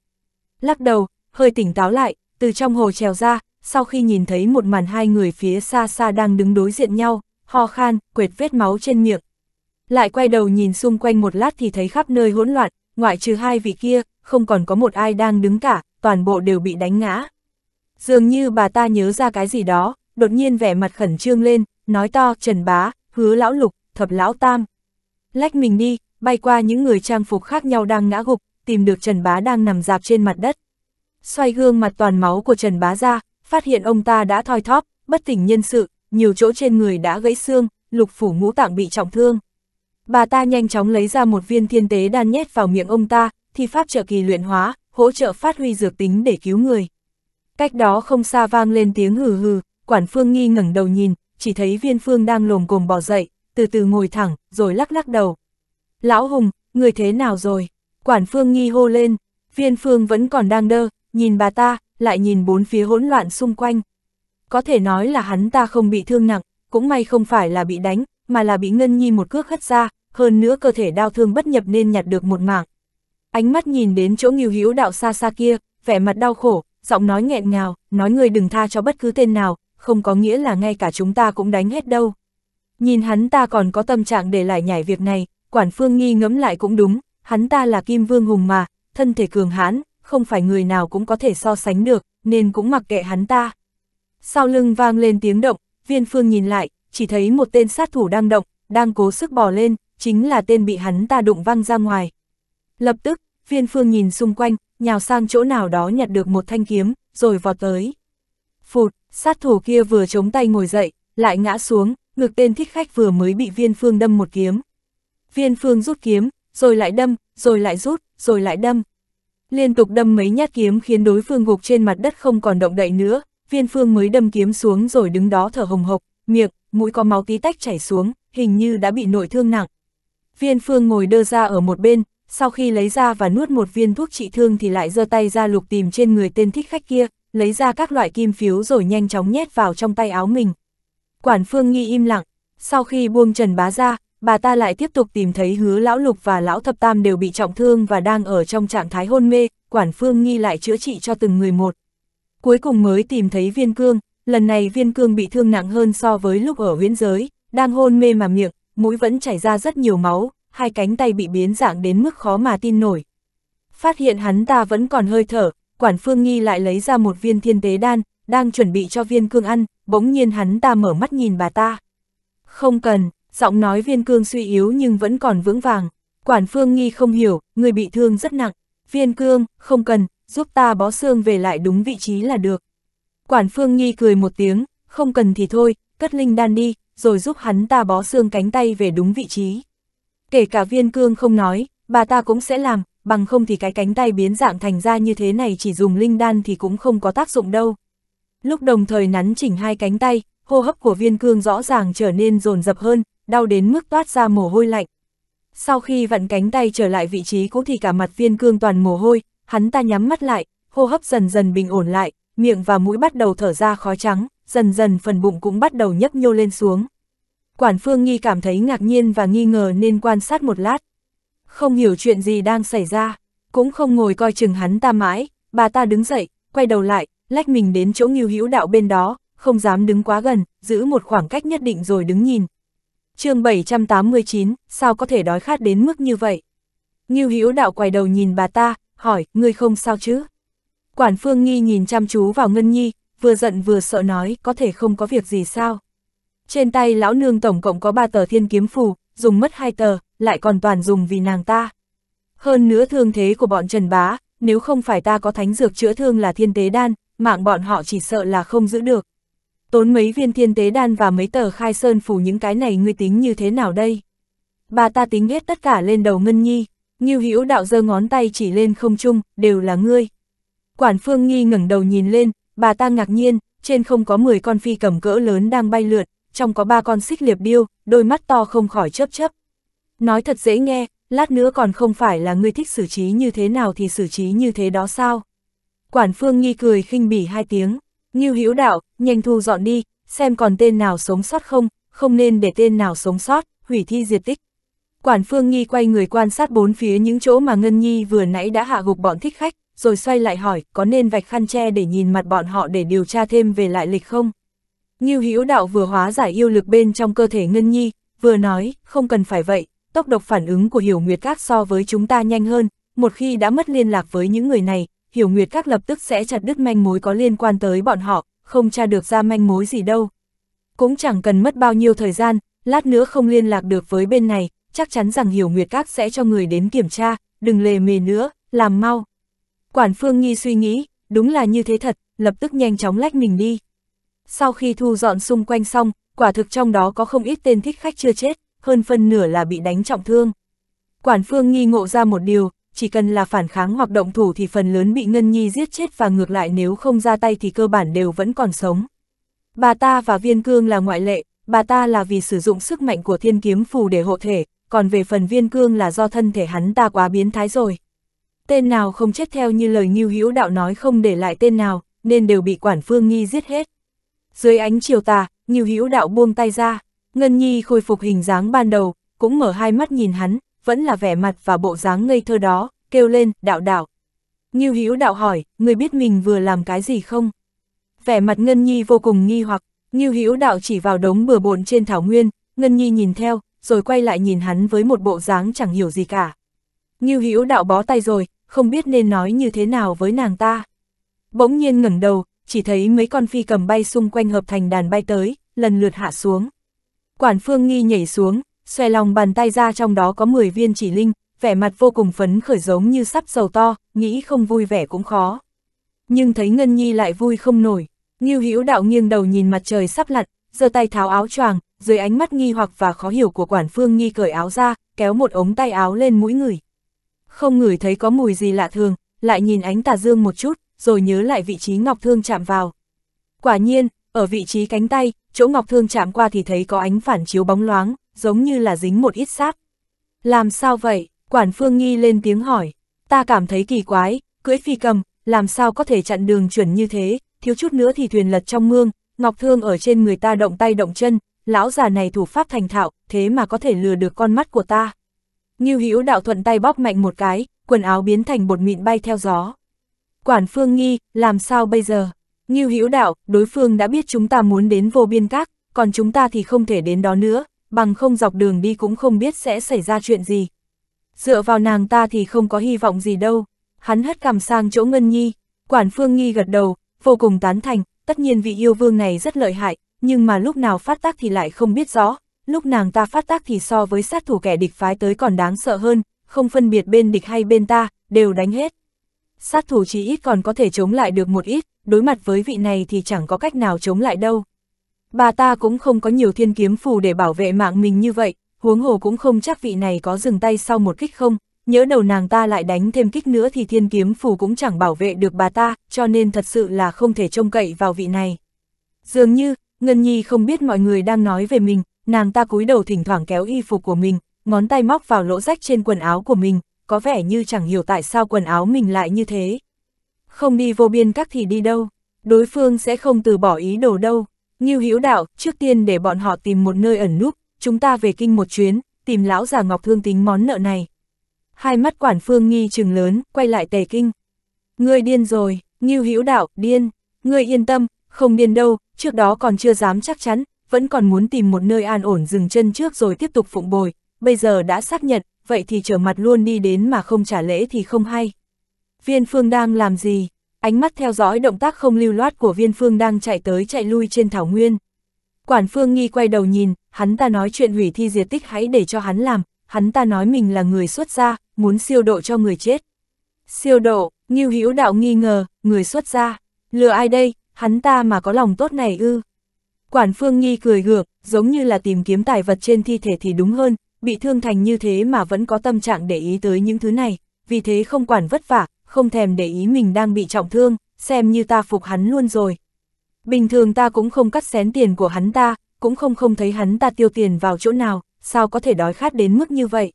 Lắc đầu, hơi tỉnh táo lại, từ trong hồ trèo ra, sau khi nhìn thấy một màn hai người phía xa xa đang đứng đối diện nhau, ho khan, quệt vết máu trên miệng. Lại quay đầu nhìn xung quanh một lát thì thấy khắp nơi hỗn loạn, ngoại trừ hai vị kia, không còn có một ai đang đứng cả, toàn bộ đều bị đánh ngã. Dường như bà ta nhớ ra cái gì đó, đột nhiên vẻ mặt khẩn trương lên, nói to, trần bá, hứa lão lục, thập lão tam. Lách mình đi, bay qua những người trang phục khác nhau đang ngã gục, tìm được trần bá đang nằm dạp trên mặt đất. Xoay gương mặt toàn máu của trần bá ra, phát hiện ông ta đã thoi thóp, bất tỉnh nhân sự, nhiều chỗ trên người đã gãy xương, lục phủ ngũ tạng bị trọng thương. Bà ta nhanh chóng lấy ra một viên thiên tế đan nhét vào miệng ông ta, thi pháp trợ kỳ luyện hóa, hỗ trợ phát huy dược tính để cứu người. Cách đó không xa vang lên tiếng hừ hừ, quản phương nghi ngẩng đầu nhìn, chỉ thấy viên phương đang lồm cồm bỏ dậy, từ từ ngồi thẳng, rồi lắc lắc đầu. Lão Hùng, người thế nào rồi? Quản phương nghi hô lên, viên phương vẫn còn đang đơ, nhìn bà ta, lại nhìn bốn phía hỗn loạn xung quanh. Có thể nói là hắn ta không bị thương nặng, cũng may không phải là bị đánh, mà là bị Ngân Nhi một cước hất ra, hơn nữa cơ thể đau thương bất nhập nên nhặt được một mảng. Ánh mắt nhìn đến chỗ nghiêu hữu đạo xa xa kia, vẻ mặt đau khổ, giọng nói nghẹn ngào, nói người đừng tha cho bất cứ tên nào, không có nghĩa là ngay cả chúng ta cũng đánh hết đâu. Nhìn hắn ta còn có tâm trạng để lại nhảy việc này, quản phương nghi ngẫm lại cũng đúng, hắn ta là kim vương hùng mà, thân thể cường hãn, không phải người nào cũng có thể so sánh được, nên cũng mặc kệ hắn ta. Sau lưng vang lên tiếng động, viên phương nhìn lại, chỉ thấy một tên sát thủ đang động, đang cố sức bò lên, chính là tên bị hắn ta đụng văng ra ngoài. Lập tức, viên phương nhìn xung quanh, nhào sang chỗ nào đó nhặt được một thanh kiếm, rồi vọt tới. Phụt, sát thủ kia vừa chống tay ngồi dậy, lại ngã xuống, ngực tên thích khách vừa mới bị viên phương đâm một kiếm. Viên phương rút kiếm, rồi lại đâm, rồi lại rút, rồi lại đâm. Liên tục đâm mấy nhát kiếm khiến đối phương gục trên mặt đất không còn động đậy nữa, viên phương mới đâm kiếm xuống rồi đứng đó thở hồng hộc, miệng, mũi có máu tí tách chảy xuống, hình như đã bị nội thương nặng. Viên phương ngồi đơ ra ở một bên, sau khi lấy ra và nuốt một viên thuốc trị thương thì lại giơ tay ra lục tìm trên người tên thích khách kia, lấy ra các loại kim phiếu rồi nhanh chóng nhét vào trong tay áo mình. Quản Phương Nghi im lặng, sau khi buông Trần Bá ra, bà ta lại tiếp tục tìm thấy hứa lão lục và lão thập tam đều bị trọng thương và đang ở trong trạng thái hôn mê, Quản Phương Nghi lại chữa trị cho từng người một. Cuối cùng mới tìm thấy viên cương, lần này viên cương bị thương nặng hơn so với lúc ở huyễn giới, đang hôn mê mà miệng, mũi vẫn chảy ra rất nhiều máu, hai cánh tay bị biến dạng đến mức khó mà tin nổi. Phát hiện hắn ta vẫn còn hơi thở, quản phương nghi lại lấy ra một viên thiên tế đan, đang chuẩn bị cho viên cương ăn, bỗng nhiên hắn ta mở mắt nhìn bà ta. Không cần, giọng nói viên cương suy yếu nhưng vẫn còn vững vàng. Quản phương nghi không hiểu, người bị thương rất nặng. Viên cương, không cần, giúp ta bó xương về lại đúng vị trí là được. Quản phương nghi cười một tiếng, không cần thì thôi, cất linh đan đi, rồi giúp hắn ta bó xương cánh tay về đúng vị trí kể cả viên cương không nói, bà ta cũng sẽ làm, bằng không thì cái cánh tay biến dạng thành ra như thế này chỉ dùng linh đan thì cũng không có tác dụng đâu. Lúc đồng thời nắn chỉnh hai cánh tay, hô hấp của viên cương rõ ràng trở nên rồn rập hơn, đau đến mức toát ra mồ hôi lạnh. Sau khi vặn cánh tay trở lại vị trí cũ thì cả mặt viên cương toàn mồ hôi, hắn ta nhắm mắt lại, hô hấp dần dần bình ổn lại, miệng và mũi bắt đầu thở ra khói trắng, dần dần phần bụng cũng bắt đầu nhấp nhô lên xuống. Quản Phương Nghi cảm thấy ngạc nhiên và nghi ngờ nên quan sát một lát. Không hiểu chuyện gì đang xảy ra, cũng không ngồi coi chừng hắn ta mãi, bà ta đứng dậy, quay đầu lại, lách mình đến chỗ Ngưu hữu đạo bên đó, không dám đứng quá gần, giữ một khoảng cách nhất định rồi đứng nhìn. chương 789, sao có thể đói khát đến mức như vậy? Ngưu hữu đạo quay đầu nhìn bà ta, hỏi, ngươi không sao chứ? Quản Phương Nghi nhìn chăm chú vào Ngân Nhi, vừa giận vừa sợ nói, có thể không có việc gì sao? Trên tay lão nương tổng cộng có ba tờ thiên kiếm phù, dùng mất hai tờ, lại còn toàn dùng vì nàng ta. Hơn nữa thương thế của bọn Trần Bá, nếu không phải ta có thánh dược chữa thương là thiên tế đan, mạng bọn họ chỉ sợ là không giữ được. Tốn mấy viên thiên tế đan và mấy tờ khai sơn phù những cái này ngươi tính như thế nào đây? Bà ta tính hết tất cả lên đầu Ngân Nhi, Ngưu Hữu đạo giơ ngón tay chỉ lên không trung, đều là ngươi. Quản Phương Nghi ngẩng đầu nhìn lên, bà ta ngạc nhiên, trên không có 10 con phi cầm cỡ lớn đang bay lượt, trong có ba con xích liệp biêu, đôi mắt to không khỏi chớp chớp. Nói thật dễ nghe, lát nữa còn không phải là ngươi thích xử trí như thế nào thì xử trí như thế đó sao? Quản Phương nghi cười khinh bỉ hai tiếng, Ngưu Hữu Đạo, nhanh thu dọn đi, xem còn tên nào sống sót không, không nên để tên nào sống sót, hủy thi diệt tích. Quản Phương nghi quay người quan sát bốn phía những chỗ mà Ngân Nhi vừa nãy đã hạ gục bọn thích khách, rồi xoay lại hỏi có nên vạch khăn che để nhìn mặt bọn họ để điều tra thêm về lại lịch không? Ngưu Hữu Đạo vừa hóa giải yêu lực bên trong cơ thể Ngân Nhi, vừa nói, không cần phải vậy, tốc độc phản ứng của Hiểu Nguyệt Các so với chúng ta nhanh hơn, một khi đã mất liên lạc với những người này, Hiểu Nguyệt Các lập tức sẽ chặt đứt manh mối có liên quan tới bọn họ, không tra được ra manh mối gì đâu. Cũng chẳng cần mất bao nhiêu thời gian, lát nữa không liên lạc được với bên này, chắc chắn rằng Hiểu Nguyệt Các sẽ cho người đến kiểm tra, đừng lề mề nữa, làm mau. Quản Phương Nghi suy nghĩ, đúng là như thế thật, lập tức nhanh chóng lách mình đi. Sau khi thu dọn xung quanh xong, quả thực trong đó có không ít tên thích khách chưa chết, hơn phân nửa là bị đánh trọng thương. Quản phương nghi ngộ ra một điều, chỉ cần là phản kháng hoặc động thủ thì phần lớn bị Ngân Nhi giết chết và ngược lại nếu không ra tay thì cơ bản đều vẫn còn sống. Bà ta và viên cương là ngoại lệ, bà ta là vì sử dụng sức mạnh của thiên kiếm phù để hộ thể, còn về phần viên cương là do thân thể hắn ta quá biến thái rồi. Tên nào không chết theo như lời Ngưu Hữu Đạo nói không để lại tên nào, nên đều bị quản phương nghi giết hết. Dưới ánh chiều tà, Nghiêu Hữu Đạo buông tay ra, Ngân Nhi khôi phục hình dáng ban đầu, cũng mở hai mắt nhìn hắn, vẫn là vẻ mặt và bộ dáng ngây thơ đó, kêu lên, "Đạo đạo." Nghiêu Hữu Đạo hỏi, "Ngươi biết mình vừa làm cái gì không?" Vẻ mặt Ngân Nhi vô cùng nghi hoặc, Nghiêu Hữu Đạo chỉ vào đống bừa bộn trên thảo nguyên, Ngân Nhi nhìn theo, rồi quay lại nhìn hắn với một bộ dáng chẳng hiểu gì cả. Nghiêu Hữu Đạo bó tay rồi, không biết nên nói như thế nào với nàng ta. Bỗng nhiên ngẩng đầu, chỉ thấy mấy con phi cầm bay xung quanh hợp thành đàn bay tới, lần lượt hạ xuống. Quản Phương Nghi nhảy xuống, xòe lòng bàn tay ra trong đó có 10 viên chỉ linh, vẻ mặt vô cùng phấn khởi giống như sắp dầu to, nghĩ không vui vẻ cũng khó. Nhưng thấy Ngân Nhi lại vui không nổi, Ngưu Hữu Đạo nghiêng đầu nhìn mặt trời sắp lặn, giơ tay tháo áo choàng, dưới ánh mắt nghi hoặc và khó hiểu của Quản Phương Nghi cởi áo ra, kéo một ống tay áo lên mũi người. Không ngửi thấy có mùi gì lạ thường, lại nhìn ánh tà dương một chút, rồi nhớ lại vị trí Ngọc Thương chạm vào. Quả nhiên, ở vị trí cánh tay, chỗ Ngọc Thương chạm qua thì thấy có ánh phản chiếu bóng loáng, giống như là dính một ít sáp. Làm sao vậy? Quản Phương Nghi lên tiếng hỏi. Ta cảm thấy kỳ quái, cưỡi phi cầm, làm sao có thể chặn đường chuẩn như thế, thiếu chút nữa thì thuyền lật trong mương, Ngọc Thương ở trên người ta động tay động chân, lão già này thủ pháp thành thạo, thế mà có thể lừa được con mắt của ta. Ngưu Hữu đạo thuận tay bóp mạnh một cái, quần áo biến thành bột mịn bay theo gió. Quản phương nghi, làm sao bây giờ? Ngưu Hữu đạo, đối phương đã biết chúng ta muốn đến vô biên các, còn chúng ta thì không thể đến đó nữa, bằng không dọc đường đi cũng không biết sẽ xảy ra chuyện gì. Dựa vào nàng ta thì không có hy vọng gì đâu. Hắn hất cằm sang chỗ Ngân Nhi, quản phương nghi gật đầu, vô cùng tán thành, tất nhiên vị yêu vương này rất lợi hại, nhưng mà lúc nào phát tác thì lại không biết rõ, lúc nàng ta phát tác thì so với sát thủ kẻ địch phái tới còn đáng sợ hơn, không phân biệt bên địch hay bên ta, đều đánh hết sát thủ chí ít còn có thể chống lại được một ít, đối mặt với vị này thì chẳng có cách nào chống lại đâu. Bà ta cũng không có nhiều thiên kiếm phù để bảo vệ mạng mình như vậy, huống hồ cũng không chắc vị này có dừng tay sau một kích không, nhớ đầu nàng ta lại đánh thêm kích nữa thì thiên kiếm phù cũng chẳng bảo vệ được bà ta, cho nên thật sự là không thể trông cậy vào vị này. Dường như, Ngân Nhi không biết mọi người đang nói về mình, nàng ta cúi đầu thỉnh thoảng kéo y phục của mình, ngón tay móc vào lỗ rách trên quần áo của mình, có vẻ như chẳng hiểu tại sao quần áo mình lại như thế. Không đi vô biên các thì đi đâu, đối phương sẽ không từ bỏ ý đồ đâu. Ngưu Hữu Đạo, trước tiên để bọn họ tìm một nơi ẩn núp, chúng ta về kinh một chuyến, tìm lão già Ngọc Thương tính món nợ này. Hai mắt quản phương nghi trừng lớn, quay lại tề kinh. Ngươi điên rồi, Ngưu Hữu Đạo, điên, ngươi yên tâm, không điên đâu, trước đó còn chưa dám chắc chắn, vẫn còn muốn tìm một nơi an ổn dừng chân trước rồi tiếp tục phụng bồi, bây giờ đã xác nhận, vậy thì trở mặt luôn đi đến mà không trả lễ thì không hay. Viên Phương đang làm gì? Ánh mắt theo dõi động tác không lưu loát của Viên Phương đang chạy tới chạy lui trên thảo nguyên. Quản Phương Nghi quay đầu nhìn, hắn ta nói chuyện hủy thi diệt tích hãy để cho hắn làm, hắn ta nói mình là người xuất gia, muốn siêu độ cho người chết. Siêu độ, Ngưu Hữu Đạo nghi ngờ, người xuất gia, lừa ai đây, hắn ta mà có lòng tốt này ư? Quản Phương Nghi cười gượng, giống như là tìm kiếm tài vật trên thi thể thì đúng hơn, bị thương thành như thế mà vẫn có tâm trạng để ý tới những thứ này, vì thế không quản vất vả, không thèm để ý mình đang bị trọng thương, xem như ta phục hắn luôn rồi. Bình thường ta cũng không cắt xén tiền của hắn ta, cũng không không thấy hắn ta tiêu tiền vào chỗ nào, sao có thể đói khát đến mức như vậy.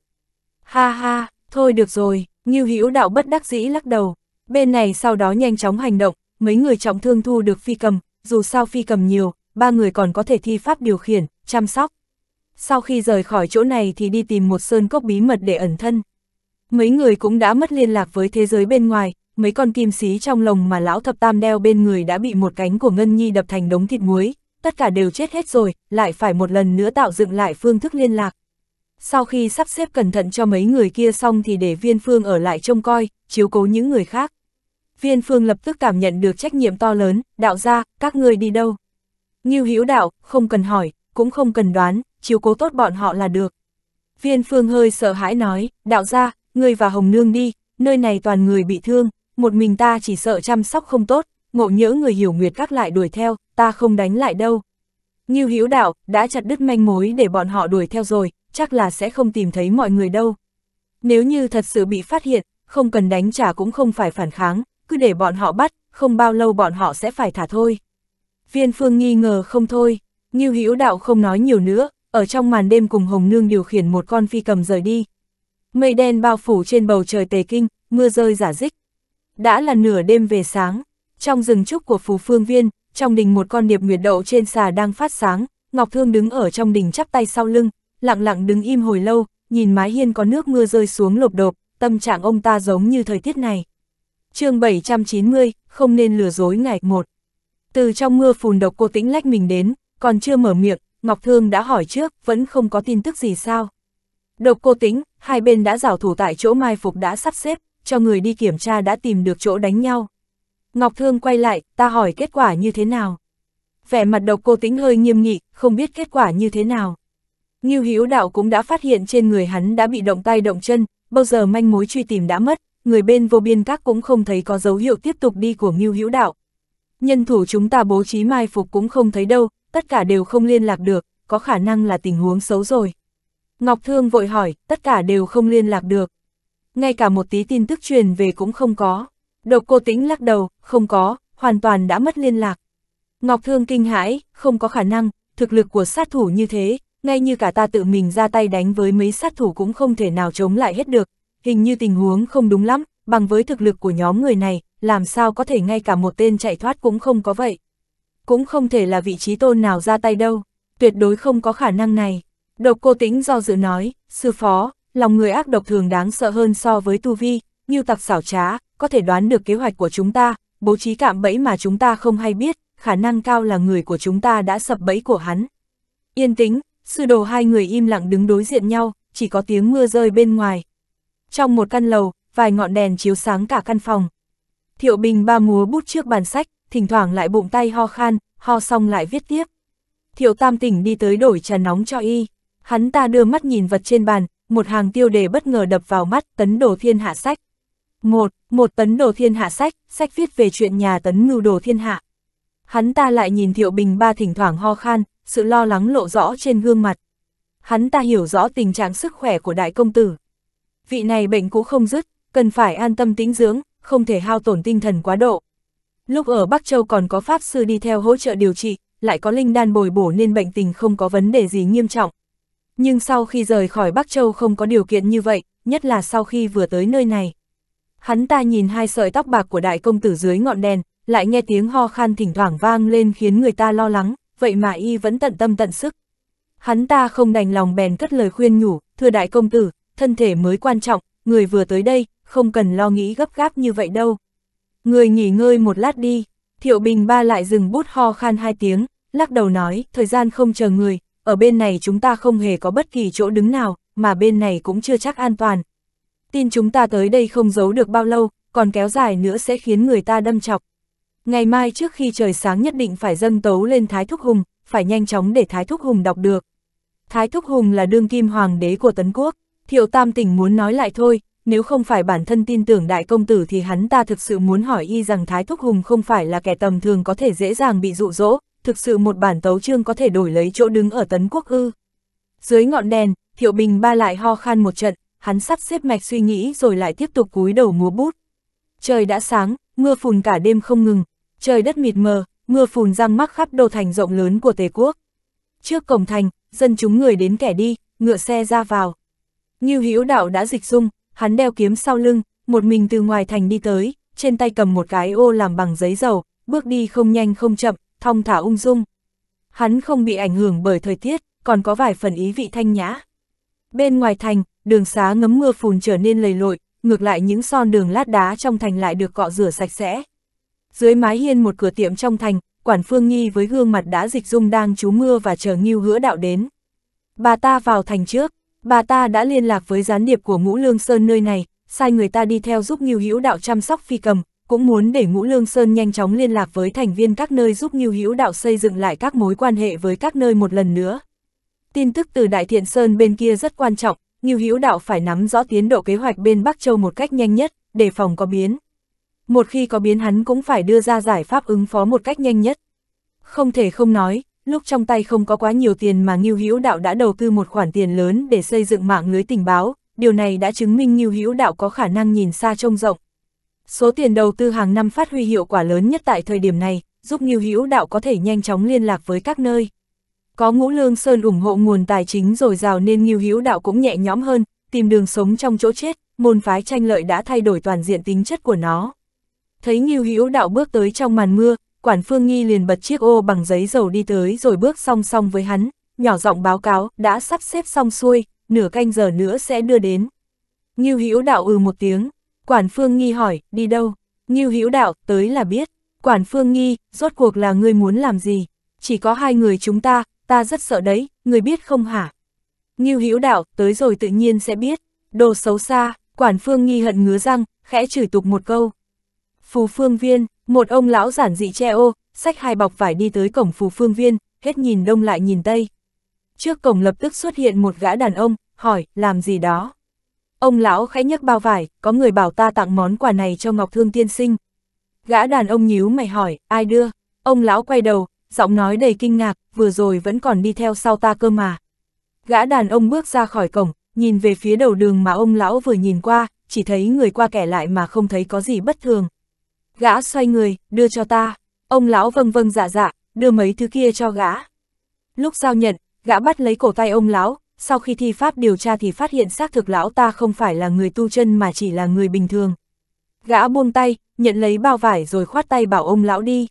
Ha ha, thôi được rồi, Ngưu Hữu Đạo bất đắc dĩ lắc đầu. Bên này sau đó nhanh chóng hành động, mấy người trọng thương thu được phi cầm, dù sao phi cầm nhiều, ba người còn có thể thi pháp điều khiển, chăm sóc sau khi rời khỏi chỗ này thì đi tìm một sơn cốc bí mật để ẩn thân. Mấy người cũng đã mất liên lạc với thế giới bên ngoài, mấy con kim xí trong lồng mà lão thập tam đeo bên người đã bị một cánh của Ngân Nhi đập thành đống thịt muối, tất cả đều chết hết rồi, lại phải một lần nữa tạo dựng lại phương thức liên lạc. Sau khi sắp xếp cẩn thận cho mấy người kia xong thì để viên phương ở lại trông coi, chiếu cố những người khác. Viên phương lập tức cảm nhận được trách nhiệm to lớn, đạo ra, các ngươi đi đâu. Nghiêu Hữu đạo, không cần hỏi, cũng không cần đoán, chiếu cố tốt bọn họ là được. Viên Phương hơi sợ hãi nói, đạo gia, ngươi và Hồng Nương đi, nơi này toàn người bị thương, một mình ta chỉ sợ chăm sóc không tốt, ngộ nhỡ người hiểu nguyệt các lại đuổi theo, ta không đánh lại đâu. Ngưu Hữu Đạo đã chặt đứt manh mối để bọn họ đuổi theo rồi, chắc là sẽ không tìm thấy mọi người đâu. Nếu như thật sự bị phát hiện, không cần đánh trả cũng không phải phản kháng, cứ để bọn họ bắt, không bao lâu bọn họ sẽ phải thả thôi. Viên Phương nghi ngờ không thôi, Ngưu Hữu Đạo không nói nhiều nữa, ở trong màn đêm cùng Hồng Nương điều khiển một con phi cầm rời đi. Mây đen bao phủ trên bầu trời tề kinh, mưa rơi giả dích. Đã là nửa đêm về sáng, trong rừng trúc của Phú Phương Viên, trong đình một con điệp nguyệt đậu trên xà đang phát sáng, Ngọc Thương đứng ở trong đình chắp tay sau lưng, lặng lặng đứng im hồi lâu, nhìn mái hiên có nước mưa rơi xuống lộp độp, tâm trạng ông ta giống như thời tiết này. chương 790, không nên lừa dối ngày một. Từ trong mưa phùn độc cô tĩnh lách mình đến, còn chưa mở miệng, Ngọc Thương đã hỏi trước, vẫn không có tin tức gì sao. Độc cô tính, hai bên đã giảo thủ tại chỗ mai phục đã sắp xếp, cho người đi kiểm tra đã tìm được chỗ đánh nhau. Ngọc Thương quay lại, ta hỏi kết quả như thế nào. Vẻ mặt độc cô tính hơi nghiêm nghị, không biết kết quả như thế nào. Ngưu Hiếu Đạo cũng đã phát hiện trên người hắn đã bị động tay động chân, bao giờ manh mối truy tìm đã mất, người bên vô biên các cũng không thấy có dấu hiệu tiếp tục đi của Ngưu Hiếu Đạo. Nhân thủ chúng ta bố trí mai phục cũng không thấy đâu, tất cả đều không liên lạc được, có khả năng là tình huống xấu rồi. Ngọc Thương vội hỏi, tất cả đều không liên lạc được. Ngay cả một tí tin tức truyền về cũng không có. Độc cô tĩnh lắc đầu, không có, hoàn toàn đã mất liên lạc. Ngọc Thương kinh hãi, không có khả năng, thực lực của sát thủ như thế, ngay như cả ta tự mình ra tay đánh với mấy sát thủ cũng không thể nào chống lại hết được. Hình như tình huống không đúng lắm, bằng với thực lực của nhóm người này, làm sao có thể ngay cả một tên chạy thoát cũng không có vậy cũng không thể là vị trí tôn nào ra tay đâu, tuyệt đối không có khả năng này. Độc cô tĩnh do dự nói, sư phó, lòng người ác độc thường đáng sợ hơn so với tu vi, như tặc xảo trá, có thể đoán được kế hoạch của chúng ta, bố trí cạm bẫy mà chúng ta không hay biết, khả năng cao là người của chúng ta đã sập bẫy của hắn. Yên tĩnh, sư đồ hai người im lặng đứng đối diện nhau, chỉ có tiếng mưa rơi bên ngoài. Trong một căn lầu, vài ngọn đèn chiếu sáng cả căn phòng. Thiệu Bình ba múa bút trước bàn sách, thỉnh thoảng lại bụng tay ho khan, ho xong lại viết tiếp. Thiệu Tam tỉnh đi tới đổi trà nóng cho y, hắn ta đưa mắt nhìn vật trên bàn, một hàng tiêu đề bất ngờ đập vào mắt tấn đồ thiên hạ sách. Một, một tấn đồ thiên hạ sách, sách viết về chuyện nhà tấn ngưu đồ thiên hạ. Hắn ta lại nhìn Thiệu Bình ba thỉnh thoảng ho khan, sự lo lắng lộ rõ trên gương mặt. Hắn ta hiểu rõ tình trạng sức khỏe của đại công tử. Vị này bệnh cũ không dứt, cần phải an tâm tĩnh dưỡng, không thể hao tổn tinh thần quá độ. Lúc ở Bắc Châu còn có Pháp Sư đi theo hỗ trợ điều trị, lại có Linh Đan bồi bổ nên bệnh tình không có vấn đề gì nghiêm trọng. Nhưng sau khi rời khỏi Bắc Châu không có điều kiện như vậy, nhất là sau khi vừa tới nơi này. Hắn ta nhìn hai sợi tóc bạc của đại công tử dưới ngọn đèn, lại nghe tiếng ho khan thỉnh thoảng vang lên khiến người ta lo lắng, vậy mà y vẫn tận tâm tận sức. Hắn ta không đành lòng bèn cất lời khuyên nhủ, thưa đại công tử, thân thể mới quan trọng, người vừa tới đây, không cần lo nghĩ gấp gáp như vậy đâu. Người nghỉ ngơi một lát đi, Thiệu Bình Ba lại dừng bút ho khan hai tiếng, lắc đầu nói, thời gian không chờ người, ở bên này chúng ta không hề có bất kỳ chỗ đứng nào, mà bên này cũng chưa chắc an toàn. Tin chúng ta tới đây không giấu được bao lâu, còn kéo dài nữa sẽ khiến người ta đâm chọc. Ngày mai trước khi trời sáng nhất định phải dâng tấu lên Thái Thúc Hùng, phải nhanh chóng để Thái Thúc Hùng đọc được. Thái Thúc Hùng là đương kim hoàng đế của Tấn Quốc, Thiệu Tam Tỉnh muốn nói lại thôi, nếu không phải bản thân tin tưởng đại công tử thì hắn ta thực sự muốn hỏi y rằng Thái Thúc Hùng không phải là kẻ tầm thường có thể dễ dàng bị dụ dỗ, thực sự một bản tấu chương có thể đổi lấy chỗ đứng ở tấn quốc ư. Dưới ngọn đèn, Thiệu Bình ba lại ho khan một trận, hắn sắp xếp mạch suy nghĩ rồi lại tiếp tục cúi đầu múa bút. Trời đã sáng, mưa phùn cả đêm không ngừng, trời đất mịt mờ, mưa phùn răng mắc khắp đô thành rộng lớn của Tề quốc. Trước cổng thành, dân chúng người đến kẻ đi, ngựa xe ra vào. Như Hữu Đạo đã dịch dung, hắn đeo kiếm sau lưng, một mình từ ngoài thành đi tới, trên tay cầm một cái ô làm bằng giấy dầu, bước đi không nhanh không chậm, thong thả ung dung. Hắn không bị ảnh hưởng bởi thời tiết, còn có vài phần ý vị thanh nhã. Bên ngoài thành, đường xá ngấm mưa phùn trở nên lầy lội, ngược lại những son đường lát đá trong thành lại được cọ rửa sạch sẽ. Dưới mái hiên một cửa tiệm trong thành, quản phương nghi với gương mặt đã dịch dung đang trú mưa và chờ nghiêu hứa đạo đến. Bà ta vào thành trước, bà ta đã liên lạc với gián điệp của Ngũ Lương Sơn nơi này, sai người ta đi theo giúp Ngưu Hữu Đạo chăm sóc phi cầm, cũng muốn để Ngũ Lương Sơn nhanh chóng liên lạc với thành viên các nơi giúp Ngưu Hữu Đạo xây dựng lại các mối quan hệ với các nơi một lần nữa. Tin tức từ Đại Thiện Sơn bên kia rất quan trọng, Ngưu Hữu Đạo phải nắm rõ tiến độ kế hoạch bên Bắc Châu một cách nhanh nhất, để phòng có biến. Một khi có biến hắn cũng phải đưa ra giải pháp ứng phó một cách nhanh nhất. Không thể không nói, Lúc trong tay không có quá nhiều tiền mà Ngưu Hữu Đạo đã đầu tư một khoản tiền lớn để xây dựng mạng lưới tình báo, điều này đã chứng minh Ngưu Hữu Đạo có khả năng nhìn xa trông rộng. Số tiền đầu tư hàng năm phát huy hiệu quả lớn nhất tại thời điểm này, giúp Ngưu Hữu Đạo có thể nhanh chóng liên lạc với các nơi. Có Ngũ Lương Sơn ủng hộ nguồn tài chính dồi dào nên Ngưu Hữu Đạo cũng nhẹ nhõm hơn, tìm đường sống trong chỗ chết, môn phái tranh lợi đã thay đổi toàn diện tính chất của nó. Thấy Ngưu Hữu Đạo bước tới trong màn mưa, quản phương nghi liền bật chiếc ô bằng giấy dầu đi tới rồi bước song song với hắn, nhỏ giọng báo cáo, đã sắp xếp xong xuôi, nửa canh giờ nữa sẽ đưa đến. Ngưu Hữu Đạo ừ một tiếng, quản phương nghi hỏi, đi đâu? Ngưu Hữu Đạo, tới là biết. Quản phương nghi, rốt cuộc là ngươi muốn làm gì? Chỉ có hai người chúng ta, ta rất sợ đấy, người biết không hả? Ngưu Hữu Đạo, tới rồi tự nhiên sẽ biết. Đồ xấu xa, quản phương nghi hận ngứa răng, khẽ chửi tục một câu, Phù Phương Viên, một ông lão giản dị che ô, sách hai bọc vải đi tới cổng Phù Phương Viên, hết nhìn đông lại nhìn tây. Trước cổng lập tức xuất hiện một gã đàn ông, hỏi, làm gì đó? Ông lão khẽ nhấc bao vải, có người bảo ta tặng món quà này cho Ngọc Thương Tiên Sinh. Gã đàn ông nhíu mày hỏi, ai đưa? Ông lão quay đầu, giọng nói đầy kinh ngạc, vừa rồi vẫn còn đi theo sau ta cơ mà. Gã đàn ông bước ra khỏi cổng, nhìn về phía đầu đường mà ông lão vừa nhìn qua, chỉ thấy người qua kẻ lại mà không thấy có gì bất thường. Gã xoay người, đưa cho ta. Ông lão vâng vâng dạ dạ, đưa mấy thứ kia cho gã. Lúc giao nhận, gã bắt lấy cổ tay ông lão, sau khi thi pháp điều tra thì phát hiện xác thực lão ta không phải là người tu chân mà chỉ là người bình thường. Gã buông tay, nhận lấy bao vải rồi khoát tay bảo ông lão đi.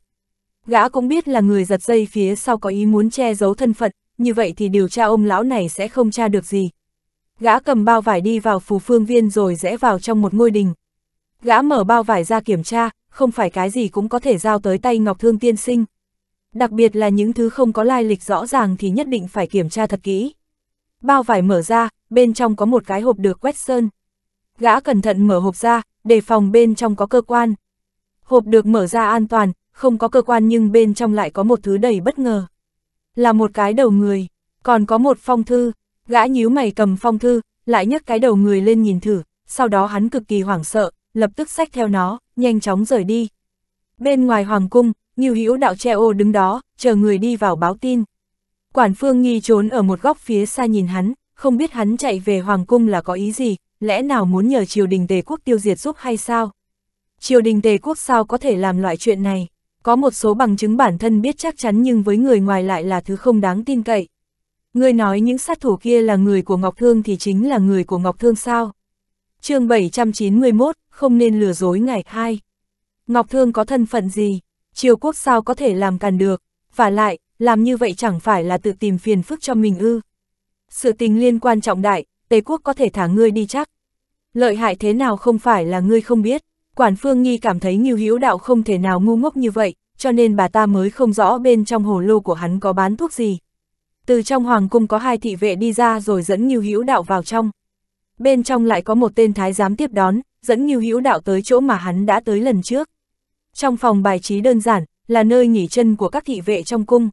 Gã cũng biết là người giật dây phía sau có ý muốn che giấu thân phận, như vậy thì điều tra ông lão này sẽ không tra được gì. Gã cầm bao vải đi vào phù phương viên rồi rẽ vào trong một ngôi đình, Gã mở bao vải ra kiểm tra, không phải cái gì cũng có thể giao tới tay Ngọc Thương tiên sinh. Đặc biệt là những thứ không có lai lịch rõ ràng thì nhất định phải kiểm tra thật kỹ. Bao vải mở ra, bên trong có một cái hộp được quét sơn. Gã cẩn thận mở hộp ra, đề phòng bên trong có cơ quan. Hộp được mở ra an toàn, không có cơ quan nhưng bên trong lại có một thứ đầy bất ngờ. Là một cái đầu người, còn có một phong thư, gã nhíu mày cầm phong thư, lại nhấc cái đầu người lên nhìn thử, sau đó hắn cực kỳ hoảng sợ, lập tức xách theo nó, nhanh chóng rời đi. Bên ngoài hoàng cung, Nghiêu Hữu đạo treo đứng đó, chờ người đi vào báo tin. Quản Phương Nghi trốn ở một góc phía xa nhìn hắn, không biết hắn chạy về hoàng cung là có ý gì, lẽ nào muốn nhờ triều đình tề quốc tiêu diệt giúp hay sao? Triều đình tề quốc sao có thể làm loại chuyện này? Có một số bằng chứng bản thân biết chắc chắn nhưng với người ngoài lại là thứ không đáng tin cậy. ngươi nói những sát thủ kia là người của Ngọc Thương thì chính là người của Ngọc Thương sao? chương 791, không nên lừa dối ngài hai. Ngọc Thương có thân phận gì, triều quốc sao có thể làm càn được, và lại, làm như vậy chẳng phải là tự tìm phiền phức cho mình ư. Sự tình liên quan trọng đại, Tây Quốc có thể thả ngươi đi chắc. Lợi hại thế nào không phải là ngươi không biết, Quản Phương Nghi cảm thấy Ngưu Hữu Đạo không thể nào ngu ngốc như vậy, cho nên bà ta mới không rõ bên trong hồ lô của hắn có bán thuốc gì. Từ trong hoàng cung có hai thị vệ đi ra rồi dẫn Ngưu Hữu Đạo vào trong bên trong lại có một tên thái giám tiếp đón, dẫn Ngưu Hữu Đạo tới chỗ mà hắn đã tới lần trước. Trong phòng bài trí đơn giản, là nơi nghỉ chân của các thị vệ trong cung.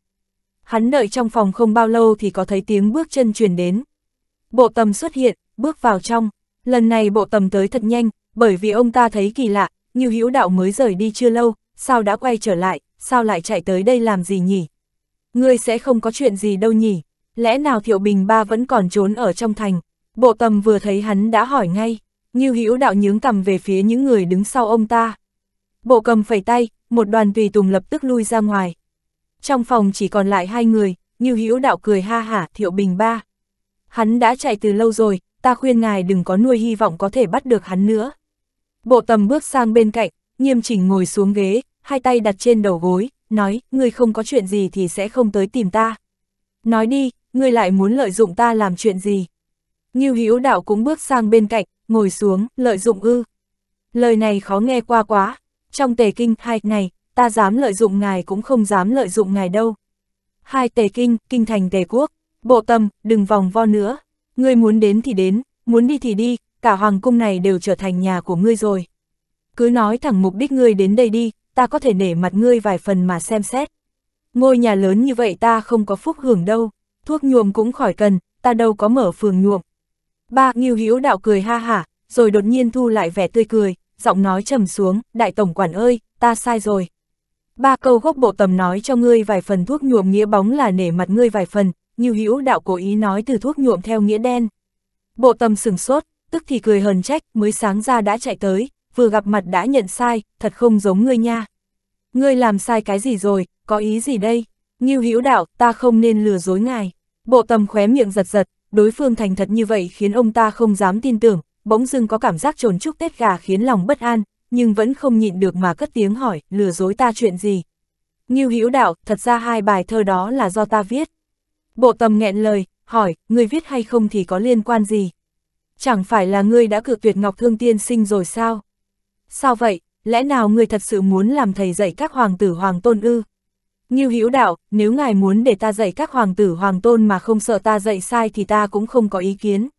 Hắn đợi trong phòng không bao lâu thì có thấy tiếng bước chân truyền đến. Bộ tầm xuất hiện, bước vào trong. Lần này bộ tầm tới thật nhanh, bởi vì ông ta thấy kỳ lạ, Ngưu Hữu Đạo mới rời đi chưa lâu, sao đã quay trở lại, sao lại chạy tới đây làm gì nhỉ? Ngươi sẽ không có chuyện gì đâu nhỉ? Lẽ nào Thiệu Bình Ba vẫn còn trốn ở trong thành? Bộ tầm vừa thấy hắn đã hỏi ngay, Ngưu Hữu đạo nhướng cầm về phía những người đứng sau ông ta. Bộ cầm phẩy tay, một đoàn tùy tùng lập tức lui ra ngoài. Trong phòng chỉ còn lại hai người, Ngưu Hữu đạo cười ha hả Thiệu Bình ba. Hắn đã chạy từ lâu rồi, ta khuyên ngài đừng có nuôi hy vọng có thể bắt được hắn nữa. Bộ tầm bước sang bên cạnh, nghiêm chỉnh ngồi xuống ghế, hai tay đặt trên đầu gối, nói, ngươi không có chuyện gì thì sẽ không tới tìm ta. Nói đi, ngươi lại muốn lợi dụng ta làm chuyện gì? Ngưu Hữu Đạo cũng bước sang bên cạnh, ngồi xuống, lợi dụng ư. Lời này khó nghe qua quá, trong tề kinh hai này, ta dám lợi dụng ngài cũng không dám lợi dụng ngài đâu. Hai tề kinh, kinh thành tề quốc, bộ tâm, đừng vòng vo nữa, ngươi muốn đến thì đến, muốn đi thì đi, cả hoàng cung này đều trở thành nhà của ngươi rồi. Cứ nói thẳng mục đích ngươi đến đây đi, ta có thể nể mặt ngươi vài phần mà xem xét. Ngôi nhà lớn như vậy ta không có phúc hưởng đâu, thuốc nhuộm cũng khỏi cần, ta đâu có mở phường nhuộm, Ba, Ngưu Hữu Đạo cười ha hả, rồi đột nhiên thu lại vẻ tươi cười, giọng nói trầm xuống, "Đại tổng quản ơi, ta sai rồi." Ba câu gốc bộ tầm nói cho ngươi vài phần thuốc nhuộm nghĩa bóng là nể mặt ngươi vài phần, Ngưu Hữu Đạo cố ý nói từ thuốc nhuộm theo nghĩa đen. Bộ tầm sừng sốt, tức thì cười hờn trách, mới sáng ra đã chạy tới, vừa gặp mặt đã nhận sai, thật không giống ngươi nha. Ngươi làm sai cái gì rồi, có ý gì đây? Ngưu Hữu Đạo, ta không nên lừa dối ngài. Bộ tầm khóe miệng giật giật, đối phương thành thật như vậy khiến ông ta không dám tin tưởng, bỗng dưng có cảm giác trồn chúc tết gà khiến lòng bất an, nhưng vẫn không nhịn được mà cất tiếng hỏi, lừa dối ta chuyện gì. Ngưu Hữu Đạo, thật ra hai bài thơ đó là do ta viết. Bộ tầm nghẹn lời, hỏi, người viết hay không thì có liên quan gì? Chẳng phải là ngươi đã cự tuyệt Ngọc Thương Tiên sinh rồi sao? Sao vậy, lẽ nào ngươi thật sự muốn làm thầy dạy các hoàng tử hoàng tôn ư? Ngưu Hữu Đạo, nếu ngài muốn để ta dạy các hoàng tử hoàng tôn mà không sợ ta dạy sai thì ta cũng không có ý kiến.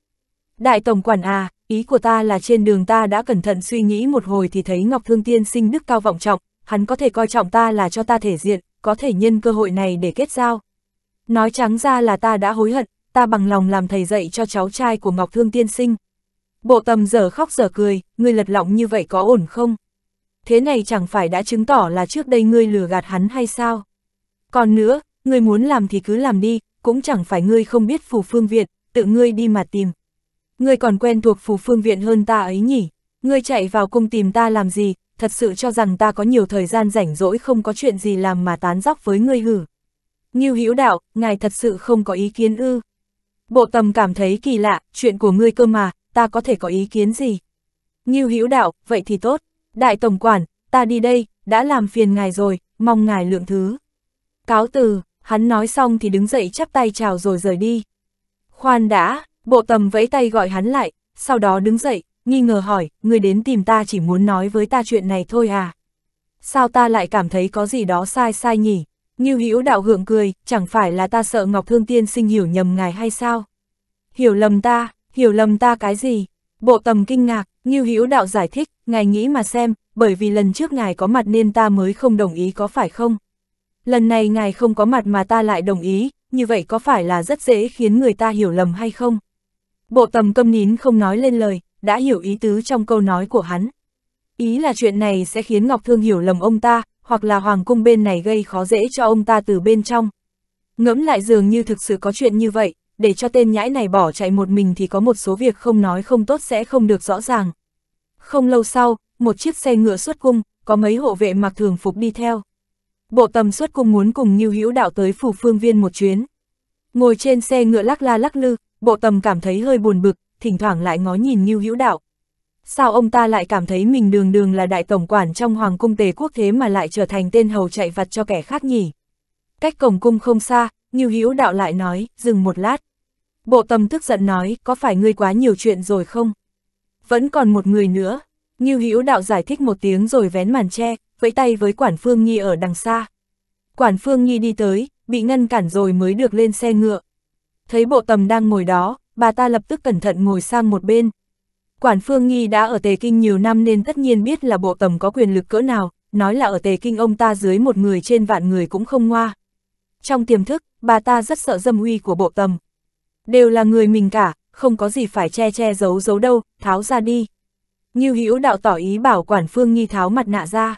Đại Tổng Quản à, ý của ta là trên đường ta đã cẩn thận suy nghĩ một hồi thì thấy Ngọc Thương Tiên sinh đức cao vọng trọng, hắn có thể coi trọng ta là cho ta thể diện, có thể nhân cơ hội này để kết giao. Nói trắng ra là ta đã hối hận, ta bằng lòng làm thầy dạy cho cháu trai của Ngọc Thương Tiên sinh. Bộ tầm giờ khóc giờ cười, ngươi lật lọng như vậy có ổn không? Thế này chẳng phải đã chứng tỏ là trước đây ngươi lừa gạt hắn hay sao? Còn nữa, ngươi muốn làm thì cứ làm đi, cũng chẳng phải ngươi không biết phù phương viện, tự ngươi đi mà tìm. Ngươi còn quen thuộc phù phương viện hơn ta ấy nhỉ? Ngươi chạy vào cung tìm ta làm gì, thật sự cho rằng ta có nhiều thời gian rảnh rỗi không có chuyện gì làm mà tán dóc với ngươi hử. Ngưu Hữu Đạo, ngài thật sự không có ý kiến ư? Bộ Tầm cảm thấy kỳ lạ, chuyện của ngươi cơ mà, ta có thể có ý kiến gì? Ngưu Hữu Đạo, vậy thì tốt. Đại tổng quản, ta đi đây, đã làm phiền ngài rồi, mong ngài lượng thứ cáo từ, hắn nói xong thì đứng dậy chắp tay chào rồi rời đi. Khoan đã, bộ tầm vẫy tay gọi hắn lại, sau đó đứng dậy, nghi ngờ hỏi, người đến tìm ta chỉ muốn nói với ta chuyện này thôi à. Sao ta lại cảm thấy có gì đó sai sai nhỉ? Như hữu đạo hượng cười, chẳng phải là ta sợ Ngọc Thương Tiên sinh hiểu nhầm ngài hay sao? Hiểu lầm ta, hiểu lầm ta cái gì? Bộ tầm kinh ngạc, Như hữu đạo giải thích, ngài nghĩ mà xem, bởi vì lần trước ngài có mặt nên ta mới không đồng ý có phải không? lần này ngài không có mặt mà ta lại đồng ý, như vậy có phải là rất dễ khiến người ta hiểu lầm hay không? Bộ tầm câm nín không nói lên lời, đã hiểu ý tứ trong câu nói của hắn. Ý là chuyện này sẽ khiến Ngọc Thương hiểu lầm ông ta, hoặc là Hoàng cung bên này gây khó dễ cho ông ta từ bên trong. Ngẫm lại dường như thực sự có chuyện như vậy, để cho tên nhãi này bỏ chạy một mình thì có một số việc không nói không tốt sẽ không được rõ ràng. Không lâu sau, một chiếc xe ngựa xuất cung, có mấy hộ vệ mặc thường phục đi theo. Bộ tầm suất cung muốn cùng Ngưu Hữu Đạo tới phủ phương viên một chuyến. Ngồi trên xe ngựa lắc la lắc lư, bộ tầm cảm thấy hơi buồn bực, thỉnh thoảng lại ngó nhìn Ngưu Hữu Đạo. Sao ông ta lại cảm thấy mình đường đường là đại tổng quản trong hoàng cung tề quốc thế mà lại trở thành tên hầu chạy vặt cho kẻ khác nhỉ? Cách cổng cung không xa, Ngưu Hữu Đạo lại nói, dừng một lát. Bộ tầm tức giận nói, có phải ngươi quá nhiều chuyện rồi không? Vẫn còn một người nữa. Ngưu Hữu Đạo giải thích một tiếng rồi vén màn che, vẫy tay với Quản Phương Nhi ở đằng xa. Quản Phương Nhi đi tới, bị ngăn cản rồi mới được lên xe ngựa. Thấy bộ tầm đang ngồi đó, bà ta lập tức cẩn thận ngồi sang một bên. Quản Phương Nhi đã ở Tề Kinh nhiều năm nên tất nhiên biết là bộ tầm có quyền lực cỡ nào, nói là ở Tề Kinh ông ta dưới một người trên vạn người cũng không ngoa. Trong tiềm thức, bà ta rất sợ dâm uy của bộ tầm. Đều là người mình cả, không có gì phải che che giấu giấu đâu, tháo ra đi. Như Hữu đạo tỏ ý bảo Quản Phương Nhi tháo mặt nạ ra.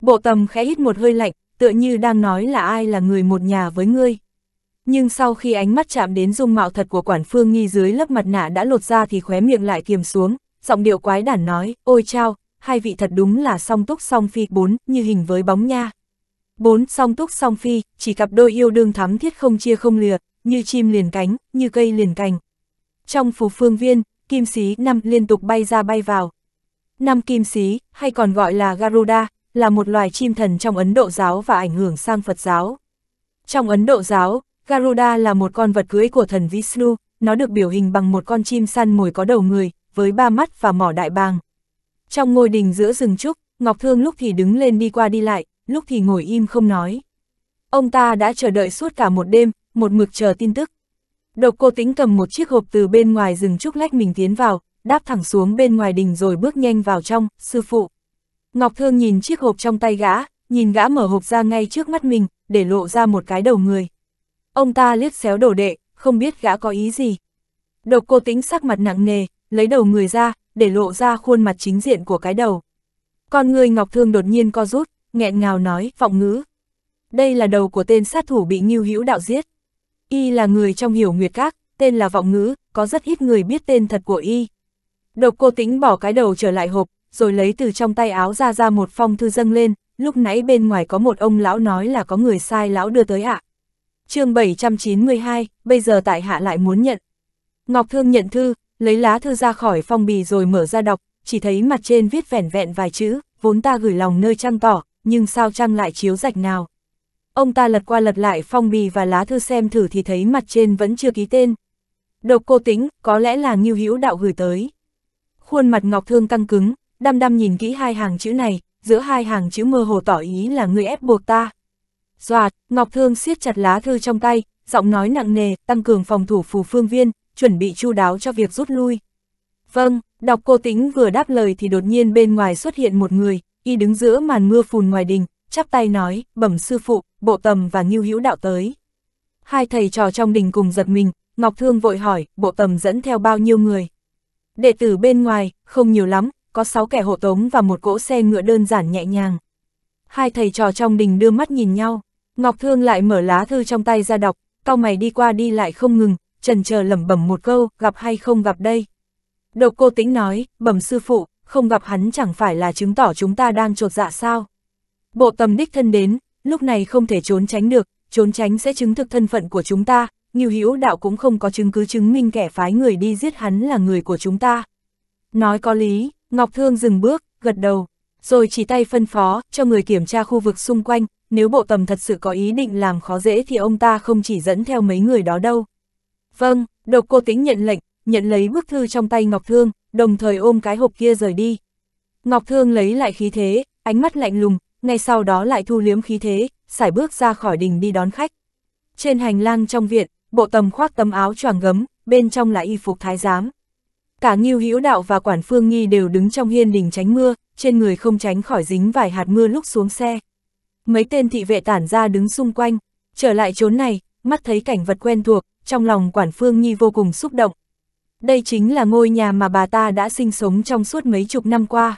Bộ tầm khẽ hít một hơi lạnh, tựa như đang nói là ai là người một nhà với ngươi. Nhưng sau khi ánh mắt chạm đến dung mạo thật của quản phương nghi dưới lớp mặt nạ đã lột ra thì khóe miệng lại kiềm xuống, giọng điệu quái đản nói, ôi chao, hai vị thật đúng là song túc song phi bốn, như hình với bóng nha. Bốn song túc song phi, chỉ cặp đôi yêu đương thắm thiết không chia không lìa, như chim liền cánh, như cây liền cành. Trong phù phương viên, kim xí năm liên tục bay ra bay vào. Năm kim xí hay còn gọi là Garuda, là một loài chim thần trong Ấn Độ giáo và ảnh hưởng sang Phật giáo. Trong Ấn Độ giáo, Garuda là một con vật cưới của thần Vishnu, nó được biểu hình bằng một con chim săn mồi có đầu người, với ba mắt và mỏ đại bàng. Trong ngôi đình giữa rừng trúc, Ngọc Thương lúc thì đứng lên đi qua đi lại, lúc thì ngồi im không nói. Ông ta đã chờ đợi suốt cả một đêm, một mực chờ tin tức. Độc cô tính cầm một chiếc hộp từ bên ngoài rừng trúc lách mình tiến vào, đáp thẳng xuống bên ngoài đình rồi bước nhanh vào trong, sư phụ. Ngọc Thương nhìn chiếc hộp trong tay gã, nhìn gã mở hộp ra ngay trước mắt mình, để lộ ra một cái đầu người. Ông ta liếc xéo đổ đệ, không biết gã có ý gì. Độc cô tính sắc mặt nặng nề, lấy đầu người ra, để lộ ra khuôn mặt chính diện của cái đầu. Con người Ngọc Thương đột nhiên co rút, nghẹn ngào nói, vọng ngữ. Đây là đầu của tên sát thủ bị Ngưu Hữu Đạo giết. Y là người trong hiểu nguyệt các, tên là vọng ngữ, có rất ít người biết tên thật của Y. Độc cô tính bỏ cái đầu trở lại hộp, rồi lấy từ trong tay áo ra ra một phong thư dâng lên, lúc nãy bên ngoài có một ông lão nói là có người sai lão đưa tới ạ. À. chương 792, bây giờ tại hạ lại muốn nhận. Ngọc Thương nhận thư, lấy lá thư ra khỏi phong bì rồi mở ra đọc, chỉ thấy mặt trên viết vẻn vẹn vài chữ, vốn ta gửi lòng nơi trăng tỏ, nhưng sao trăng lại chiếu rạch nào. Ông ta lật qua lật lại phong bì và lá thư xem thử thì thấy mặt trên vẫn chưa ký tên. Độc cô tính, có lẽ là nghiêu hữu đạo gửi tới. Khuôn mặt Ngọc Thương căng cứng, đăm đăm nhìn kỹ hai hàng chữ này, giữa hai hàng chữ mơ hồ tỏ ý là người ép buộc ta. Doạt, Ngọc Thương siết chặt lá thư trong tay, giọng nói nặng nề, tăng cường phòng thủ phù phương viên, chuẩn bị chu đáo cho việc rút lui. Vâng, đọc cô tính vừa đáp lời thì đột nhiên bên ngoài xuất hiện một người, y đứng giữa màn mưa phùn ngoài đình, chắp tay nói, bẩm sư phụ, bộ tầm và nghiêu hữu đạo tới. Hai thầy trò trong đình cùng giật mình, Ngọc Thương vội hỏi, bộ tầm dẫn theo bao nhiêu người. Đệ tử bên ngoài, không nhiều lắm, có sáu kẻ hộ tống và một cỗ xe ngựa đơn giản nhẹ nhàng. Hai thầy trò trong đình đưa mắt nhìn nhau, Ngọc Thương lại mở lá thư trong tay ra đọc, cau mày đi qua đi lại không ngừng, trần chờ lẩm bẩm một câu, gặp hay không gặp đây. Độc cô tính nói, bẩm sư phụ, không gặp hắn chẳng phải là chứng tỏ chúng ta đang trột dạ sao. Bộ tầm đích thân đến, lúc này không thể trốn tránh được, trốn tránh sẽ chứng thực thân phận của chúng ta, nhiều hữu đạo cũng không có chứng cứ chứng minh kẻ phái người đi giết hắn là người của chúng ta. Nói có lý, Ngọc Thương dừng bước, gật đầu, rồi chỉ tay phân phó cho người kiểm tra khu vực xung quanh, nếu bộ tầm thật sự có ý định làm khó dễ thì ông ta không chỉ dẫn theo mấy người đó đâu. Vâng, độc cô tính nhận lệnh, nhận lấy bức thư trong tay Ngọc Thương, đồng thời ôm cái hộp kia rời đi. Ngọc Thương lấy lại khí thế, ánh mắt lạnh lùng, ngay sau đó lại thu liếm khí thế, xải bước ra khỏi đình đi đón khách. Trên hành lang trong viện, bộ tầm khoác tấm áo choàng gấm, bên trong là y phục thái giám. Cả Ngưu Hữu Đạo và Quản Phương Nghi đều đứng trong hiên đình tránh mưa, trên người không tránh khỏi dính vài hạt mưa lúc xuống xe. Mấy tên thị vệ tản ra đứng xung quanh, trở lại chốn này, mắt thấy cảnh vật quen thuộc, trong lòng Quản Phương Nhi vô cùng xúc động. Đây chính là ngôi nhà mà bà ta đã sinh sống trong suốt mấy chục năm qua.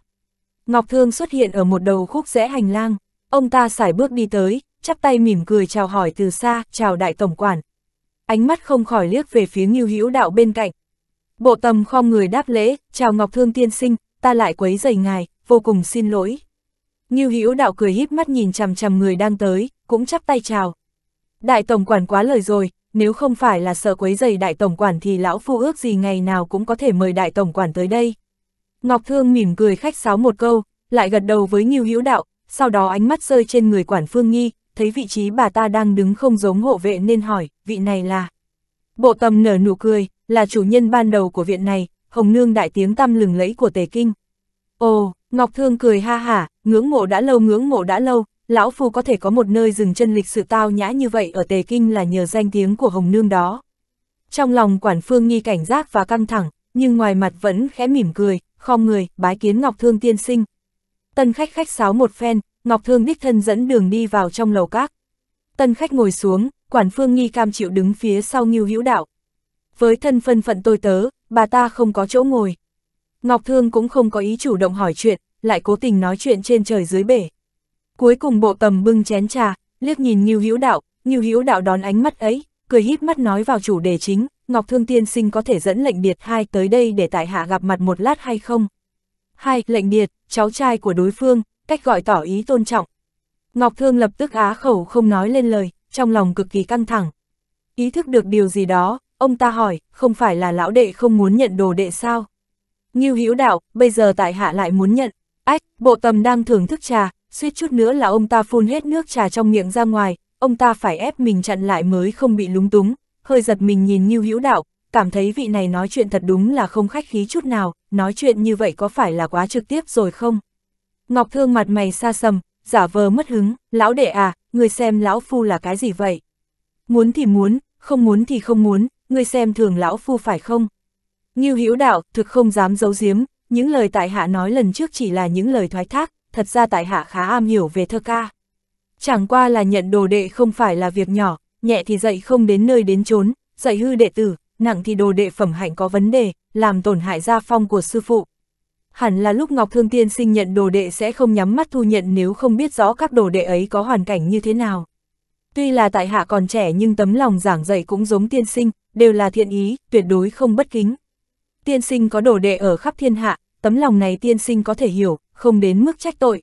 Ngọc Thương xuất hiện ở một đầu khúc rẽ hành lang, ông ta sải bước đi tới, chắp tay mỉm cười chào hỏi từ xa, chào đại tổng quản. Ánh mắt không khỏi liếc về phía Ngưu Hữu Đạo bên cạnh, Bộ tầm khom người đáp lễ, chào Ngọc Thương tiên sinh, ta lại quấy rầy ngài, vô cùng xin lỗi. Ngưu Hữu đạo cười híp mắt nhìn chằm chằm người đang tới, cũng chắp tay chào. Đại tổng quản quá lời rồi, nếu không phải là sợ quấy rầy đại tổng quản thì lão phu ước gì ngày nào cũng có thể mời đại tổng quản tới đây. Ngọc Thương mỉm cười khách sáo một câu, lại gật đầu với Ngưu Hữu đạo, sau đó ánh mắt rơi trên người quản Phương Nghi, thấy vị trí bà ta đang đứng không giống hộ vệ nên hỏi, vị này là. Bộ tầm nở nụ cười, là chủ nhân ban đầu của viện này, Hồng Nương đại tiếng tăm lừng lẫy của Tề Kinh. Ồ, Ngọc Thương cười ha hả, ngưỡng mộ đã lâu ngưỡng mộ đã lâu, lão phu có thể có một nơi dừng chân lịch sự tao nhã như vậy ở Tề Kinh là nhờ danh tiếng của Hồng Nương đó. Trong lòng quản phương nghi cảnh giác và căng thẳng, nhưng ngoài mặt vẫn khẽ mỉm cười, khom người, bái kiến Ngọc Thương tiên sinh. Tân khách khách sáo một phen, Ngọc Thương đích thân dẫn đường đi vào trong lầu các. Tân khách ngồi xuống, quản phương nghi cam chịu đứng phía sau Ngưu Hữu Đạo, với thân phân phận tôi tớ, bà ta không có chỗ ngồi. Ngọc Thương cũng không có ý chủ động hỏi chuyện, lại cố tình nói chuyện trên trời dưới bể. Cuối cùng bộ tầm bưng chén trà, liếc nhìn Ngưu Hữu Đạo, Ngưu Hữu Đạo đón ánh mắt ấy, cười híp mắt nói vào chủ đề chính, Ngọc Thương tiên sinh có thể dẫn lệnh biệt hai tới đây để tại hạ gặp mặt một lát hay không? Hai, lệnh biệt, cháu trai của đối phương, cách gọi tỏ ý tôn trọng. Ngọc Thương lập tức á khẩu không nói lên lời, trong lòng cực kỳ căng thẳng. Ý thức được điều gì đó, Ông ta hỏi, không phải là lão đệ không muốn nhận đồ đệ sao? Ngưu Hữu đạo, bây giờ tại hạ lại muốn nhận. Ách, bộ tầm đang thưởng thức trà, suýt chút nữa là ông ta phun hết nước trà trong miệng ra ngoài, ông ta phải ép mình chặn lại mới không bị lúng túng, hơi giật mình nhìn Ngưu Hữu đạo, cảm thấy vị này nói chuyện thật đúng là không khách khí chút nào, nói chuyện như vậy có phải là quá trực tiếp rồi không? Ngọc Thương mặt mày xa sầm, giả vờ mất hứng, lão đệ à, người xem lão phu là cái gì vậy? Muốn thì muốn, không muốn thì không muốn, ngươi xem thường lão phu phải không? Ngưu Hữu Đạo, thực không dám giấu giếm, những lời tại hạ nói lần trước chỉ là những lời thoái thác, thật ra tại hạ khá am hiểu về thơ ca. Chẳng qua là nhận đồ đệ không phải là việc nhỏ, nhẹ thì dạy không đến nơi đến chốn, dạy hư đệ tử, nặng thì đồ đệ phẩm hạnh có vấn đề, làm tổn hại gia phong của sư phụ. Hẳn là lúc Ngọc Thương Tiên sinh nhận đồ đệ sẽ không nhắm mắt thu nhận nếu không biết rõ các đồ đệ ấy có hoàn cảnh như thế nào. Tuy là tại hạ còn trẻ nhưng tấm lòng giảng dạy cũng giống tiên sinh, đều là thiện ý, tuyệt đối không bất kính. Tiên sinh có đổ đệ ở khắp thiên hạ, tấm lòng này tiên sinh có thể hiểu, không đến mức trách tội.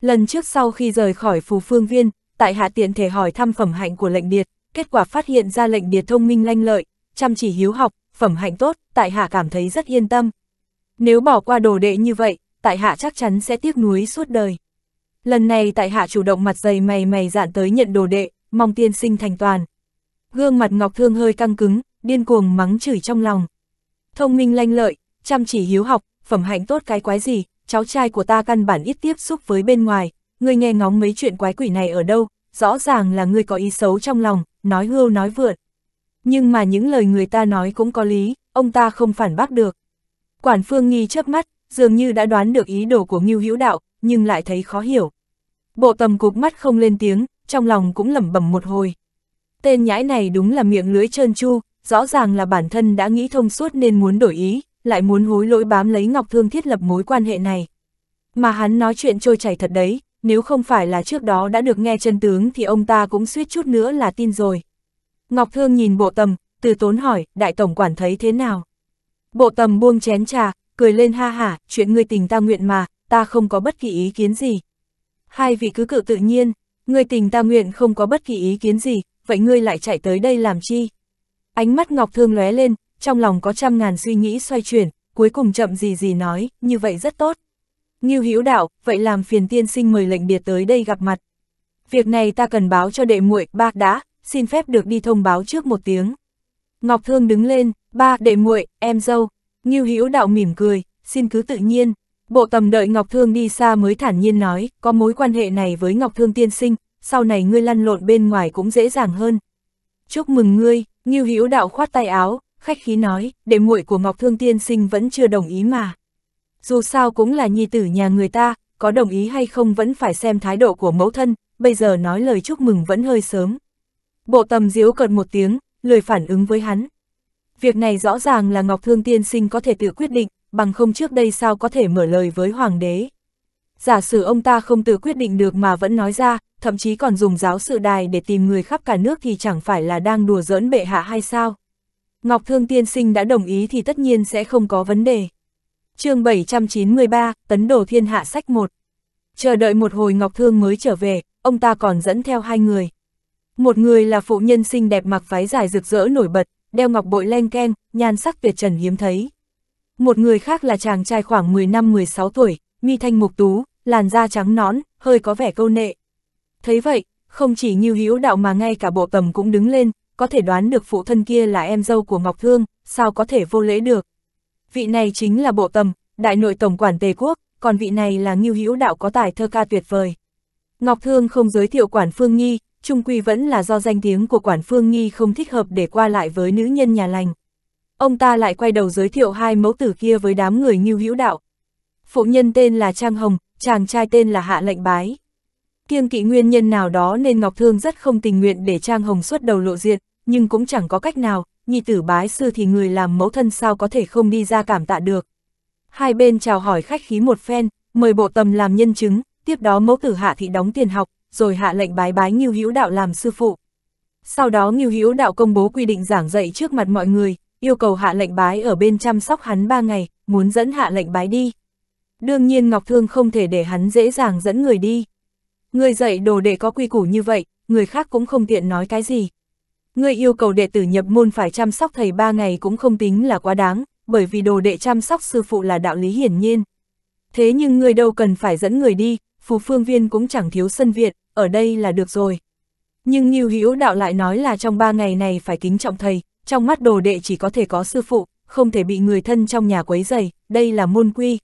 Lần trước sau khi rời khỏi phù phương viên, tại hạ tiện thể hỏi thăm phẩm hạnh của lệnh điệt, kết quả phát hiện ra lệnh điệt thông minh lanh lợi, chăm chỉ hiếu học, phẩm hạnh tốt, tại hạ cảm thấy rất yên tâm. Nếu bỏ qua đồ đệ như vậy, tại hạ chắc chắn sẽ tiếc nuối suốt đời. Lần này tại hạ chủ động mặt dày mày mày dạn tới nhận đồ đệ, mong tiên sinh thành toàn gương mặt Ngọc Thương hơi căng cứng, điên cuồng mắng chửi trong lòng. Thông minh lanh lợi, chăm chỉ hiếu học, phẩm hạnh tốt cái quái gì, cháu trai của ta căn bản ít tiếp xúc với bên ngoài, ngươi nghe ngóng mấy chuyện quái quỷ này ở đâu, rõ ràng là ngươi có ý xấu trong lòng, nói hưu nói vượt. Nhưng mà những lời người ta nói cũng có lý, ông ta không phản bác được. Quản Phương Nghi chớp mắt, dường như đã đoán được ý đồ của Ngưu Hữu Đạo, nhưng lại thấy khó hiểu. Bộ tầm cục mắt không lên tiếng, trong lòng cũng lẩm bẩm một hồi tên nhãi này đúng là miệng lưới trơn chu, rõ ràng là bản thân đã nghĩ thông suốt nên muốn đổi ý, lại muốn hối lỗi bám lấy Ngọc Thương thiết lập mối quan hệ này. Mà hắn nói chuyện trôi chảy thật đấy, nếu không phải là trước đó đã được nghe chân tướng thì ông ta cũng suýt chút nữa là tin rồi. Ngọc Thương nhìn bộ tầm, từ tốn hỏi, đại tổng quản thấy thế nào? Bộ tầm buông chén trà, cười lên ha hả, chuyện người tình ta nguyện mà, ta không có bất kỳ ý kiến gì. Hai vị cứ cự tự nhiên, người tình ta nguyện không có bất kỳ ý kiến gì, vậy ngươi lại chạy tới đây làm chi? Ánh mắt Ngọc Thương lóe lên, trong lòng có trăm ngàn suy nghĩ xoay chuyển, cuối cùng chậm gì gì nói, như vậy rất tốt. Ngưu Hữu Đạo, vậy làm phiền tiên sinh mời lệnh biệt tới đây gặp mặt. Việc này ta cần báo cho đệ muội, ba đã, xin phép được đi thông báo trước một tiếng. Ngọc Thương đứng lên, ba đệ muội, em dâu. Ngưu Hữu Đạo mỉm cười, xin cứ tự nhiên. Bộ tầm đợi Ngọc Thương đi xa mới thản nhiên nói, có mối quan hệ này với Ngọc Thương tiên sinh, sau này ngươi lăn lộn bên ngoài cũng dễ dàng hơn. Chúc mừng ngươi, Ngưu Hữu Đạo khoát tay áo, khách khí nói, đệ muội của Ngọc Thương Tiên Sinh vẫn chưa đồng ý mà. Dù sao cũng là nhi tử nhà người ta, có đồng ý hay không vẫn phải xem thái độ của mẫu thân, bây giờ nói lời chúc mừng vẫn hơi sớm. Bộ tầm diếu cợt một tiếng, lười phản ứng với hắn. Việc này rõ ràng là Ngọc Thương Tiên Sinh có thể tự quyết định, bằng không trước đây sao có thể mở lời với Hoàng đế. Giả sử ông ta không tự quyết định được mà vẫn nói ra, thậm chí còn dùng giáo sự đài để tìm người khắp cả nước thì chẳng phải là đang đùa giỡn bệ hạ hay sao. Ngọc Thương Tiên Sinh đã đồng ý thì tất nhiên sẽ không có vấn đề. chương 793, Tấn Đồ Thiên Hạ sách 1 Chờ đợi một hồi Ngọc Thương mới trở về, ông ta còn dẫn theo hai người. Một người là phụ nhân xinh đẹp mặc váy dài rực rỡ nổi bật, đeo ngọc bội len keng, nhan sắc tuyệt trần hiếm thấy. Một người khác là chàng trai khoảng 10 năm 16 tuổi, mi thanh mục tú, làn da trắng nõn, hơi có vẻ câu nệ. Thấy vậy, không chỉ Ngưu Hữu Đạo mà ngay cả bộ tầm cũng đứng lên, có thể đoán được phụ thân kia là em dâu của Ngọc Thương, sao có thể vô lễ được. Vị này chính là bộ tầm, đại nội tổng quản Tề Quốc, còn vị này là Ngưu Hữu Đạo có tài thơ ca tuyệt vời. Ngọc Thương không giới thiệu quản Phương Nhi, trung quy vẫn là do danh tiếng của quản Phương Nhi không thích hợp để qua lại với nữ nhân nhà lành. Ông ta lại quay đầu giới thiệu hai mẫu tử kia với đám người Ngưu Hữu Đạo, phụ nhân tên là Trang Hồng, chàng trai tên là Hạ Lệnh Bái. Kiêng kỵ nguyên nhân nào đó nên Ngọc Thương rất không tình nguyện để Trang Hồng xuất đầu lộ diện, nhưng cũng chẳng có cách nào, Nhị tử bái sư thì người làm mẫu thân sao có thể không đi ra cảm tạ được. Hai bên chào hỏi khách khí một phen, mời bộ tầm làm nhân chứng, tiếp đó mẫu tử hạ thị đóng tiền học, rồi hạ lệnh bái bái Ngưu Hữu Đạo làm sư phụ. Sau đó Ngưu Hữu Đạo công bố quy định giảng dạy trước mặt mọi người, yêu cầu hạ lệnh bái ở bên chăm sóc hắn ba ngày, muốn dẫn hạ lệnh bái đi đương nhiên Ngọc Thương không thể để hắn dễ dàng dẫn người đi. Người dạy đồ đệ có quy củ như vậy, người khác cũng không tiện nói cái gì. Người yêu cầu đệ tử nhập môn phải chăm sóc thầy ba ngày cũng không tính là quá đáng, bởi vì đồ đệ chăm sóc sư phụ là đạo lý hiển nhiên. Thế nhưng người đâu cần phải dẫn người đi, phù phương viên cũng chẳng thiếu sân viện, ở đây là được rồi. Nhưng Nhiêu Hữu Đạo lại nói là trong ba ngày này phải kính trọng thầy, trong mắt đồ đệ chỉ có thể có sư phụ, không thể bị người thân trong nhà quấy rầy, đây là môn quy,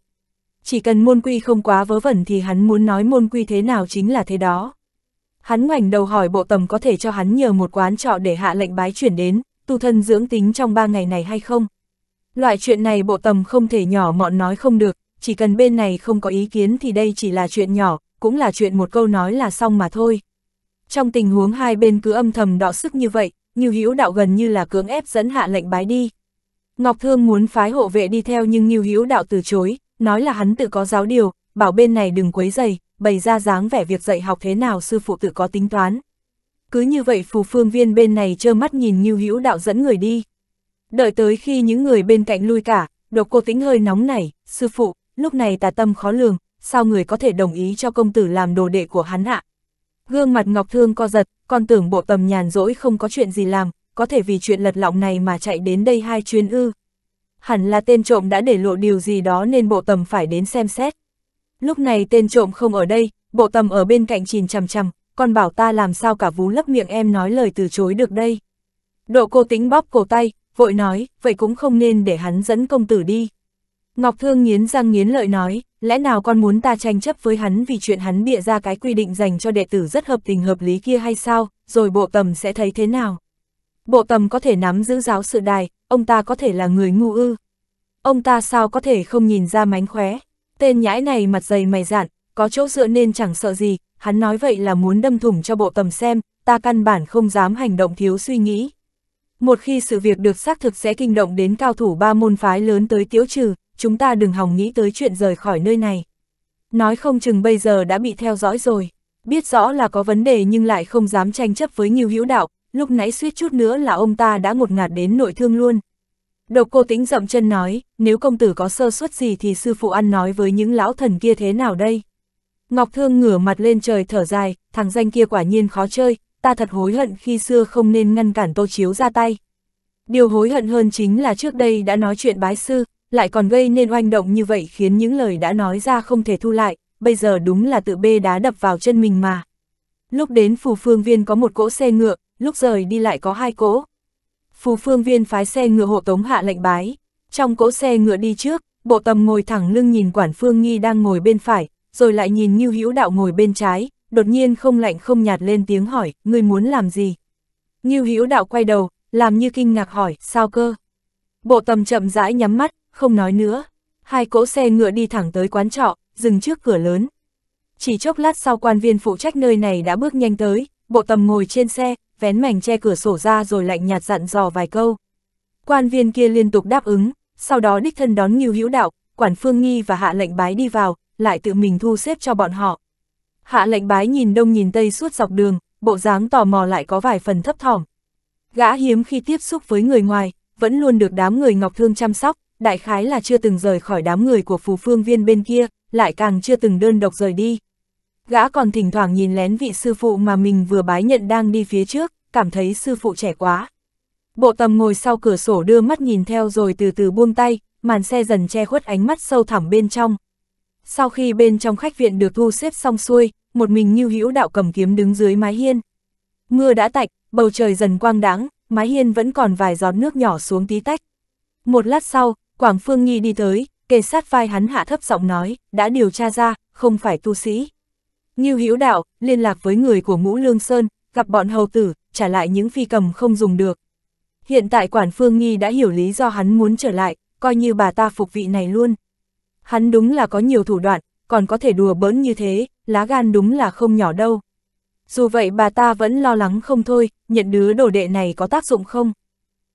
chỉ cần môn quy không quá vớ vẩn thì hắn muốn nói môn quy thế nào chính là thế đó. Hắn ngoảnh đầu hỏi bộ tầm có thể cho hắn nhờ một quán trọ để hạ lệnh bái chuyển đến, tu thân dưỡng tính trong ba ngày này hay không. Loại chuyện này bộ tầm không thể nhỏ mọn nói không được, chỉ cần bên này không có ý kiến thì đây chỉ là chuyện nhỏ, cũng là chuyện một câu nói là xong mà thôi. Trong tình huống hai bên cứ âm thầm đọ sức như vậy, như hữu đạo gần như là cưỡng ép dẫn hạ lệnh bái đi. Ngọc Thương muốn phái hộ vệ đi theo nhưng Nhiêu Hữu Đạo từ chối, nói là hắn tự có giáo điều, bảo bên này đừng quấy dày, bày ra dáng vẻ việc dạy học thế nào sư phụ tự có tính toán. Cứ như vậy phù phương viên bên này trơ mắt nhìn Ngưu Hữu Đạo dẫn người đi. Đợi tới khi những người bên cạnh lui cả, độc cô tính hơi nóng nảy, sư phụ, lúc này tà tâm khó lường, sao người có thể đồng ý cho công tử làm đồ đệ của hắn ạ? Gương mặt Ngọc Thương co giật, con tưởng bộ tầm nhàn rỗi không có chuyện gì làm, có thể vì chuyện lật lọng này mà chạy đến đây hai chuyến ư hẳn là tên trộm đã để lộ điều gì đó nên bộ tầm phải đến xem xét. Lúc này tên trộm không ở đây, bộ tầm ở bên cạnh chìn chằm chằm, còn bảo ta làm sao cả vú lấp miệng em nói lời từ chối được đây. Độ cô tính bóp cổ tay, vội nói, vậy cũng không nên để hắn dẫn công tử đi. Ngọc Thương nghiến răng nghiến lợi nói, lẽ nào con muốn ta tranh chấp với hắn vì chuyện hắn bịa ra cái quy định dành cho đệ tử rất hợp tình hợp lý kia hay sao, rồi bộ tầm sẽ thấy thế nào? Bộ tầm có thể nắm giữ giáo sự đài, ông ta có thể là người ngu ư. Ông ta sao có thể không nhìn ra mánh khóe, tên nhãi này mặt dày mày dạn, có chỗ dựa nên chẳng sợ gì, hắn nói vậy là muốn đâm thủng cho bộ tầm xem, ta căn bản không dám hành động thiếu suy nghĩ. Một khi sự việc được xác thực sẽ kinh động đến cao thủ ba môn phái lớn tới tiễu trừ, chúng ta đừng hòng nghĩ tới chuyện rời khỏi nơi này. Nói không chừng bây giờ đã bị theo dõi rồi, biết rõ là có vấn đề nhưng lại không dám tranh chấp với nhiều hữu đạo, lúc nãy suýt chút nữa là ông ta đã ngột ngạt đến nội thương luôn. Độc cô tính dậm chân nói, nếu công tử có sơ suất gì thì sư phụ ăn nói với những lão thần kia thế nào đây? Ngọc Thương ngửa mặt lên trời thở dài, thằng danh kia quả nhiên khó chơi, ta thật hối hận khi xưa không nên ngăn cản tô chiếu ra tay. Điều hối hận hơn chính là trước đây đã nói chuyện bái sư, lại còn gây nên oanh động như vậy khiến những lời đã nói ra không thể thu lại, bây giờ đúng là tự bê đá đập vào chân mình mà. Lúc đến phù phương viên có một cỗ xe ngựa, lúc rời đi lại có hai cỗ. Phù phương viên phái xe ngựa hộ tống hạ lệnh bái, trong cỗ xe ngựa đi trước, bộ tầm ngồi thẳng lưng nhìn quản phương nghi đang ngồi bên phải, rồi lại nhìn Ngưu Hữu Đạo ngồi bên trái, đột nhiên không lạnh không nhạt lên tiếng hỏi, ngươi muốn làm gì? Ngưu Hữu Đạo quay đầu, làm như kinh ngạc hỏi, sao cơ? Bộ tầm chậm rãi nhắm mắt, không nói nữa. Hai cỗ xe ngựa đi thẳng tới quán trọ, dừng trước cửa lớn. Chỉ chốc lát sau quan viên phụ trách nơi này đã bước nhanh tới, bộ tầm ngồi trên xe, vén mảnh che cửa sổ ra rồi lạnh nhạt dặn dò vài câu. Quan viên kia liên tục đáp ứng, sau đó đích thân đón Ngưu Hữu Đạo, quản Phương Nghi và hạ lệnh bái đi vào, lại tự mình thu xếp cho bọn họ. Hạ lệnh bái nhìn đông nhìn tây suốt dọc đường, bộ dáng tò mò lại có vài phần thấp thỏm. Gã hiếm khi tiếp xúc với người ngoài, vẫn luôn được đám người Ngọc Thương chăm sóc, đại khái là chưa từng rời khỏi đám người của phù phương viên bên kia, lại càng chưa từng đơn độc rời đi. Gã còn thỉnh thoảng nhìn lén vị sư phụ mà mình vừa bái nhận đang đi phía trước, cảm thấy sư phụ trẻ quá. Bộ tầm ngồi sau cửa sổ đưa mắt nhìn theo rồi từ từ buông tay, màn xe dần che khuất ánh mắt sâu thẳm bên trong. Sau khi bên trong khách viện được thu xếp xong xuôi, một mình Như Hữu Đạo cầm kiếm đứng dưới mái hiên. Mưa đã tạnh, bầu trời dần quang đãng, mái hiên vẫn còn vài giọt nước nhỏ xuống tí tách. Một lát sau, Quảng Phương Nghi đi tới, kề sát vai hắn hạ thấp giọng nói, đã điều tra ra, không phải tu sĩ. Ngưu Hiếu Đạo, liên lạc với người của Ngũ Lương Sơn, gặp bọn hầu tử, trả lại những phi cầm không dùng được. Hiện tại quản phương nghi đã hiểu lý do hắn muốn trở lại, coi như bà ta phục vị này luôn. Hắn đúng là có nhiều thủ đoạn, còn có thể đùa bỡn như thế, lá gan đúng là không nhỏ đâu. Dù vậy bà ta vẫn lo lắng không thôi, nhận đứa đồ đệ này có tác dụng không?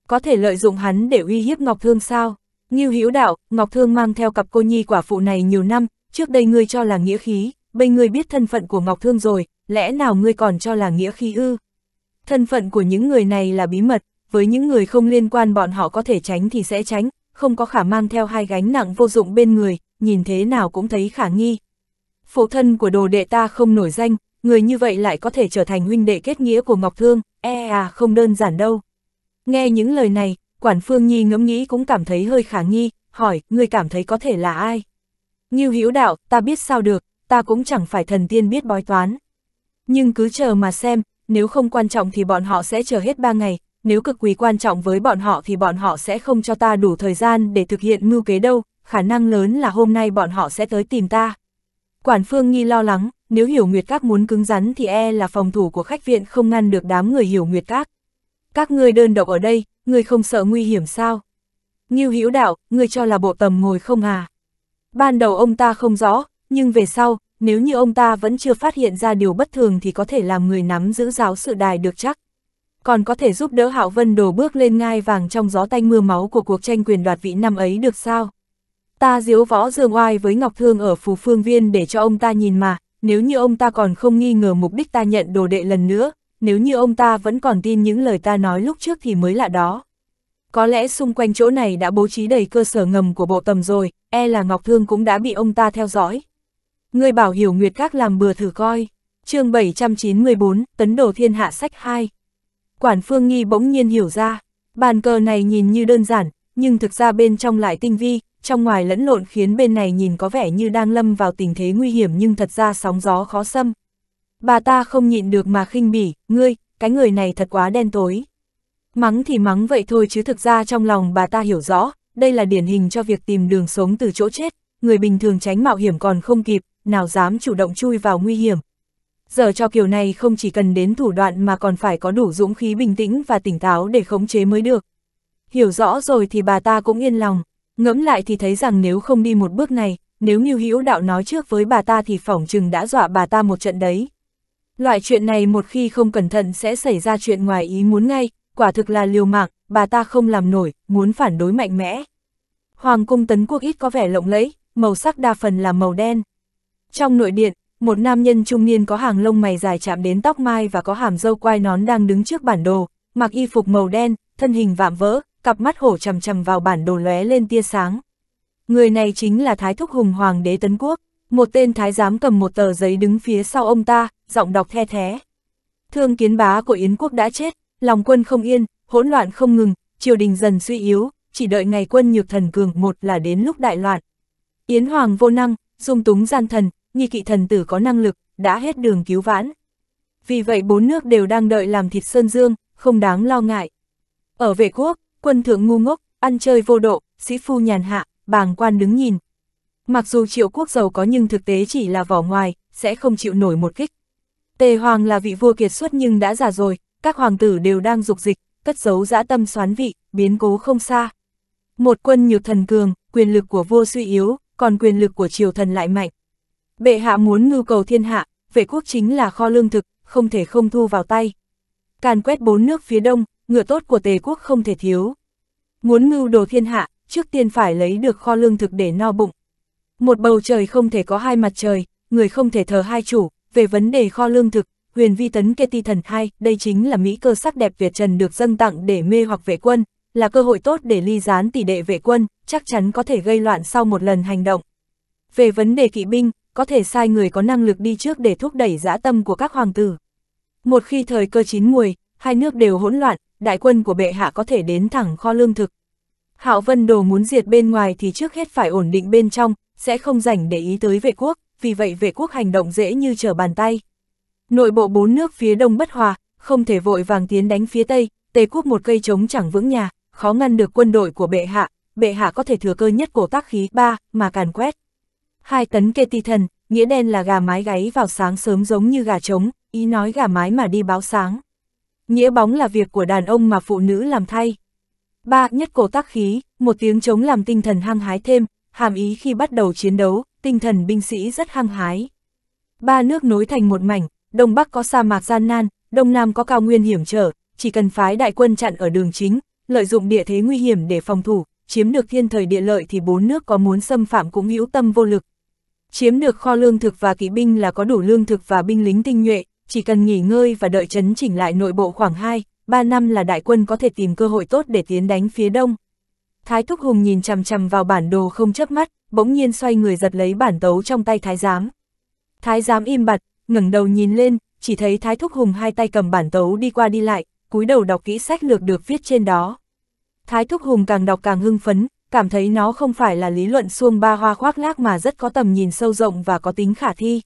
Có thể lợi dụng hắn để uy hiếp Ngọc Thương sao? Như Hiếu đạo, Ngọc Thương mang theo cặp cô nhi quả phụ này nhiều năm, trước đây ngươi cho là nghĩa khí, bây ngươi biết thân phận của Ngọc Thương rồi, lẽ nào ngươi còn cho là nghĩa khí ư? Thân phận của những người này là bí mật, với những người không liên quan bọn họ có thể tránh thì sẽ tránh, không có khả mang theo hai gánh nặng vô dụng bên người, nhìn thế nào cũng thấy khả nghi. Phụ thân của đồ đệ ta không nổi danh, người như vậy lại có thể trở thành huynh đệ kết nghĩa của Ngọc Thương, e à không đơn giản đâu. Nghe những lời này, Quản Phương Nhi ngẫm nghĩ cũng cảm thấy hơi khả nghi, hỏi, ngươi cảm thấy có thể là ai? Như Hữu đạo, ta biết sao được, ta cũng chẳng phải thần tiên biết bói toán. Nhưng cứ chờ mà xem, nếu không quan trọng thì bọn họ sẽ chờ hết ba ngày, nếu cực quỳ quan trọng với bọn họ thì bọn họ sẽ không cho ta đủ thời gian để thực hiện mưu kế đâu, khả năng lớn là hôm nay bọn họ sẽ tới tìm ta. Quản Phương Nghi lo lắng, nếu Hiểu Nguyệt Các muốn cứng rắn thì e là phòng thủ của khách viện không ngăn được đám người Hiểu Nguyệt Các. Các ngươi đơn độc ở đây, ngươi không sợ nguy hiểm sao? Ngưu Hữu Đạo, ngươi cho là bộ tầm ngồi không à? Ban đầu ông ta không rõ, nhưng về sau, nếu như ông ta vẫn chưa phát hiện ra điều bất thường thì có thể làm người nắm giữ giáo sự đài được chắc. Còn có thể giúp đỡ Hạo Vân đổ bước lên ngai vàng trong gió tanh mưa máu của cuộc tranh quyền đoạt vị năm ấy được sao? Ta diếu võ dương oai với Ngọc Thương ở phù phương viên để cho ông ta nhìn mà, nếu như ông ta còn không nghi ngờ mục đích ta nhận đồ đệ lần nữa, nếu như ông ta vẫn còn tin những lời ta nói lúc trước thì mới lạ đó. Có lẽ xung quanh chỗ này đã bố trí đầy cơ sở ngầm của bộ tầm rồi, e là Ngọc Thương cũng đã bị ông ta theo dõi. Ngươi bảo hiểu nguyệt các làm bừa thử coi. chương 794, tấn đồ thiên hạ sách 2. Quản phương nghi bỗng nhiên hiểu ra, bàn cờ này nhìn như đơn giản, nhưng thực ra bên trong lại tinh vi, trong ngoài lẫn lộn khiến bên này nhìn có vẻ như đang lâm vào tình thế nguy hiểm nhưng thật ra sóng gió khó xâm. Bà ta không nhịn được mà khinh bỉ, ngươi, cái người này thật quá đen tối. Mắng thì mắng vậy thôi chứ thực ra trong lòng bà ta hiểu rõ, đây là điển hình cho việc tìm đường sống từ chỗ chết, người bình thường tránh mạo hiểm còn không kịp, nào dám chủ động chui vào nguy hiểm. Giờ cho kiểu này không chỉ cần đến thủ đoạn mà còn phải có đủ dũng khí bình tĩnh và tỉnh táo để khống chế mới được. Hiểu rõ rồi thì bà ta cũng yên lòng, ngẫm lại thì thấy rằng nếu không đi một bước này, nếu như hữu đạo nói trước với bà ta thì phỏng chừng đã dọa bà ta một trận đấy. Loại chuyện này một khi không cẩn thận sẽ xảy ra chuyện ngoài ý muốn ngay, quả thực là liều mạng, bà ta không làm nổi, muốn phản đối mạnh mẽ. Hoàng cung tấn quốc ít có vẻ lộng lẫy, màu sắc đa phần là màu đen, trong nội điện, một nam nhân trung niên có hàng lông mày dài chạm đến tóc mai và có hàm dâu quai nón đang đứng trước bản đồ, mặc y phục màu đen, thân hình vạm vỡ, cặp mắt hổ chầm chầm vào bản đồ lóe lên tia sáng. Người này chính là Thái Thúc Hùng Hoàng đế Tấn Quốc, một tên thái giám cầm một tờ giấy đứng phía sau ông ta, giọng đọc the thé. Thương kiến bá của Yến quốc đã chết, lòng quân không yên, hỗn loạn không ngừng, triều đình dần suy yếu, chỉ đợi ngày quân nhược thần cường một là đến lúc đại loạn. Yến Hoàng vô năng, dung túng gian thần, nghi kỵ thần tử có năng lực, đã hết đường cứu vãn. Vì vậy bốn nước đều đang đợi làm thịt Sơn Dương, không đáng lo ngại. Ở vệ quốc, quân thượng ngu ngốc, ăn chơi vô độ, sĩ phu nhàn hạ, bàng quan đứng nhìn. Mặc dù triệu quốc giàu có nhưng thực tế chỉ là vỏ ngoài, sẽ không chịu nổi một kích. Tề Hoàng là vị vua kiệt xuất nhưng đã già rồi, các hoàng tử đều đang dục dịch, cất giấu dã tâm xoán vị, biến cố không xa. Một quân nhược thần cường, quyền lực của vua suy yếu, còn quyền lực của triều thần lại mạnh. Bệ hạ muốn ngưu cầu thiên hạ, vệ quốc chính là kho lương thực, không thể không thu vào tay. Càn quét bốn nước phía đông, ngựa tốt của tề quốc không thể thiếu. Muốn mưu đồ thiên hạ, trước tiên phải lấy được kho lương thực để no bụng. Một bầu trời không thể có hai mặt trời, người không thể thờ hai chủ, về vấn đề kho lương thực, huyền vi tấn kê ti thần hai, đây chính là mỹ cơ sắc đẹp Việt Trần được dâng tặng để mê hoặc vệ quân, là cơ hội tốt để ly gián tỷ đệ vệ quân, chắc chắn có thể gây loạn sau một lần hành động. Về vấn đề kỵ binh, có thể sai người có năng lực đi trước để thúc đẩy dã tâm của các hoàng tử. Một khi thời cơ chín muồi, hai nước đều hỗn loạn, đại quân của bệ hạ có thể đến thẳng kho lương thực. Hạo Vân Đồ muốn diệt bên ngoài thì trước hết phải ổn định bên trong, sẽ không rảnh để ý tới vệ quốc, vì vậy vệ quốc hành động dễ như trở bàn tay. Nội bộ bốn nước phía đông bất hòa, không thể vội vàng tiến đánh phía tây, Tề quốc một cây trống chẳng vững nhà, khó ngăn được quân đội của bệ hạ, bệ hạ có thể thừa cơ nhất cổ tác khí ba mà càn quét hai tấn kê ti thần, nghĩa đen là gà mái gáy vào sáng sớm giống như gà trống, ý nói gà mái mà đi báo sáng. Nghĩa bóng là việc của đàn ông mà phụ nữ làm thay. Ba, nhất cổ tác khí, một tiếng trống làm tinh thần hăng hái thêm, hàm ý khi bắt đầu chiến đấu, tinh thần binh sĩ rất hăng hái. Ba nước nối thành một mảnh, Đông Bắc có sa mạc gian nan, Đông Nam có cao nguyên hiểm trở, chỉ cần phái đại quân chặn ở đường chính, lợi dụng địa thế nguy hiểm để phòng thủ, chiếm được thiên thời địa lợi thì bốn nước có muốn xâm phạm cũng hữu tâm vô lực, Chiếm được kho lương thực và kỵ binh là có đủ lương thực và binh lính tinh nhuệ, chỉ cần nghỉ ngơi và đợi chấn chỉnh lại nội bộ khoảng 2, 3 năm là đại quân có thể tìm cơ hội tốt để tiến đánh phía đông. Thái Thúc Hùng nhìn chằm chằm vào bản đồ không chớp mắt, bỗng nhiên xoay người giật lấy bản tấu trong tay Thái Giám. Thái Giám im bặt, ngẩng đầu nhìn lên, chỉ thấy Thái Thúc Hùng hai tay cầm bản tấu đi qua đi lại, cúi đầu đọc kỹ sách lược được viết trên đó. Thái Thúc Hùng càng đọc càng hưng phấn, cảm thấy nó không phải là lý luận xuông ba hoa khoác lác mà rất có tầm nhìn sâu rộng và có tính khả thi.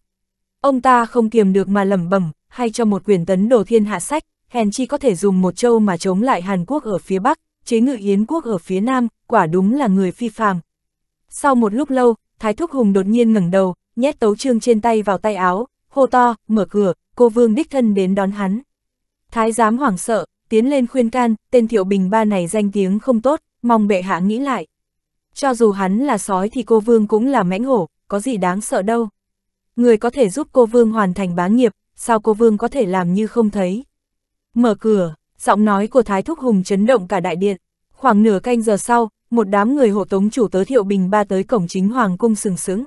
Ông ta không kiềm được mà lẩm bẩm, hay cho một quyền tấn đồ thiên hạ sách, hèn chi có thể dùng một châu mà chống lại Hàn Quốc ở phía Bắc, chế ngự Yến Quốc ở phía Nam, quả đúng là người phi phàm. Sau một lúc lâu, Thái Thúc Hùng đột nhiên ngẩng đầu, nhét tấu trương trên tay vào tay áo, hô to, mở cửa, cô vương đích thân đến đón hắn. Thái giám hoảng sợ, tiến lên khuyên can, tên thiệu bình ba này danh tiếng không tốt, mong bệ hạ nghĩ lại. Cho dù hắn là sói thì cô Vương cũng là mãnh hổ, có gì đáng sợ đâu. Người có thể giúp cô Vương hoàn thành bá nghiệp, sao cô Vương có thể làm như không thấy. Mở cửa, giọng nói của Thái Thúc Hùng chấn động cả đại điện. Khoảng nửa canh giờ sau, một đám người hộ tống chủ tớ Thiệu Bình ba tới cổng chính Hoàng Cung sừng sững.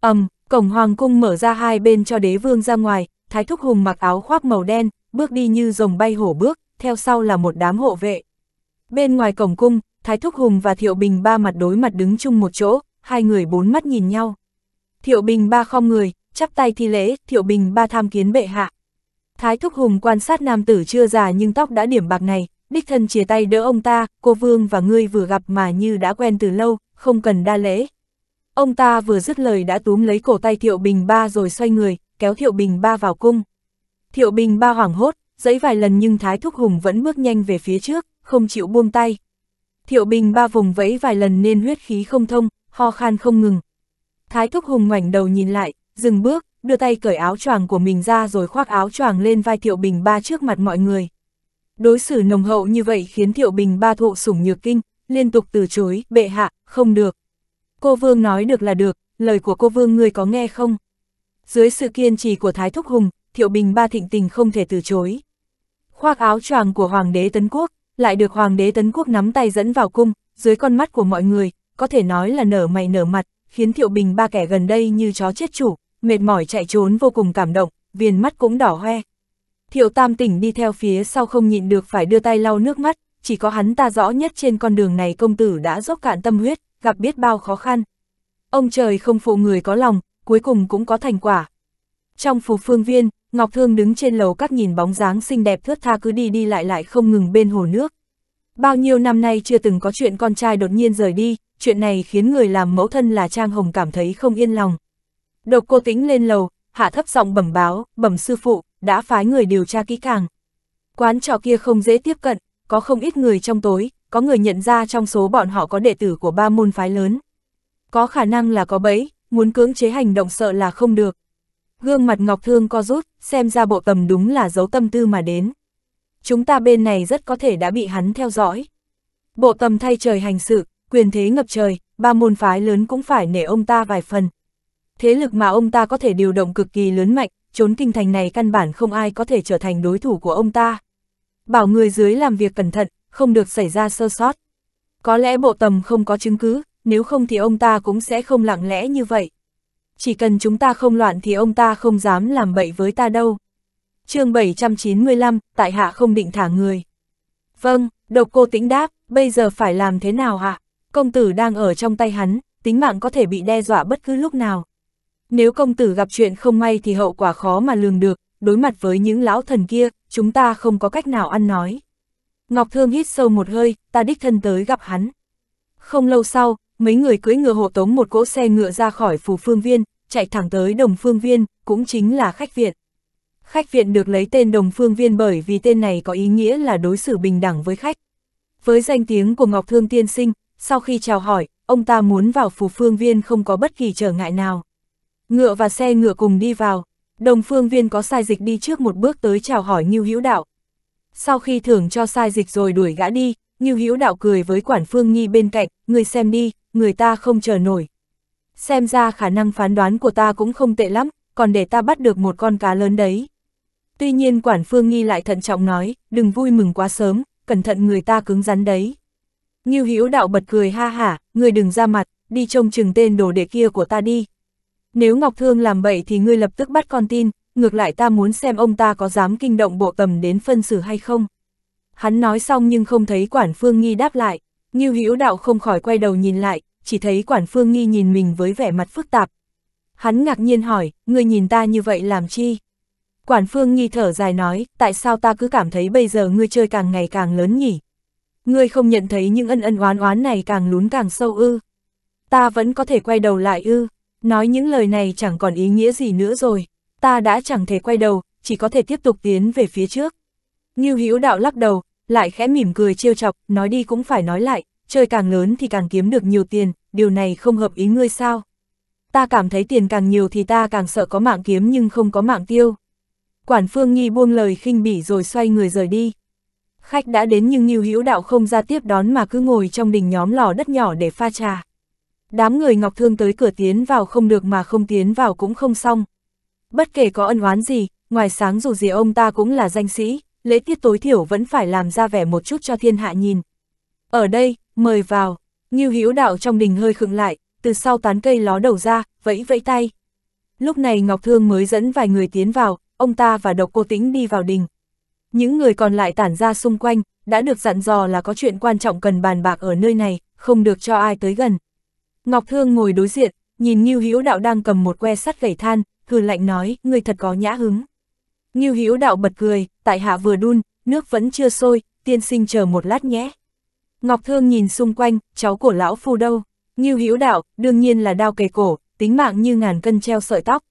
ầm, um, cổng Hoàng Cung mở ra hai bên cho đế vương ra ngoài, Thái Thúc Hùng mặc áo khoác màu đen, bước đi như rồng bay hổ bước, theo sau là một đám hộ vệ. Bên ngoài cổng cung, Thái Thúc Hùng và Thiệu Bình ba mặt đối mặt đứng chung một chỗ, hai người bốn mắt nhìn nhau. Thiệu Bình ba không người, chắp tay thi lễ, Thiệu Bình ba tham kiến bệ hạ. Thái Thúc Hùng quan sát nam tử chưa già nhưng tóc đã điểm bạc này, đích thân chia tay đỡ ông ta, cô Vương và ngươi vừa gặp mà như đã quen từ lâu, không cần đa lễ. Ông ta vừa dứt lời đã túm lấy cổ tay Thiệu Bình ba rồi xoay người, kéo Thiệu Bình ba vào cung. Thiệu Bình ba hoảng hốt, giấy vài lần nhưng Thái Thúc Hùng vẫn bước nhanh về phía trước, không chịu buông tay. Thiệu Bình ba vùng vẫy vài lần nên huyết khí không thông, ho khan không ngừng. Thái Thúc Hùng ngoảnh đầu nhìn lại, dừng bước, đưa tay cởi áo choàng của mình ra rồi khoác áo choàng lên vai Thiệu Bình ba trước mặt mọi người. Đối xử nồng hậu như vậy khiến Thiệu Bình ba thụ sủng nhược kinh, liên tục từ chối, bệ hạ, không được. Cô Vương nói được là được, lời của cô Vương ngươi có nghe không? Dưới sự kiên trì của Thái Thúc Hùng, Thiệu Bình ba thịnh tình không thể từ chối. Khoác áo choàng của Hoàng đế Tấn Quốc, lại được Hoàng đế Tấn Quốc nắm tay dẫn vào cung, dưới con mắt của mọi người, có thể nói là nở mày nở mặt, khiến Thiệu Bình ba kẻ gần đây như chó chết chủ, mệt mỏi chạy trốn vô cùng cảm động, viền mắt cũng đỏ hoe. Thiệu Tam tỉnh đi theo phía sau không nhịn được phải đưa tay lau nước mắt, chỉ có hắn ta rõ nhất trên con đường này công tử đã dốc cạn tâm huyết, gặp biết bao khó khăn. Ông trời không phụ người có lòng, cuối cùng cũng có thành quả, trong phủ phương viên, Ngọc Thương đứng trên lầu các nhìn bóng dáng xinh đẹp thướt tha cứ đi đi lại lại không ngừng bên hồ nước. Bao nhiêu năm nay chưa từng có chuyện con trai đột nhiên rời đi, chuyện này khiến người làm mẫu thân là Trang Hồng cảm thấy không yên lòng. Độc cô tính lên lầu, hạ thấp giọng bẩm báo, bẩm sư phụ, đã phái người điều tra kỹ càng. Quán trọ kia không dễ tiếp cận, có không ít người trong tối, có người nhận ra trong số bọn họ có đệ tử của ba môn phái lớn. Có khả năng là có bẫy, muốn cưỡng chế hành động sợ là không được. Gương mặt Ngọc Thương co rút, xem ra bộ tầm đúng là dấu tâm tư mà đến. Chúng ta bên này rất có thể đã bị hắn theo dõi. Bộ tầm thay trời hành sự, quyền thế ngập trời, ba môn phái lớn cũng phải nể ông ta vài phần. Thế lực mà ông ta có thể điều động cực kỳ lớn mạnh, trốn kinh thành này căn bản không ai có thể trở thành đối thủ của ông ta. Bảo người dưới làm việc cẩn thận, không được xảy ra sơ sót. Có lẽ bộ tầm không có chứng cứ, nếu không thì ông ta cũng sẽ không lặng lẽ như vậy chỉ cần chúng ta không loạn thì ông ta không dám làm bậy với ta đâu. chương 795, tại hạ không định thả người. Vâng, độc cô tĩnh đáp, bây giờ phải làm thế nào hả? Công tử đang ở trong tay hắn, tính mạng có thể bị đe dọa bất cứ lúc nào. Nếu công tử gặp chuyện không may thì hậu quả khó mà lường được, đối mặt với những lão thần kia, chúng ta không có cách nào ăn nói. Ngọc Thương hít sâu một hơi, ta đích thân tới gặp hắn. Không lâu sau, mấy người cưỡi ngựa hộ tống một cỗ xe ngựa ra khỏi phù phương viên, chạy thẳng tới đồng phương viên, cũng chính là khách viện. Khách viện được lấy tên đồng phương viên bởi vì tên này có ý nghĩa là đối xử bình đẳng với khách. Với danh tiếng của Ngọc Thương Tiên Sinh, sau khi chào hỏi, ông ta muốn vào phù phương viên không có bất kỳ trở ngại nào. Ngựa và xe ngựa cùng đi vào, đồng phương viên có sai dịch đi trước một bước tới chào hỏi Ngưu Hữu Đạo. Sau khi thưởng cho sai dịch rồi đuổi gã đi, Ngưu Hữu Đạo cười với quản phương nghi bên cạnh, người xem đi, người ta không chờ nổi. Xem ra khả năng phán đoán của ta cũng không tệ lắm, còn để ta bắt được một con cá lớn đấy. Tuy nhiên quản phương nghi lại thận trọng nói, đừng vui mừng quá sớm, cẩn thận người ta cứng rắn đấy. Nghiêu Hữu đạo bật cười ha hả, người đừng ra mặt, đi trông chừng tên đồ đệ kia của ta đi. Nếu Ngọc Thương làm bậy thì ngươi lập tức bắt con tin, ngược lại ta muốn xem ông ta có dám kinh động bộ tầm đến phân xử hay không. Hắn nói xong nhưng không thấy quản phương nghi đáp lại, Nghiêu Hữu đạo không khỏi quay đầu nhìn lại, chỉ thấy quản phương nghi nhìn mình với vẻ mặt phức tạp. Hắn ngạc nhiên hỏi, người nhìn ta như vậy làm chi? Quản phương nghi thở dài nói, tại sao ta cứ cảm thấy bây giờ ngươi chơi càng ngày càng lớn nhỉ? Ngươi không nhận thấy những ân ân oán oán này càng lún càng sâu ư. Ta vẫn có thể quay đầu lại ư. Nói những lời này chẳng còn ý nghĩa gì nữa rồi. Ta đã chẳng thể quay đầu, chỉ có thể tiếp tục tiến về phía trước. Ngưu Hữu đạo lắc đầu, lại khẽ mỉm cười trêu chọc, nói đi cũng phải nói lại, chơi càng lớn thì càng kiếm được nhiều tiền, điều này không hợp ý ngươi sao? Ta cảm thấy tiền càng nhiều thì ta càng sợ có mạng kiếm nhưng không có mạng tiêu. Quản Phương Nghi buông lời khinh bỉ rồi xoay người rời đi. Khách đã đến nhưng Nhiêu Hữu Đạo không ra tiếp đón mà cứ ngồi trong đình nhóm lò đất nhỏ để pha trà. Đám người Ngọc Thương tới cửa tiến vào không được mà không tiến vào cũng không xong. Bất kể có ân oán gì, ngoài sáng dù gì ông ta cũng là danh sĩ, lễ tiết tối thiểu vẫn phải làm ra vẻ một chút cho thiên hạ nhìn. Ở đây, mời vào. Như Hữu đạo trong đình hơi khựng lại, từ sau tán cây ló đầu ra, vẫy vẫy tay. Lúc này Ngọc Thương mới dẫn vài người tiến vào, ông ta và độc cô tĩnh đi vào đình. Những người còn lại tản ra xung quanh, đã được dặn dò là có chuyện quan trọng cần bàn bạc ở nơi này, không được cho ai tới gần. Ngọc Thương ngồi đối diện, nhìn Ngưu Hữu Đạo đang cầm một que sắt gẩy than, hừ lạnh nói, người thật có nhã hứng. Ngưu Hữu Đạo bật cười, tại hạ vừa đun, nước vẫn chưa sôi, tiên sinh chờ một lát nhé. Ngọc Thương nhìn xung quanh, cháu của lão phu đâu? Như Hữu Đạo, đương nhiên là đao kề cổ, tính mạng như ngàn cân treo sợi tóc.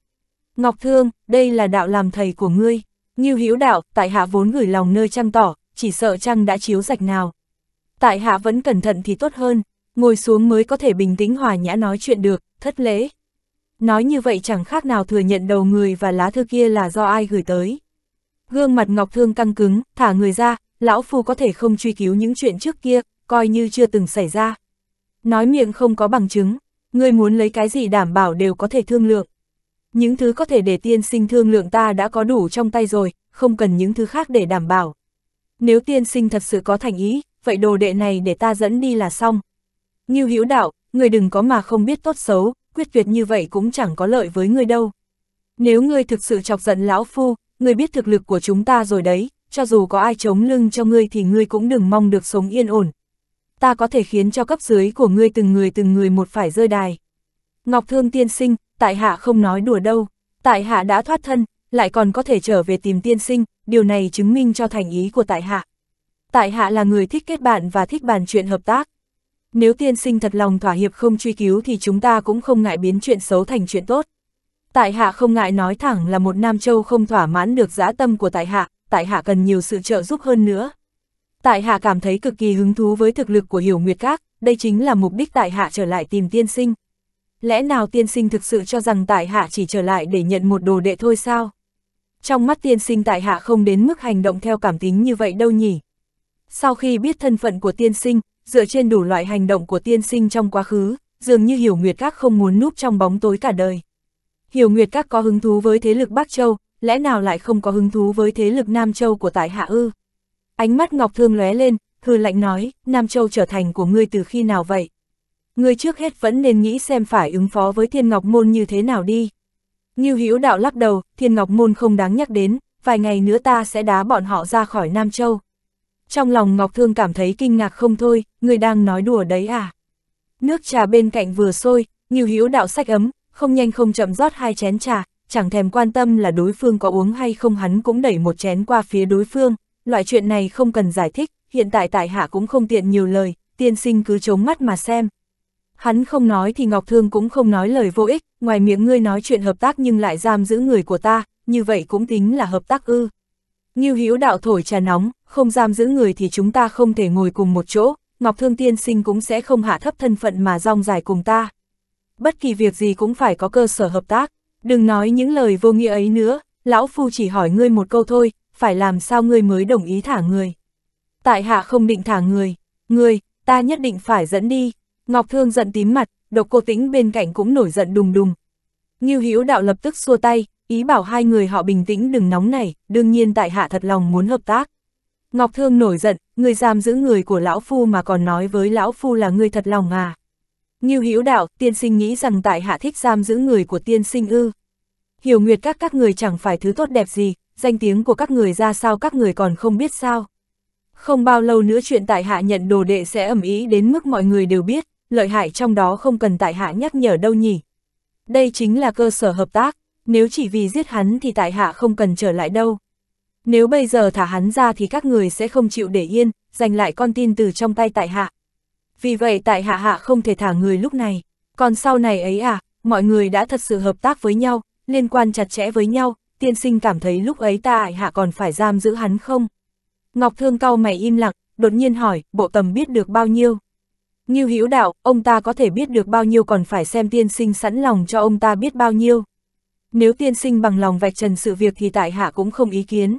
Ngọc Thương, đây là đạo làm thầy của ngươi. Như Hữu Đạo, tại hạ vốn gửi lòng nơi trăng tỏ, chỉ sợ trăng đã chiếu rạch nào. Tại hạ vẫn cẩn thận thì tốt hơn, ngồi xuống mới có thể bình tĩnh hòa nhã nói chuyện được, thất lễ. Nói như vậy chẳng khác nào thừa nhận đầu người và lá thư kia là do ai gửi tới. Gương mặt Ngọc Thương căng cứng, thả người ra, lão phu có thể không truy cứu những chuyện trước kia, coi như chưa từng xảy ra. Nói miệng không có bằng chứng, ngươi muốn lấy cái gì đảm bảo đều có thể thương lượng. Những thứ có thể để tiên sinh thương lượng ta đã có đủ trong tay rồi, không cần những thứ khác để đảm bảo. Nếu tiên sinh thật sự có thành ý, vậy đồ đệ này để ta dẫn đi là xong. Ngưu Hữu Đạo, người đừng có mà không biết tốt xấu, quyết tuyệt như vậy cũng chẳng có lợi với ngươi đâu. Nếu ngươi thực sự chọc giận lão phu, ngươi biết thực lực của chúng ta rồi đấy, cho dù có ai chống lưng cho ngươi thì ngươi cũng đừng mong được sống yên ổn, ta có thể khiến cho cấp dưới của ngươi từng người từng người một phải rơi đài. Ngọc Thương tiên sinh, tại hạ không nói đùa đâu, tại hạ đã thoát thân, lại còn có thể trở về tìm tiên sinh, điều này chứng minh cho thành ý của tại hạ. Tại hạ là người thích kết bạn và thích bàn chuyện hợp tác. Nếu tiên sinh thật lòng thỏa hiệp không truy cứu thì chúng ta cũng không ngại biến chuyện xấu thành chuyện tốt. Tại hạ không ngại nói thẳng là một Nam Châu không thỏa mãn được dã tâm của tại hạ, tại hạ cần nhiều sự trợ giúp hơn nữa. Tại hạ cảm thấy cực kỳ hứng thú với thực lực của hiểu nguyệt các, đây chính là mục đích tại hạ trở lại tìm tiên sinh. Lẽ nào tiên sinh thực sự cho rằng tại hạ chỉ trở lại để nhận một đồ đệ thôi sao? Trong mắt tiên sinh tại hạ không đến mức hành động theo cảm tính như vậy đâu nhỉ. Sau khi biết thân phận của tiên sinh, dựa trên đủ loại hành động của tiên sinh trong quá khứ, dường như hiểu nguyệt các không muốn núp trong bóng tối cả đời. Hiểu nguyệt các có hứng thú với thế lực Bắc Châu, lẽ nào lại không có hứng thú với thế lực Nam Châu của tại hạ ư? Ánh mắt Ngọc Thương lóe lên, hư lạnh nói, Nam Châu trở thành của ngươi từ khi nào vậy? Ngươi trước hết vẫn nên nghĩ xem phải ứng phó với Thiên Ngọc Môn như thế nào đi. Như Hữu Đạo lắc đầu, Thiên Ngọc Môn không đáng nhắc đến, vài ngày nữa ta sẽ đá bọn họ ra khỏi Nam Châu. Trong lòng Ngọc Thương cảm thấy kinh ngạc không thôi, ngươi đang nói đùa đấy à? Nước trà bên cạnh vừa sôi, Như Hữu Đạo sách ấm, không nhanh không chậm rót hai chén trà, chẳng thèm quan tâm là đối phương có uống hay không hắn cũng đẩy một chén qua phía đối phương loại chuyện này không cần giải thích, hiện tại tại hạ cũng không tiện nhiều lời, tiên sinh cứ chống mắt mà xem. Hắn không nói thì Ngọc Thương cũng không nói lời vô ích, ngoài miệng ngươi nói chuyện hợp tác nhưng lại giam giữ người của ta, như vậy cũng tính là hợp tác ư. Ngưu Hữu đạo thổi trà nóng, không giam giữ người thì chúng ta không thể ngồi cùng một chỗ, Ngọc Thương tiên sinh cũng sẽ không hạ thấp thân phận mà rong dài cùng ta. Bất kỳ việc gì cũng phải có cơ sở hợp tác, đừng nói những lời vô nghĩa ấy nữa, lão phu chỉ hỏi ngươi một câu thôi, phải làm sao ngươi mới đồng ý thả người. Tại hạ không định thả người, ngươi, ta nhất định phải dẫn đi. Ngọc Thương giận tím mặt, độc cô tĩnh bên cạnh cũng nổi giận đùng đùng. Nghiêu Hiếu đạo lập tức xua tay, ý bảo hai người họ bình tĩnh đừng nóng này, đương nhiên tại hạ thật lòng muốn hợp tác. Ngọc Thương nổi giận, người giam giữ người của lão phu mà còn nói với lão phu là người thật lòng à. Nghiêu Hiếu đạo, tiên sinh nghĩ rằng tại hạ thích giam giữ người của tiên sinh ư. Hiểu Nguyệt các các người chẳng phải thứ tốt đẹp gì, danh tiếng của các người ra sao các người còn không biết sao. Không bao lâu nữa chuyện tại hạ nhận đồ đệ sẽ ẩm ý đến mức mọi người đều biết, lợi hại trong đó không cần tại hạ nhắc nhở đâu nhỉ. Đây chính là cơ sở hợp tác, nếu chỉ vì giết hắn thì tại hạ không cần trở lại đâu. Nếu bây giờ thả hắn ra thì các người sẽ không chịu để yên, giành lại con tin từ trong tay tại hạ. Vì vậy tại hạ hạ không thể thả người lúc này, còn sau này ấy à, mọi người đã thật sự hợp tác với nhau, liên quan chặt chẽ với nhau, tiên sinh cảm thấy lúc ấy ta ải hạ còn phải giam giữ hắn không? Ngọc Thương cau mày im lặng, đột nhiên hỏi, bộ tầm biết được bao nhiêu? Ngưu Hữu đạo, ông ta có thể biết được bao nhiêu còn phải xem tiên sinh sẵn lòng cho ông ta biết bao nhiêu. Nếu tiên sinh bằng lòng vạch trần sự việc thì tại hạ cũng không ý kiến.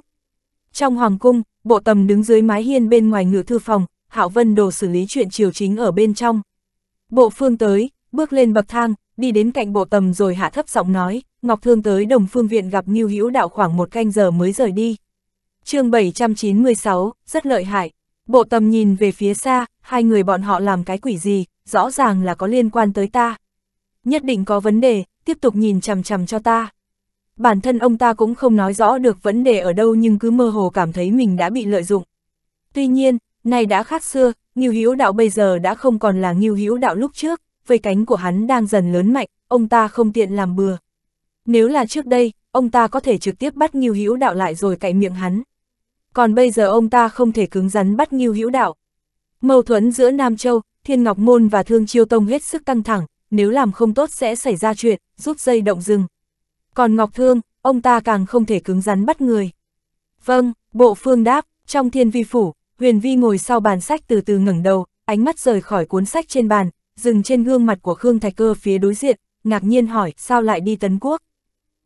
Trong hoàng cung, bộ tầm đứng dưới mái hiên bên ngoài ngự thư phòng, Hạo Vân đồ xử lý chuyện triều chính ở bên trong. Bộ phương tới, bước lên bậc thang, đi đến cạnh bộ tầm rồi hạ thấp giọng nói, Ngọc Thương tới Đồng Phương Viện gặp Ngưu Hữu Đạo khoảng một canh giờ mới rời đi. chương 796, rất lợi hại. Bộ tầm nhìn về phía xa, hai người bọn họ làm cái quỷ gì, rõ ràng là có liên quan tới ta. Nhất định có vấn đề, tiếp tục nhìn chằm chằm cho ta. Bản thân ông ta cũng không nói rõ được vấn đề ở đâu nhưng cứ mơ hồ cảm thấy mình đã bị lợi dụng. Tuy nhiên, nay đã khác xưa, Ngưu Hữu Đạo bây giờ đã không còn là Ngưu Hữu Đạo lúc trước, vây cánh của hắn đang dần lớn mạnh, ông ta không tiện làm bừa. Nếu là trước đây, ông ta có thể trực tiếp bắt Nghiêu Hữu Đạo lại rồi cạy miệng hắn. Còn bây giờ ông ta không thể cứng rắn bắt Nghiêu Hữu Đạo. Mâu thuẫn giữa Nam Châu, Thiên Ngọc Môn và Thương Chiêu Tông hết sức căng thẳng, nếu làm không tốt sẽ xảy ra chuyện, rút dây động rừng. Còn Ngọc Thương, ông ta càng không thể cứng rắn bắt người. Vâng, bộ phương đáp, trong thiên vi phủ, huyền vi ngồi sau bàn sách từ từ ngẩng đầu, ánh mắt rời khỏi cuốn sách trên bàn, dừng trên gương mặt của Khương Thạch Cơ phía đối diện, ngạc nhiên hỏi sao lại đi Tấn Quốc.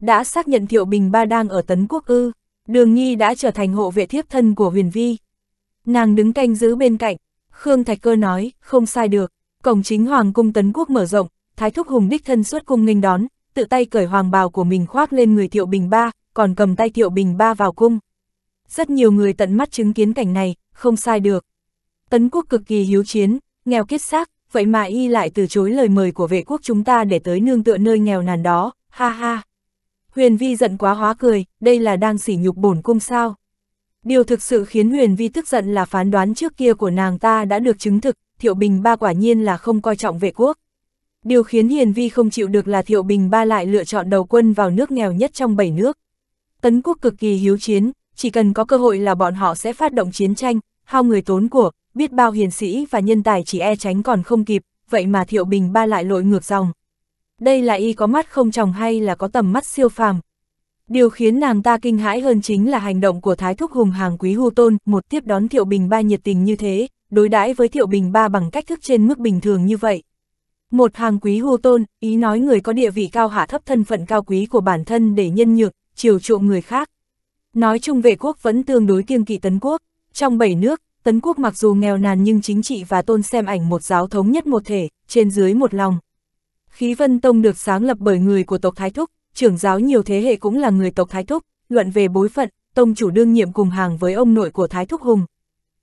Đã xác nhận Thiệu Bình Ba đang ở Tấn Quốc ư, đường nghi đã trở thành hộ vệ thiếp thân của huyền vi. Nàng đứng canh giữ bên cạnh, Khương Thạch Cơ nói, không sai được, cổng chính Hoàng cung Tấn Quốc mở rộng, Thái Thúc Hùng đích thân xuất cung nghênh đón, tự tay cởi hoàng bào của mình khoác lên người Thiệu Bình Ba, còn cầm tay Thiệu Bình Ba vào cung. Rất nhiều người tận mắt chứng kiến cảnh này, không sai được. Tấn Quốc cực kỳ hiếu chiến, nghèo kiết xác, vậy mà y lại từ chối lời mời của vệ quốc chúng ta để tới nương tựa nơi nghèo nàn đó, ha ha. Huyền Vi giận quá hóa cười, đây là đang sỉ nhục bổn cung sao. Điều thực sự khiến Huyền Vi tức giận là phán đoán trước kia của nàng ta đã được chứng thực, Thiệu Bình Ba quả nhiên là không coi trọng vệ quốc. Điều khiến Hiền Vi không chịu được là Thiệu Bình Ba lại lựa chọn đầu quân vào nước nghèo nhất trong bảy nước. Tấn quốc cực kỳ hiếu chiến, chỉ cần có cơ hội là bọn họ sẽ phát động chiến tranh, hao người tốn của, biết bao hiền sĩ và nhân tài chỉ e tránh còn không kịp, vậy mà Thiệu Bình Ba lại lội ngược dòng. Đây là y có mắt không tròng hay là có tầm mắt siêu phàm. Điều khiến nàng ta kinh hãi hơn chính là hành động của Thái Thúc Hùng Hàng Quý hưu Tôn, một tiếp đón Thiệu Bình Ba nhiệt tình như thế, đối đãi với Thiệu Bình Ba bằng cách thức trên mức bình thường như vậy. Một hàng quý hưu tôn, ý nói người có địa vị cao hạ thấp thân phận cao quý của bản thân để nhân nhược, chiều chuộng người khác. Nói chung vệ quốc vẫn tương đối kiêng kỵ tấn quốc. Trong bảy nước, Tấn Quốc mặc dù nghèo nàn nhưng chính trị và tôn xem ảnh một giáo thống nhất một thể, trên dưới một lòng. Khí Vân Tông được sáng lập bởi người của tộc Thái Thúc, trưởng giáo nhiều thế hệ cũng là người tộc Thái Thúc, luận về bối phận, tông chủ đương nhiệm cùng hàng với ông nội của Thái Thúc Hùng.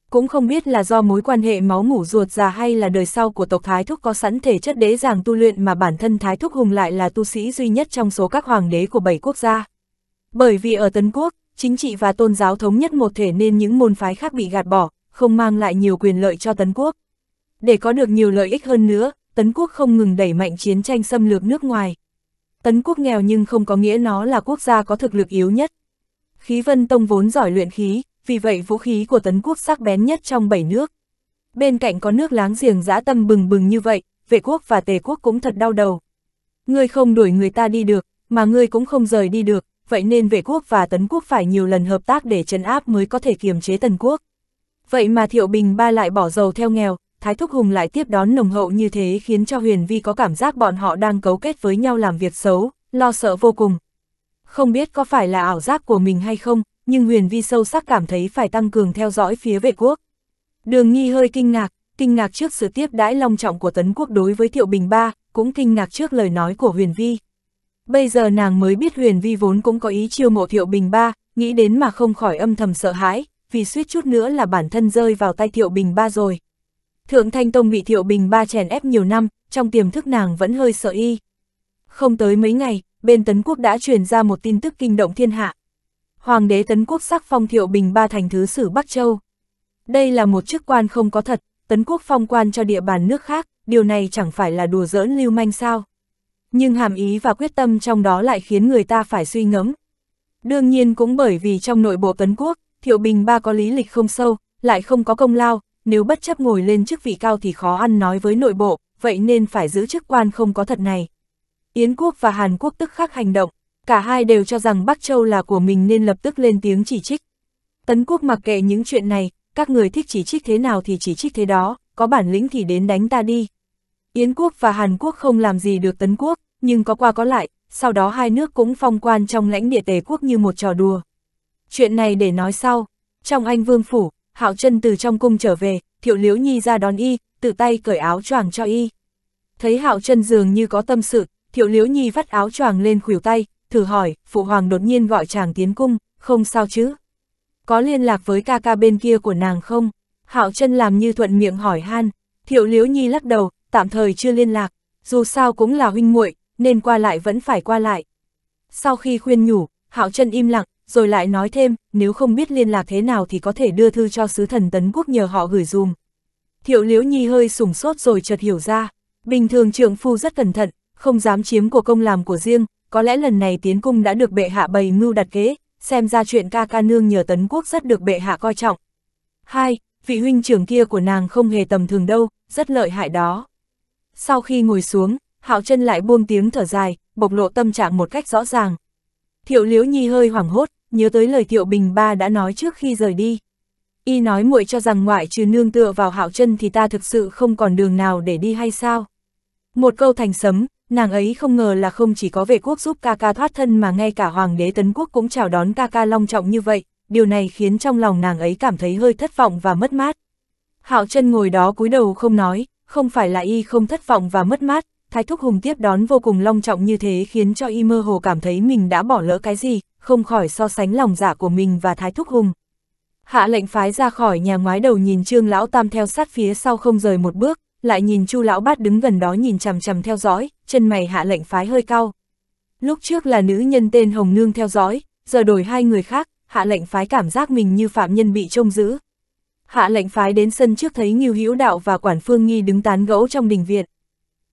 Cũng không biết là do mối quan hệ máu mủ ruột già hay là đời sau của tộc Thái Thúc có sẵn thể chất đế giảng tu luyện mà bản thân Thái Thúc Hùng lại là tu sĩ duy nhất trong số các hoàng đế của bảy quốc gia. Bởi vì ở Tấn Quốc, chính trị và tôn giáo thống nhất một thể nên những môn phái khác bị gạt bỏ, không mang lại nhiều quyền lợi cho Tấn Quốc. Để có được nhiều lợi ích hơn nữa, Tấn Quốc không ngừng đẩy mạnh chiến tranh xâm lược nước ngoài. Tấn Quốc nghèo nhưng không có nghĩa nó là quốc gia có thực lực yếu nhất. Khí Vân Tông vốn giỏi luyện khí, vì vậy vũ khí của Tấn Quốc sắc bén nhất trong bảy nước. Bên cạnh có nước láng giềng dã tâm bừng bừng như vậy, vệ quốc và tề quốc cũng thật đau đầu. Ngươi không đuổi người ta đi được, mà ngươi cũng không rời đi được, vậy nên vệ quốc và tấn quốc phải nhiều lần hợp tác để trấn áp mới có thể kiềm chế tần quốc. Vậy mà Thiệu Bình Ba lại bỏ dầu theo nghèo, Thái Thúc Hùng lại tiếp đón nồng hậu như thế khiến cho Huyền Vi có cảm giác bọn họ đang cấu kết với nhau làm việc xấu, lo sợ vô cùng. Không biết có phải là ảo giác của mình hay không, nhưng Huyền Vi sâu sắc cảm thấy phải tăng cường theo dõi phía vệ quốc. Đường Nghi hơi kinh ngạc, kinh ngạc trước sự tiếp đãi long trọng của Tấn Quốc đối với Thiệu Bình Ba, cũng kinh ngạc trước lời nói của Huyền Vi. Bây giờ nàng mới biết Huyền Vi vốn cũng có ý chiêu mộ Thiệu Bình Ba, nghĩ đến mà không khỏi âm thầm sợ hãi, vì suýt chút nữa là bản thân rơi vào tay Thiệu Bình Ba rồi. Thượng Thanh Tông bị Thiệu Bình Ba chèn ép nhiều năm, trong tiềm thức nàng vẫn hơi sợ y. Không tới mấy ngày, bên Tấn Quốc đã truyền ra một tin tức kinh động thiên hạ. Hoàng đế Tấn Quốc sắc phong Thiệu Bình Ba thành thứ sử Bắc Châu. Đây là một chức quan không có thật, Tấn Quốc phong quan cho địa bàn nước khác, điều này chẳng phải là đùa giỡn lưu manh sao. Nhưng hàm ý và quyết tâm trong đó lại khiến người ta phải suy ngẫm. Đương nhiên cũng bởi vì trong nội bộ Tấn Quốc, Thiệu Bình ba có lý lịch không sâu, lại không có công lao, nếu bất chấp ngồi lên chức vị cao thì khó ăn nói với nội bộ, vậy nên phải giữ chức quan không có thật này. Yến Quốc và Hàn Quốc tức khắc hành động, cả hai đều cho rằng Bắc Châu là của mình nên lập tức lên tiếng chỉ trích. Tấn Quốc mặc kệ những chuyện này, các người thích chỉ trích thế nào thì chỉ trích thế đó, có bản lĩnh thì đến đánh ta đi. Yến Quốc và Hàn Quốc không làm gì được Tấn Quốc, nhưng có qua có lại, sau đó hai nước cũng phong quan trong lãnh địa tề quốc như một trò đùa chuyện này để nói sau. Trong anh vương phủ, Hạo chân từ trong cung trở về, thiệu liếu nhi ra đón y, tự tay cởi áo choàng cho y. Thấy Hạo chân dường như có tâm sự, thiệu liếu nhi vắt áo choàng lên khuỷu tay, thử hỏi, phụ hoàng đột nhiên gọi chàng tiến cung, không sao chứ? Có liên lạc với ca ca bên kia của nàng không? Hạo chân làm như thuận miệng hỏi han, thiệu liếu nhi lắc đầu, tạm thời chưa liên lạc, dù sao cũng là huynh muội nên qua lại vẫn phải qua lại. Sau khi khuyên nhủ, Hạo chân im lặng, rồi lại nói thêm, nếu không biết liên lạc thế nào thì có thể đưa thư cho sứ thần tấn quốc nhờ họ gửi dùm. Thiệu liễu nhi hơi sủng sốt rồi chợt hiểu ra, bình thường trượng phu rất cẩn thận, không dám chiếm của công làm của riêng, có lẽ lần này tiến cung đã được bệ hạ bày mưu đặt kế, xem ra chuyện ca ca nương nhờ tấn quốc rất được bệ hạ coi trọng. Hai, vị huynh trưởng kia của nàng không hề tầm thường đâu, rất lợi hại đó. Sau khi ngồi xuống, hạo chân lại buông tiếng thở dài, bộc lộ tâm trạng một cách rõ ràng. Thiệu liễu nhi hơi hoảng hốt, nhớ tới lời Thiệu Bình ba đã nói trước khi rời đi. Y nói muội cho rằng ngoại trừ nương tựa vào hảo chân thì ta thực sự không còn đường nào để đi hay sao. Một câu thành sấm, nàng ấy không ngờ là không chỉ có về quốc giúp ca ca thoát thân mà ngay cả hoàng đế tấn quốc cũng chào đón ca ca long trọng như vậy, điều này khiến trong lòng nàng ấy cảm thấy hơi thất vọng và mất mát. Hạo chân ngồi đó cúi đầu không nói, không phải là y không thất vọng và mất mát, Thái Thúc Hùng tiếp đón vô cùng long trọng như thế khiến cho y mơ hồ cảm thấy mình đã bỏ lỡ cái gì, không khỏi so sánh lòng dạ của mình và Thái Thúc Hùng. Hạ lệnh phái ra khỏi nhà ngoái đầu nhìn Trương Lão Tam theo sát phía sau không rời một bước, lại nhìn Chu Lão Bát đứng gần đó nhìn chằm chằm theo dõi, chân mày hạ lệnh phái hơi cao. Lúc trước là nữ nhân tên Hồng Nương theo dõi, giờ đổi hai người khác, hạ lệnh phái cảm giác mình như phạm nhân bị trông giữ. Hạ lệnh phái đến sân trước thấy Ngưu Hữu Đạo và Quản Phương Nghi đứng tán gẫu trong đình viện.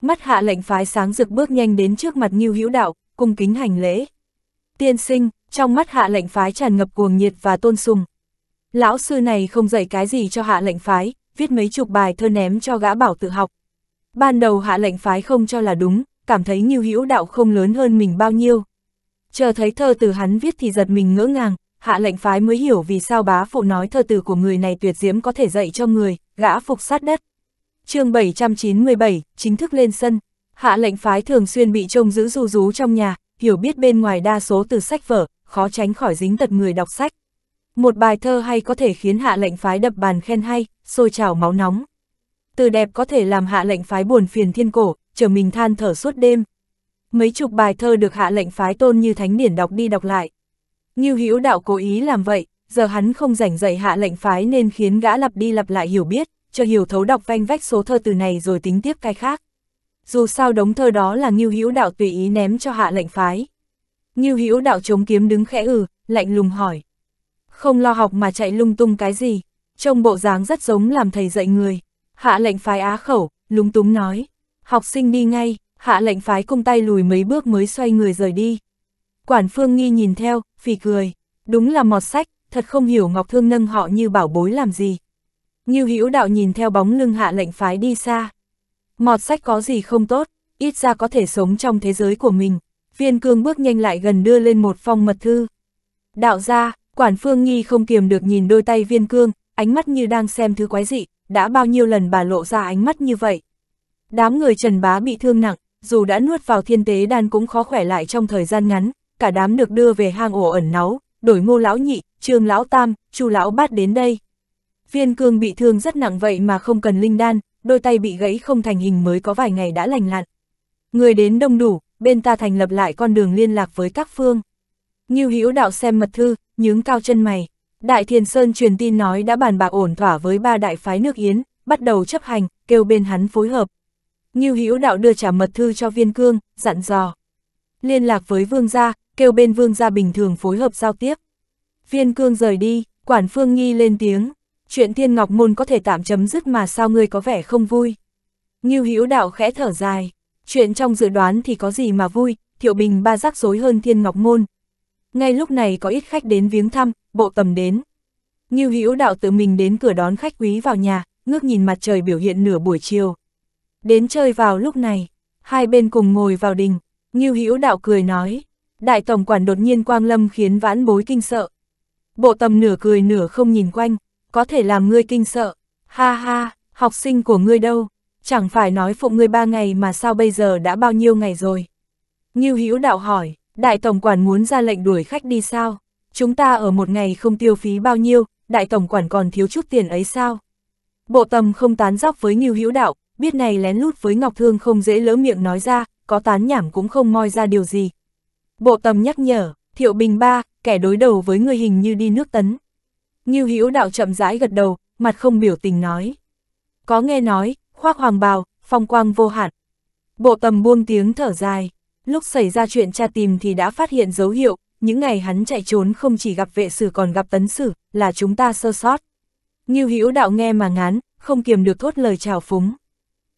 Mắt hạ lệnh phái sáng rực bước nhanh đến trước mặt Ngưu Hữu Đạo, cung kính hành lễ tiên sinh, trong mắt hạ lệnh phái tràn ngập cuồng nhiệt và tôn sùng. Lão sư này không dạy cái gì cho hạ lệnh phái, viết mấy chục bài thơ ném cho gã bảo tự học. Ban đầu hạ lệnh phái không cho là đúng, cảm thấy như hữu đạo không lớn hơn mình bao nhiêu. Chờ thấy thơ từ hắn viết thì giật mình ngỡ ngàng, hạ lệnh phái mới hiểu vì sao bá phụ nói thơ từ của người này tuyệt diễm có thể dạy cho người, gã phục sát đất. chương 797, chính thức lên sân, hạ lệnh phái thường xuyên bị trông giữ ru rú trong nhà, hiểu biết bên ngoài đa số từ sách vở, khó tránh khỏi dính tật người đọc sách. Một bài thơ hay có thể khiến hạ lệnh phái đập bàn khen hay, sôi trào máu nóng. Từ đẹp có thể làm hạ lệnh phái buồn phiền thiên cổ, chờ mình than thở suốt đêm. Mấy chục bài thơ được hạ lệnh phái tôn như thánh điển đọc đi đọc lại. Như hữu đạo cố ý làm vậy, giờ hắn không rảnh dạy hạ lệnh phái nên khiến gã lặp đi lặp lại hiểu biết, cho hiểu thấu đọc vanh vách số thơ từ này rồi tính tiếp cái khác dù sao đống thơ đó là Ngưu Hữu Đạo tùy ý ném cho hạ lệnh phái. Ngưu Hữu Đạo chống kiếm đứng khẽ ừ, lạnh lùng hỏi. Không lo học mà chạy lung tung cái gì, trông bộ dáng rất giống làm thầy dạy người. Hạ lệnh phái á khẩu, lúng túng nói. Học sinh đi ngay, hạ lệnh phái cung tay lùi mấy bước mới xoay người rời đi. Quản phương nghi nhìn theo, phì cười. Đúng là mọt sách, thật không hiểu Ngọc Thương nâng họ như bảo bối làm gì. Ngưu Hữu Đạo nhìn theo bóng lưng hạ lệnh phái đi xa, Mọt sách có gì không tốt, ít ra có thể sống trong thế giới của mình. Viên cương bước nhanh lại gần đưa lên một phong mật thư. Đạo gia quản phương nghi không kiềm được nhìn đôi tay viên cương, ánh mắt như đang xem thứ quái dị, đã bao nhiêu lần bà lộ ra ánh mắt như vậy. Đám người trần bá bị thương nặng, dù đã nuốt vào thiên tế đan cũng khó khỏe lại trong thời gian ngắn, cả đám được đưa về hang ổ ẩn náu, đổi ngô lão nhị, trương lão tam, chu lão bát đến đây. Viên cương bị thương rất nặng vậy mà không cần linh đan, đôi tay bị gãy không thành hình mới có vài ngày đã lành lặn. Người đến đông đủ, bên ta thành lập lại con đường liên lạc với các phương. Ngưu Hữu Đạo xem mật thư, nhướng cao chân mày. Đại Thiền Sơn truyền tin nói đã bàn bạc ổn thỏa với ba đại phái nước Yến, bắt đầu chấp hành, kêu bên hắn phối hợp. Ngưu Hữu Đạo đưa trả mật thư cho Viên Cương, dặn dò. Liên lạc với Vương gia, kêu bên Vương gia bình thường phối hợp giao tiếp. Viên Cương rời đi, Quản Phương Nghi lên tiếng, chuyện thiên ngọc môn có thể tạm chấm dứt mà sao ngươi có vẻ không vui. Ngưu Hữu đạo khẽ thở dài, chuyện trong dự đoán thì có gì mà vui, thiệu bình ba rắc rối hơn thiên ngọc môn. Ngay lúc này có ít khách đến viếng thăm, bộ tầm đến. Ngưu Hữu đạo tự mình đến cửa đón khách quý vào nhà, ngước nhìn mặt trời biểu hiện nửa buổi chiều. Đến chơi vào lúc này, hai bên cùng ngồi vào đình, Ngưu Hữu đạo cười nói, đại tổng quản đột nhiên quang lâm khiến vãn bối kinh sợ. Bộ tầm nửa cười nửa không nhìn quanh, có thể làm ngươi kinh sợ. Ha ha, học sinh của ngươi đâu, chẳng phải nói phụng ngươi ba ngày mà sao bây giờ đã bao nhiêu ngày rồi. Ngưu Hữu đạo hỏi, đại tổng quản muốn ra lệnh đuổi khách đi sao? Chúng ta ở một ngày không tiêu phí bao nhiêu, đại tổng quản còn thiếu chút tiền ấy sao? Bộ tầm không tán dóc với Ngưu Hữu đạo, biết này lén lút với Ngọc Thương không dễ lỡ miệng nói ra, có tán nhảm cũng không moi ra điều gì. Bộ tầm nhắc nhở, Thiệu Bình Ba, kẻ đối đầu với người hình như đi nước tấn. Ngưu Hữu Đạo chậm rãi gật đầu, mặt không biểu tình nói. Có nghe nói, khoác hoàng bào, phong quang vô hạn. Bộ tầm buông tiếng thở dài. Lúc xảy ra chuyện cha tìm thì đã phát hiện dấu hiệu, những ngày hắn chạy trốn không chỉ gặp vệ sử còn gặp tấn sử, là chúng ta sơ sót. Ngưu Hữu Đạo nghe mà ngán, không kiềm được thốt lời chào phúng.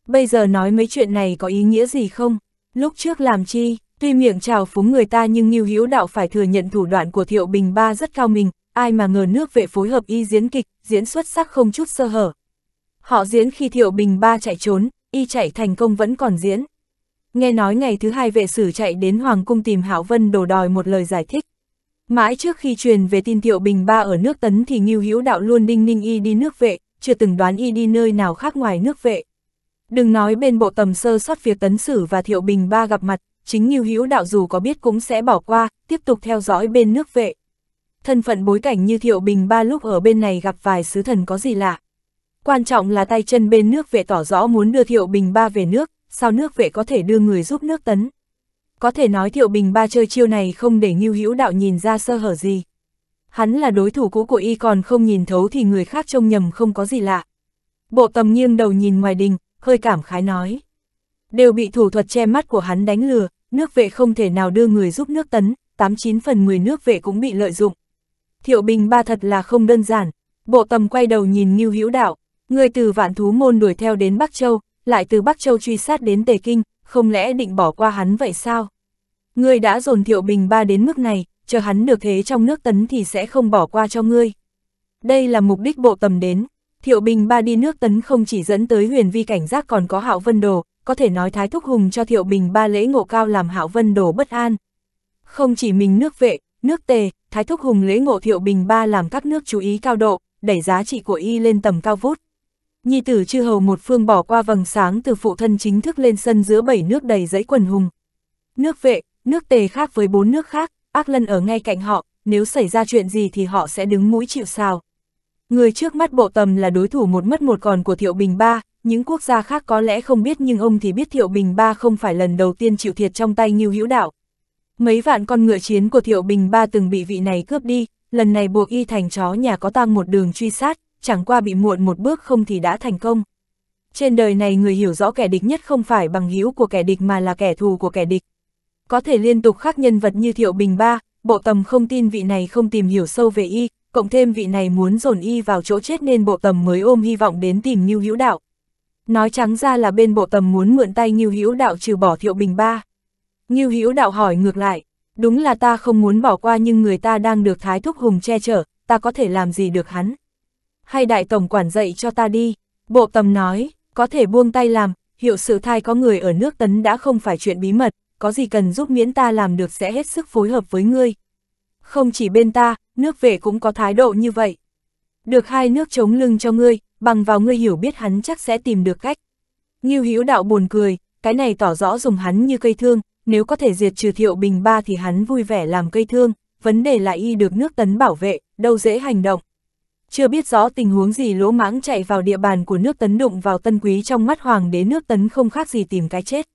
Bây giờ nói mấy chuyện này có ý nghĩa gì không? Lúc trước làm chi, tuy miệng chào phúng người ta nhưng Ngưu Hữu Đạo phải thừa nhận thủ đoạn của Thiệu Bình Ba rất cao mình, ai mà ngờ nước vệ phối hợp y diễn kịch, diễn xuất sắc không chút sơ hở. Họ diễn khi Thiệu Bình Ba chạy trốn, y chạy thành công vẫn còn diễn. Nghe nói ngày thứ hai vệ sử chạy đến Hoàng Cung tìm Hảo Vân đổ đòi một lời giải thích. Mãi trước khi truyền về tin Thiệu Bình Ba ở nước Tấn thì Ngưu Hữu Đạo luôn đinh ninh y đi nước vệ, chưa từng đoán y đi nơi nào khác ngoài nước vệ. Đừng nói bên bộ tầm sơ sót việc Tấn Sử và Thiệu Bình Ba gặp mặt, chính Ngưu Hữu Đạo dù có biết cũng sẽ bỏ qua, tiếp tục theo dõi bên nước vệ thân phận bối cảnh như Thiệu Bình ba lúc ở bên này gặp vài sứ thần có gì lạ. Quan trọng là tay chân bên nước vệ tỏ rõ muốn đưa Thiệu Bình ba về nước, sao nước vệ có thể đưa người giúp nước tấn. Có thể nói Thiệu Bình ba chơi chiêu này không để Ngưu Hữu Đạo nhìn ra sơ hở gì. Hắn là đối thủ cũ của y còn không nhìn thấu thì người khác trông nhầm không có gì lạ. Bộ tầm nghiêng đầu nhìn ngoài đình, hơi cảm khái nói. Đều bị thủ thuật che mắt của hắn đánh lừa, nước vệ không thể nào đưa người giúp nước tấn, 89 phần 10 nước vệ cũng bị lợi dụng. Thiệu Bình ba thật là không đơn giản. Bộ tầm quay đầu nhìn Ngưu Hữu Đạo, người từ Vạn Thú Môn đuổi theo đến Bắc Châu, lại từ Bắc Châu truy sát đến Tề Kinh, không lẽ định bỏ qua hắn vậy sao? Ngươi đã dồn Thiệu Bình ba đến mức này, chờ hắn được thế trong nước tấn thì sẽ không bỏ qua cho ngươi. Đây là mục đích bộ tầm đến. Thiệu Bình ba đi nước tấn không chỉ dẫn tới huyền vi cảnh giác còn có Hạo Vân Đồ, có thể nói Thái Thúc Hùng cho Thiệu Bình ba lễ ngộ cao làm Hạo Vân Đồ bất an. Không chỉ mình nước vệ, nước tề, Thái Thúc Hùng lễ ngộ thiệu bình ba làm các nước chú ý cao độ, đẩy giá trị của y lên tầm cao vút. Nhi tử chư hầu một phương bỏ qua vầng sáng từ phụ thân chính thức lên sân giữa bảy nước đầy dãy quần hùng. Nước vệ, nước tề khác với bốn nước khác, ác lân ở ngay cạnh họ, nếu xảy ra chuyện gì thì họ sẽ đứng mũi chịu sao. Người trước mắt bộ tầm là đối thủ một mất một còn của Thiệu Bình Ba, những quốc gia khác có lẽ không biết nhưng ông thì biết Thiệu Bình Ba không phải lần đầu tiên chịu thiệt trong tay Ngưu Hữu Đạo. Mấy vạn con ngựa chiến của Thiệu Bình Ba từng bị vị này cướp đi, lần này buộc y thành chó nhà có tang một đường truy sát, chẳng qua bị muộn một bước không thì đã thành công. Trên đời này người hiểu rõ kẻ địch nhất không phải bằng hữu của kẻ địch mà là kẻ thù của kẻ địch. Có thể liên tục khắc nhân vật như Thiệu Bình Ba, bộ tầm không tin vị này không tìm hiểu sâu về y, cộng thêm vị này muốn dồn y vào chỗ chết nên bộ tầm mới ôm hy vọng đến tìm Ngưu Hữu Đạo. Nói trắng ra là bên bộ tầm muốn mượn tay Ngưu Hữu Đạo trừ bỏ Thiệu Bình Ba. Ngưu Hữu đạo hỏi ngược lại, đúng là ta không muốn bỏ qua nhưng người ta đang được Thái Thúc Hùng che chở, ta có thể làm gì được hắn. Hay đại tổng quản dạy cho ta đi, bộ tầm nói, có thể buông tay làm, hiệu sự thai có người ở nước tấn đã không phải chuyện bí mật, có gì cần giúp miễn ta làm được sẽ hết sức phối hợp với ngươi. Không chỉ bên ta, nước vệ cũng có thái độ như vậy. Được hai nước chống lưng cho ngươi, bằng vào ngươi hiểu biết hắn chắc sẽ tìm được cách. Ngưu Hữu đạo buồn cười, cái này tỏ rõ dùng hắn như cây thương, nếu có thể diệt trừ thiệu bình ba thì hắn vui vẻ làm cây thương, vấn đề là y được nước tấn bảo vệ, đâu dễ hành động. Chưa biết rõ tình huống gì lỗ mãng chạy vào địa bàn của nước tấn đụng vào tân quý trong mắt hoàng đế nước tấn không khác gì tìm cái chết.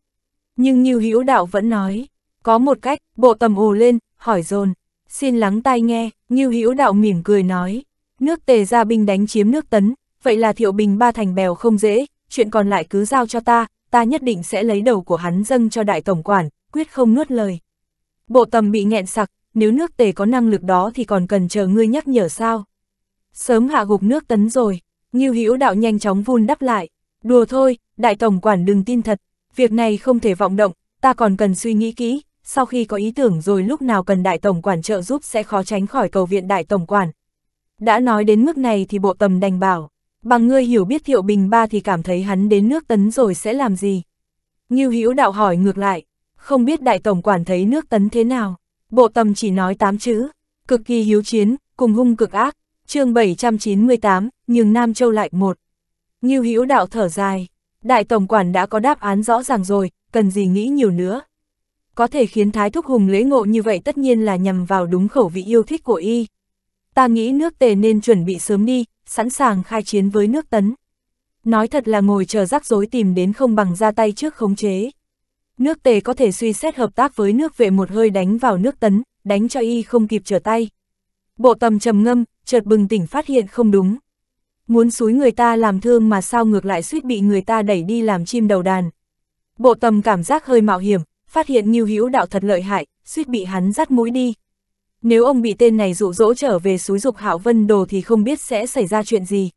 Nhưng như hữu đạo vẫn nói, có một cách, bộ tầm ồ lên, hỏi dồn xin lắng tai nghe, như hữu đạo mỉm cười nói, nước tề ra binh đánh chiếm nước tấn, vậy là thiệu bình ba thành bèo không dễ, chuyện còn lại cứ giao cho ta, ta nhất định sẽ lấy đầu của hắn dâng cho đại tổng quản, quyết không nuốt lời. Bộ tầm bị nghẹn sặc, nếu nước tề có năng lực đó thì còn cần chờ ngươi nhắc nhở sao. Sớm hạ gục nước tấn rồi, Ngưu Hữu đạo nhanh chóng vun đắp lại. Đùa thôi, đại tổng quản đừng tin thật, việc này không thể vọng động, ta còn cần suy nghĩ kỹ, sau khi có ý tưởng rồi lúc nào cần đại tổng quản trợ giúp sẽ khó tránh khỏi cầu viện đại tổng quản. Đã nói đến mức này thì bộ tầm đành bảo, bằng ngươi hiểu biết Thiệu Bình Ba thì cảm thấy hắn đến nước tấn rồi sẽ làm gì? Ngưu Hữu đạo hỏi ngược lại, không biết đại tổng quản thấy nước tấn thế nào. Bộ tầm chỉ nói 8 chữ, cực kỳ hiếu chiến, cùng hung cực ác, chương 798, nhưng Nam Châu lại một. như Hữu đạo thở dài, đại tổng quản đã có đáp án rõ ràng rồi, cần gì nghĩ nhiều nữa. Có thể khiến Thái Thúc Hùng lễ ngộ như vậy tất nhiên là nhằm vào đúng khẩu vị yêu thích của y. Ta nghĩ nước tề nên chuẩn bị sớm đi, sẵn sàng khai chiến với nước tấn. Nói thật là ngồi chờ rắc rối tìm đến không bằng ra tay trước khống chế. Nước tề có thể suy xét hợp tác với nước vệ một hơi đánh vào nước tấn, đánh cho y không kịp trở tay. Bộ tầm trầm ngâm, chợt bừng tỉnh phát hiện không đúng. Muốn xúi người ta làm thương mà sao ngược lại suýt bị người ta đẩy đi làm chim đầu đàn. Bộ tầm cảm giác hơi mạo hiểm, phát hiện Nhiêu Hữu Đạo thật lợi hại, suýt bị hắn dắt mũi đi. Nếu ông bị tên này dụ dỗ trở về xúi dục Hạo Vân Đồ thì không biết sẽ xảy ra chuyện gì.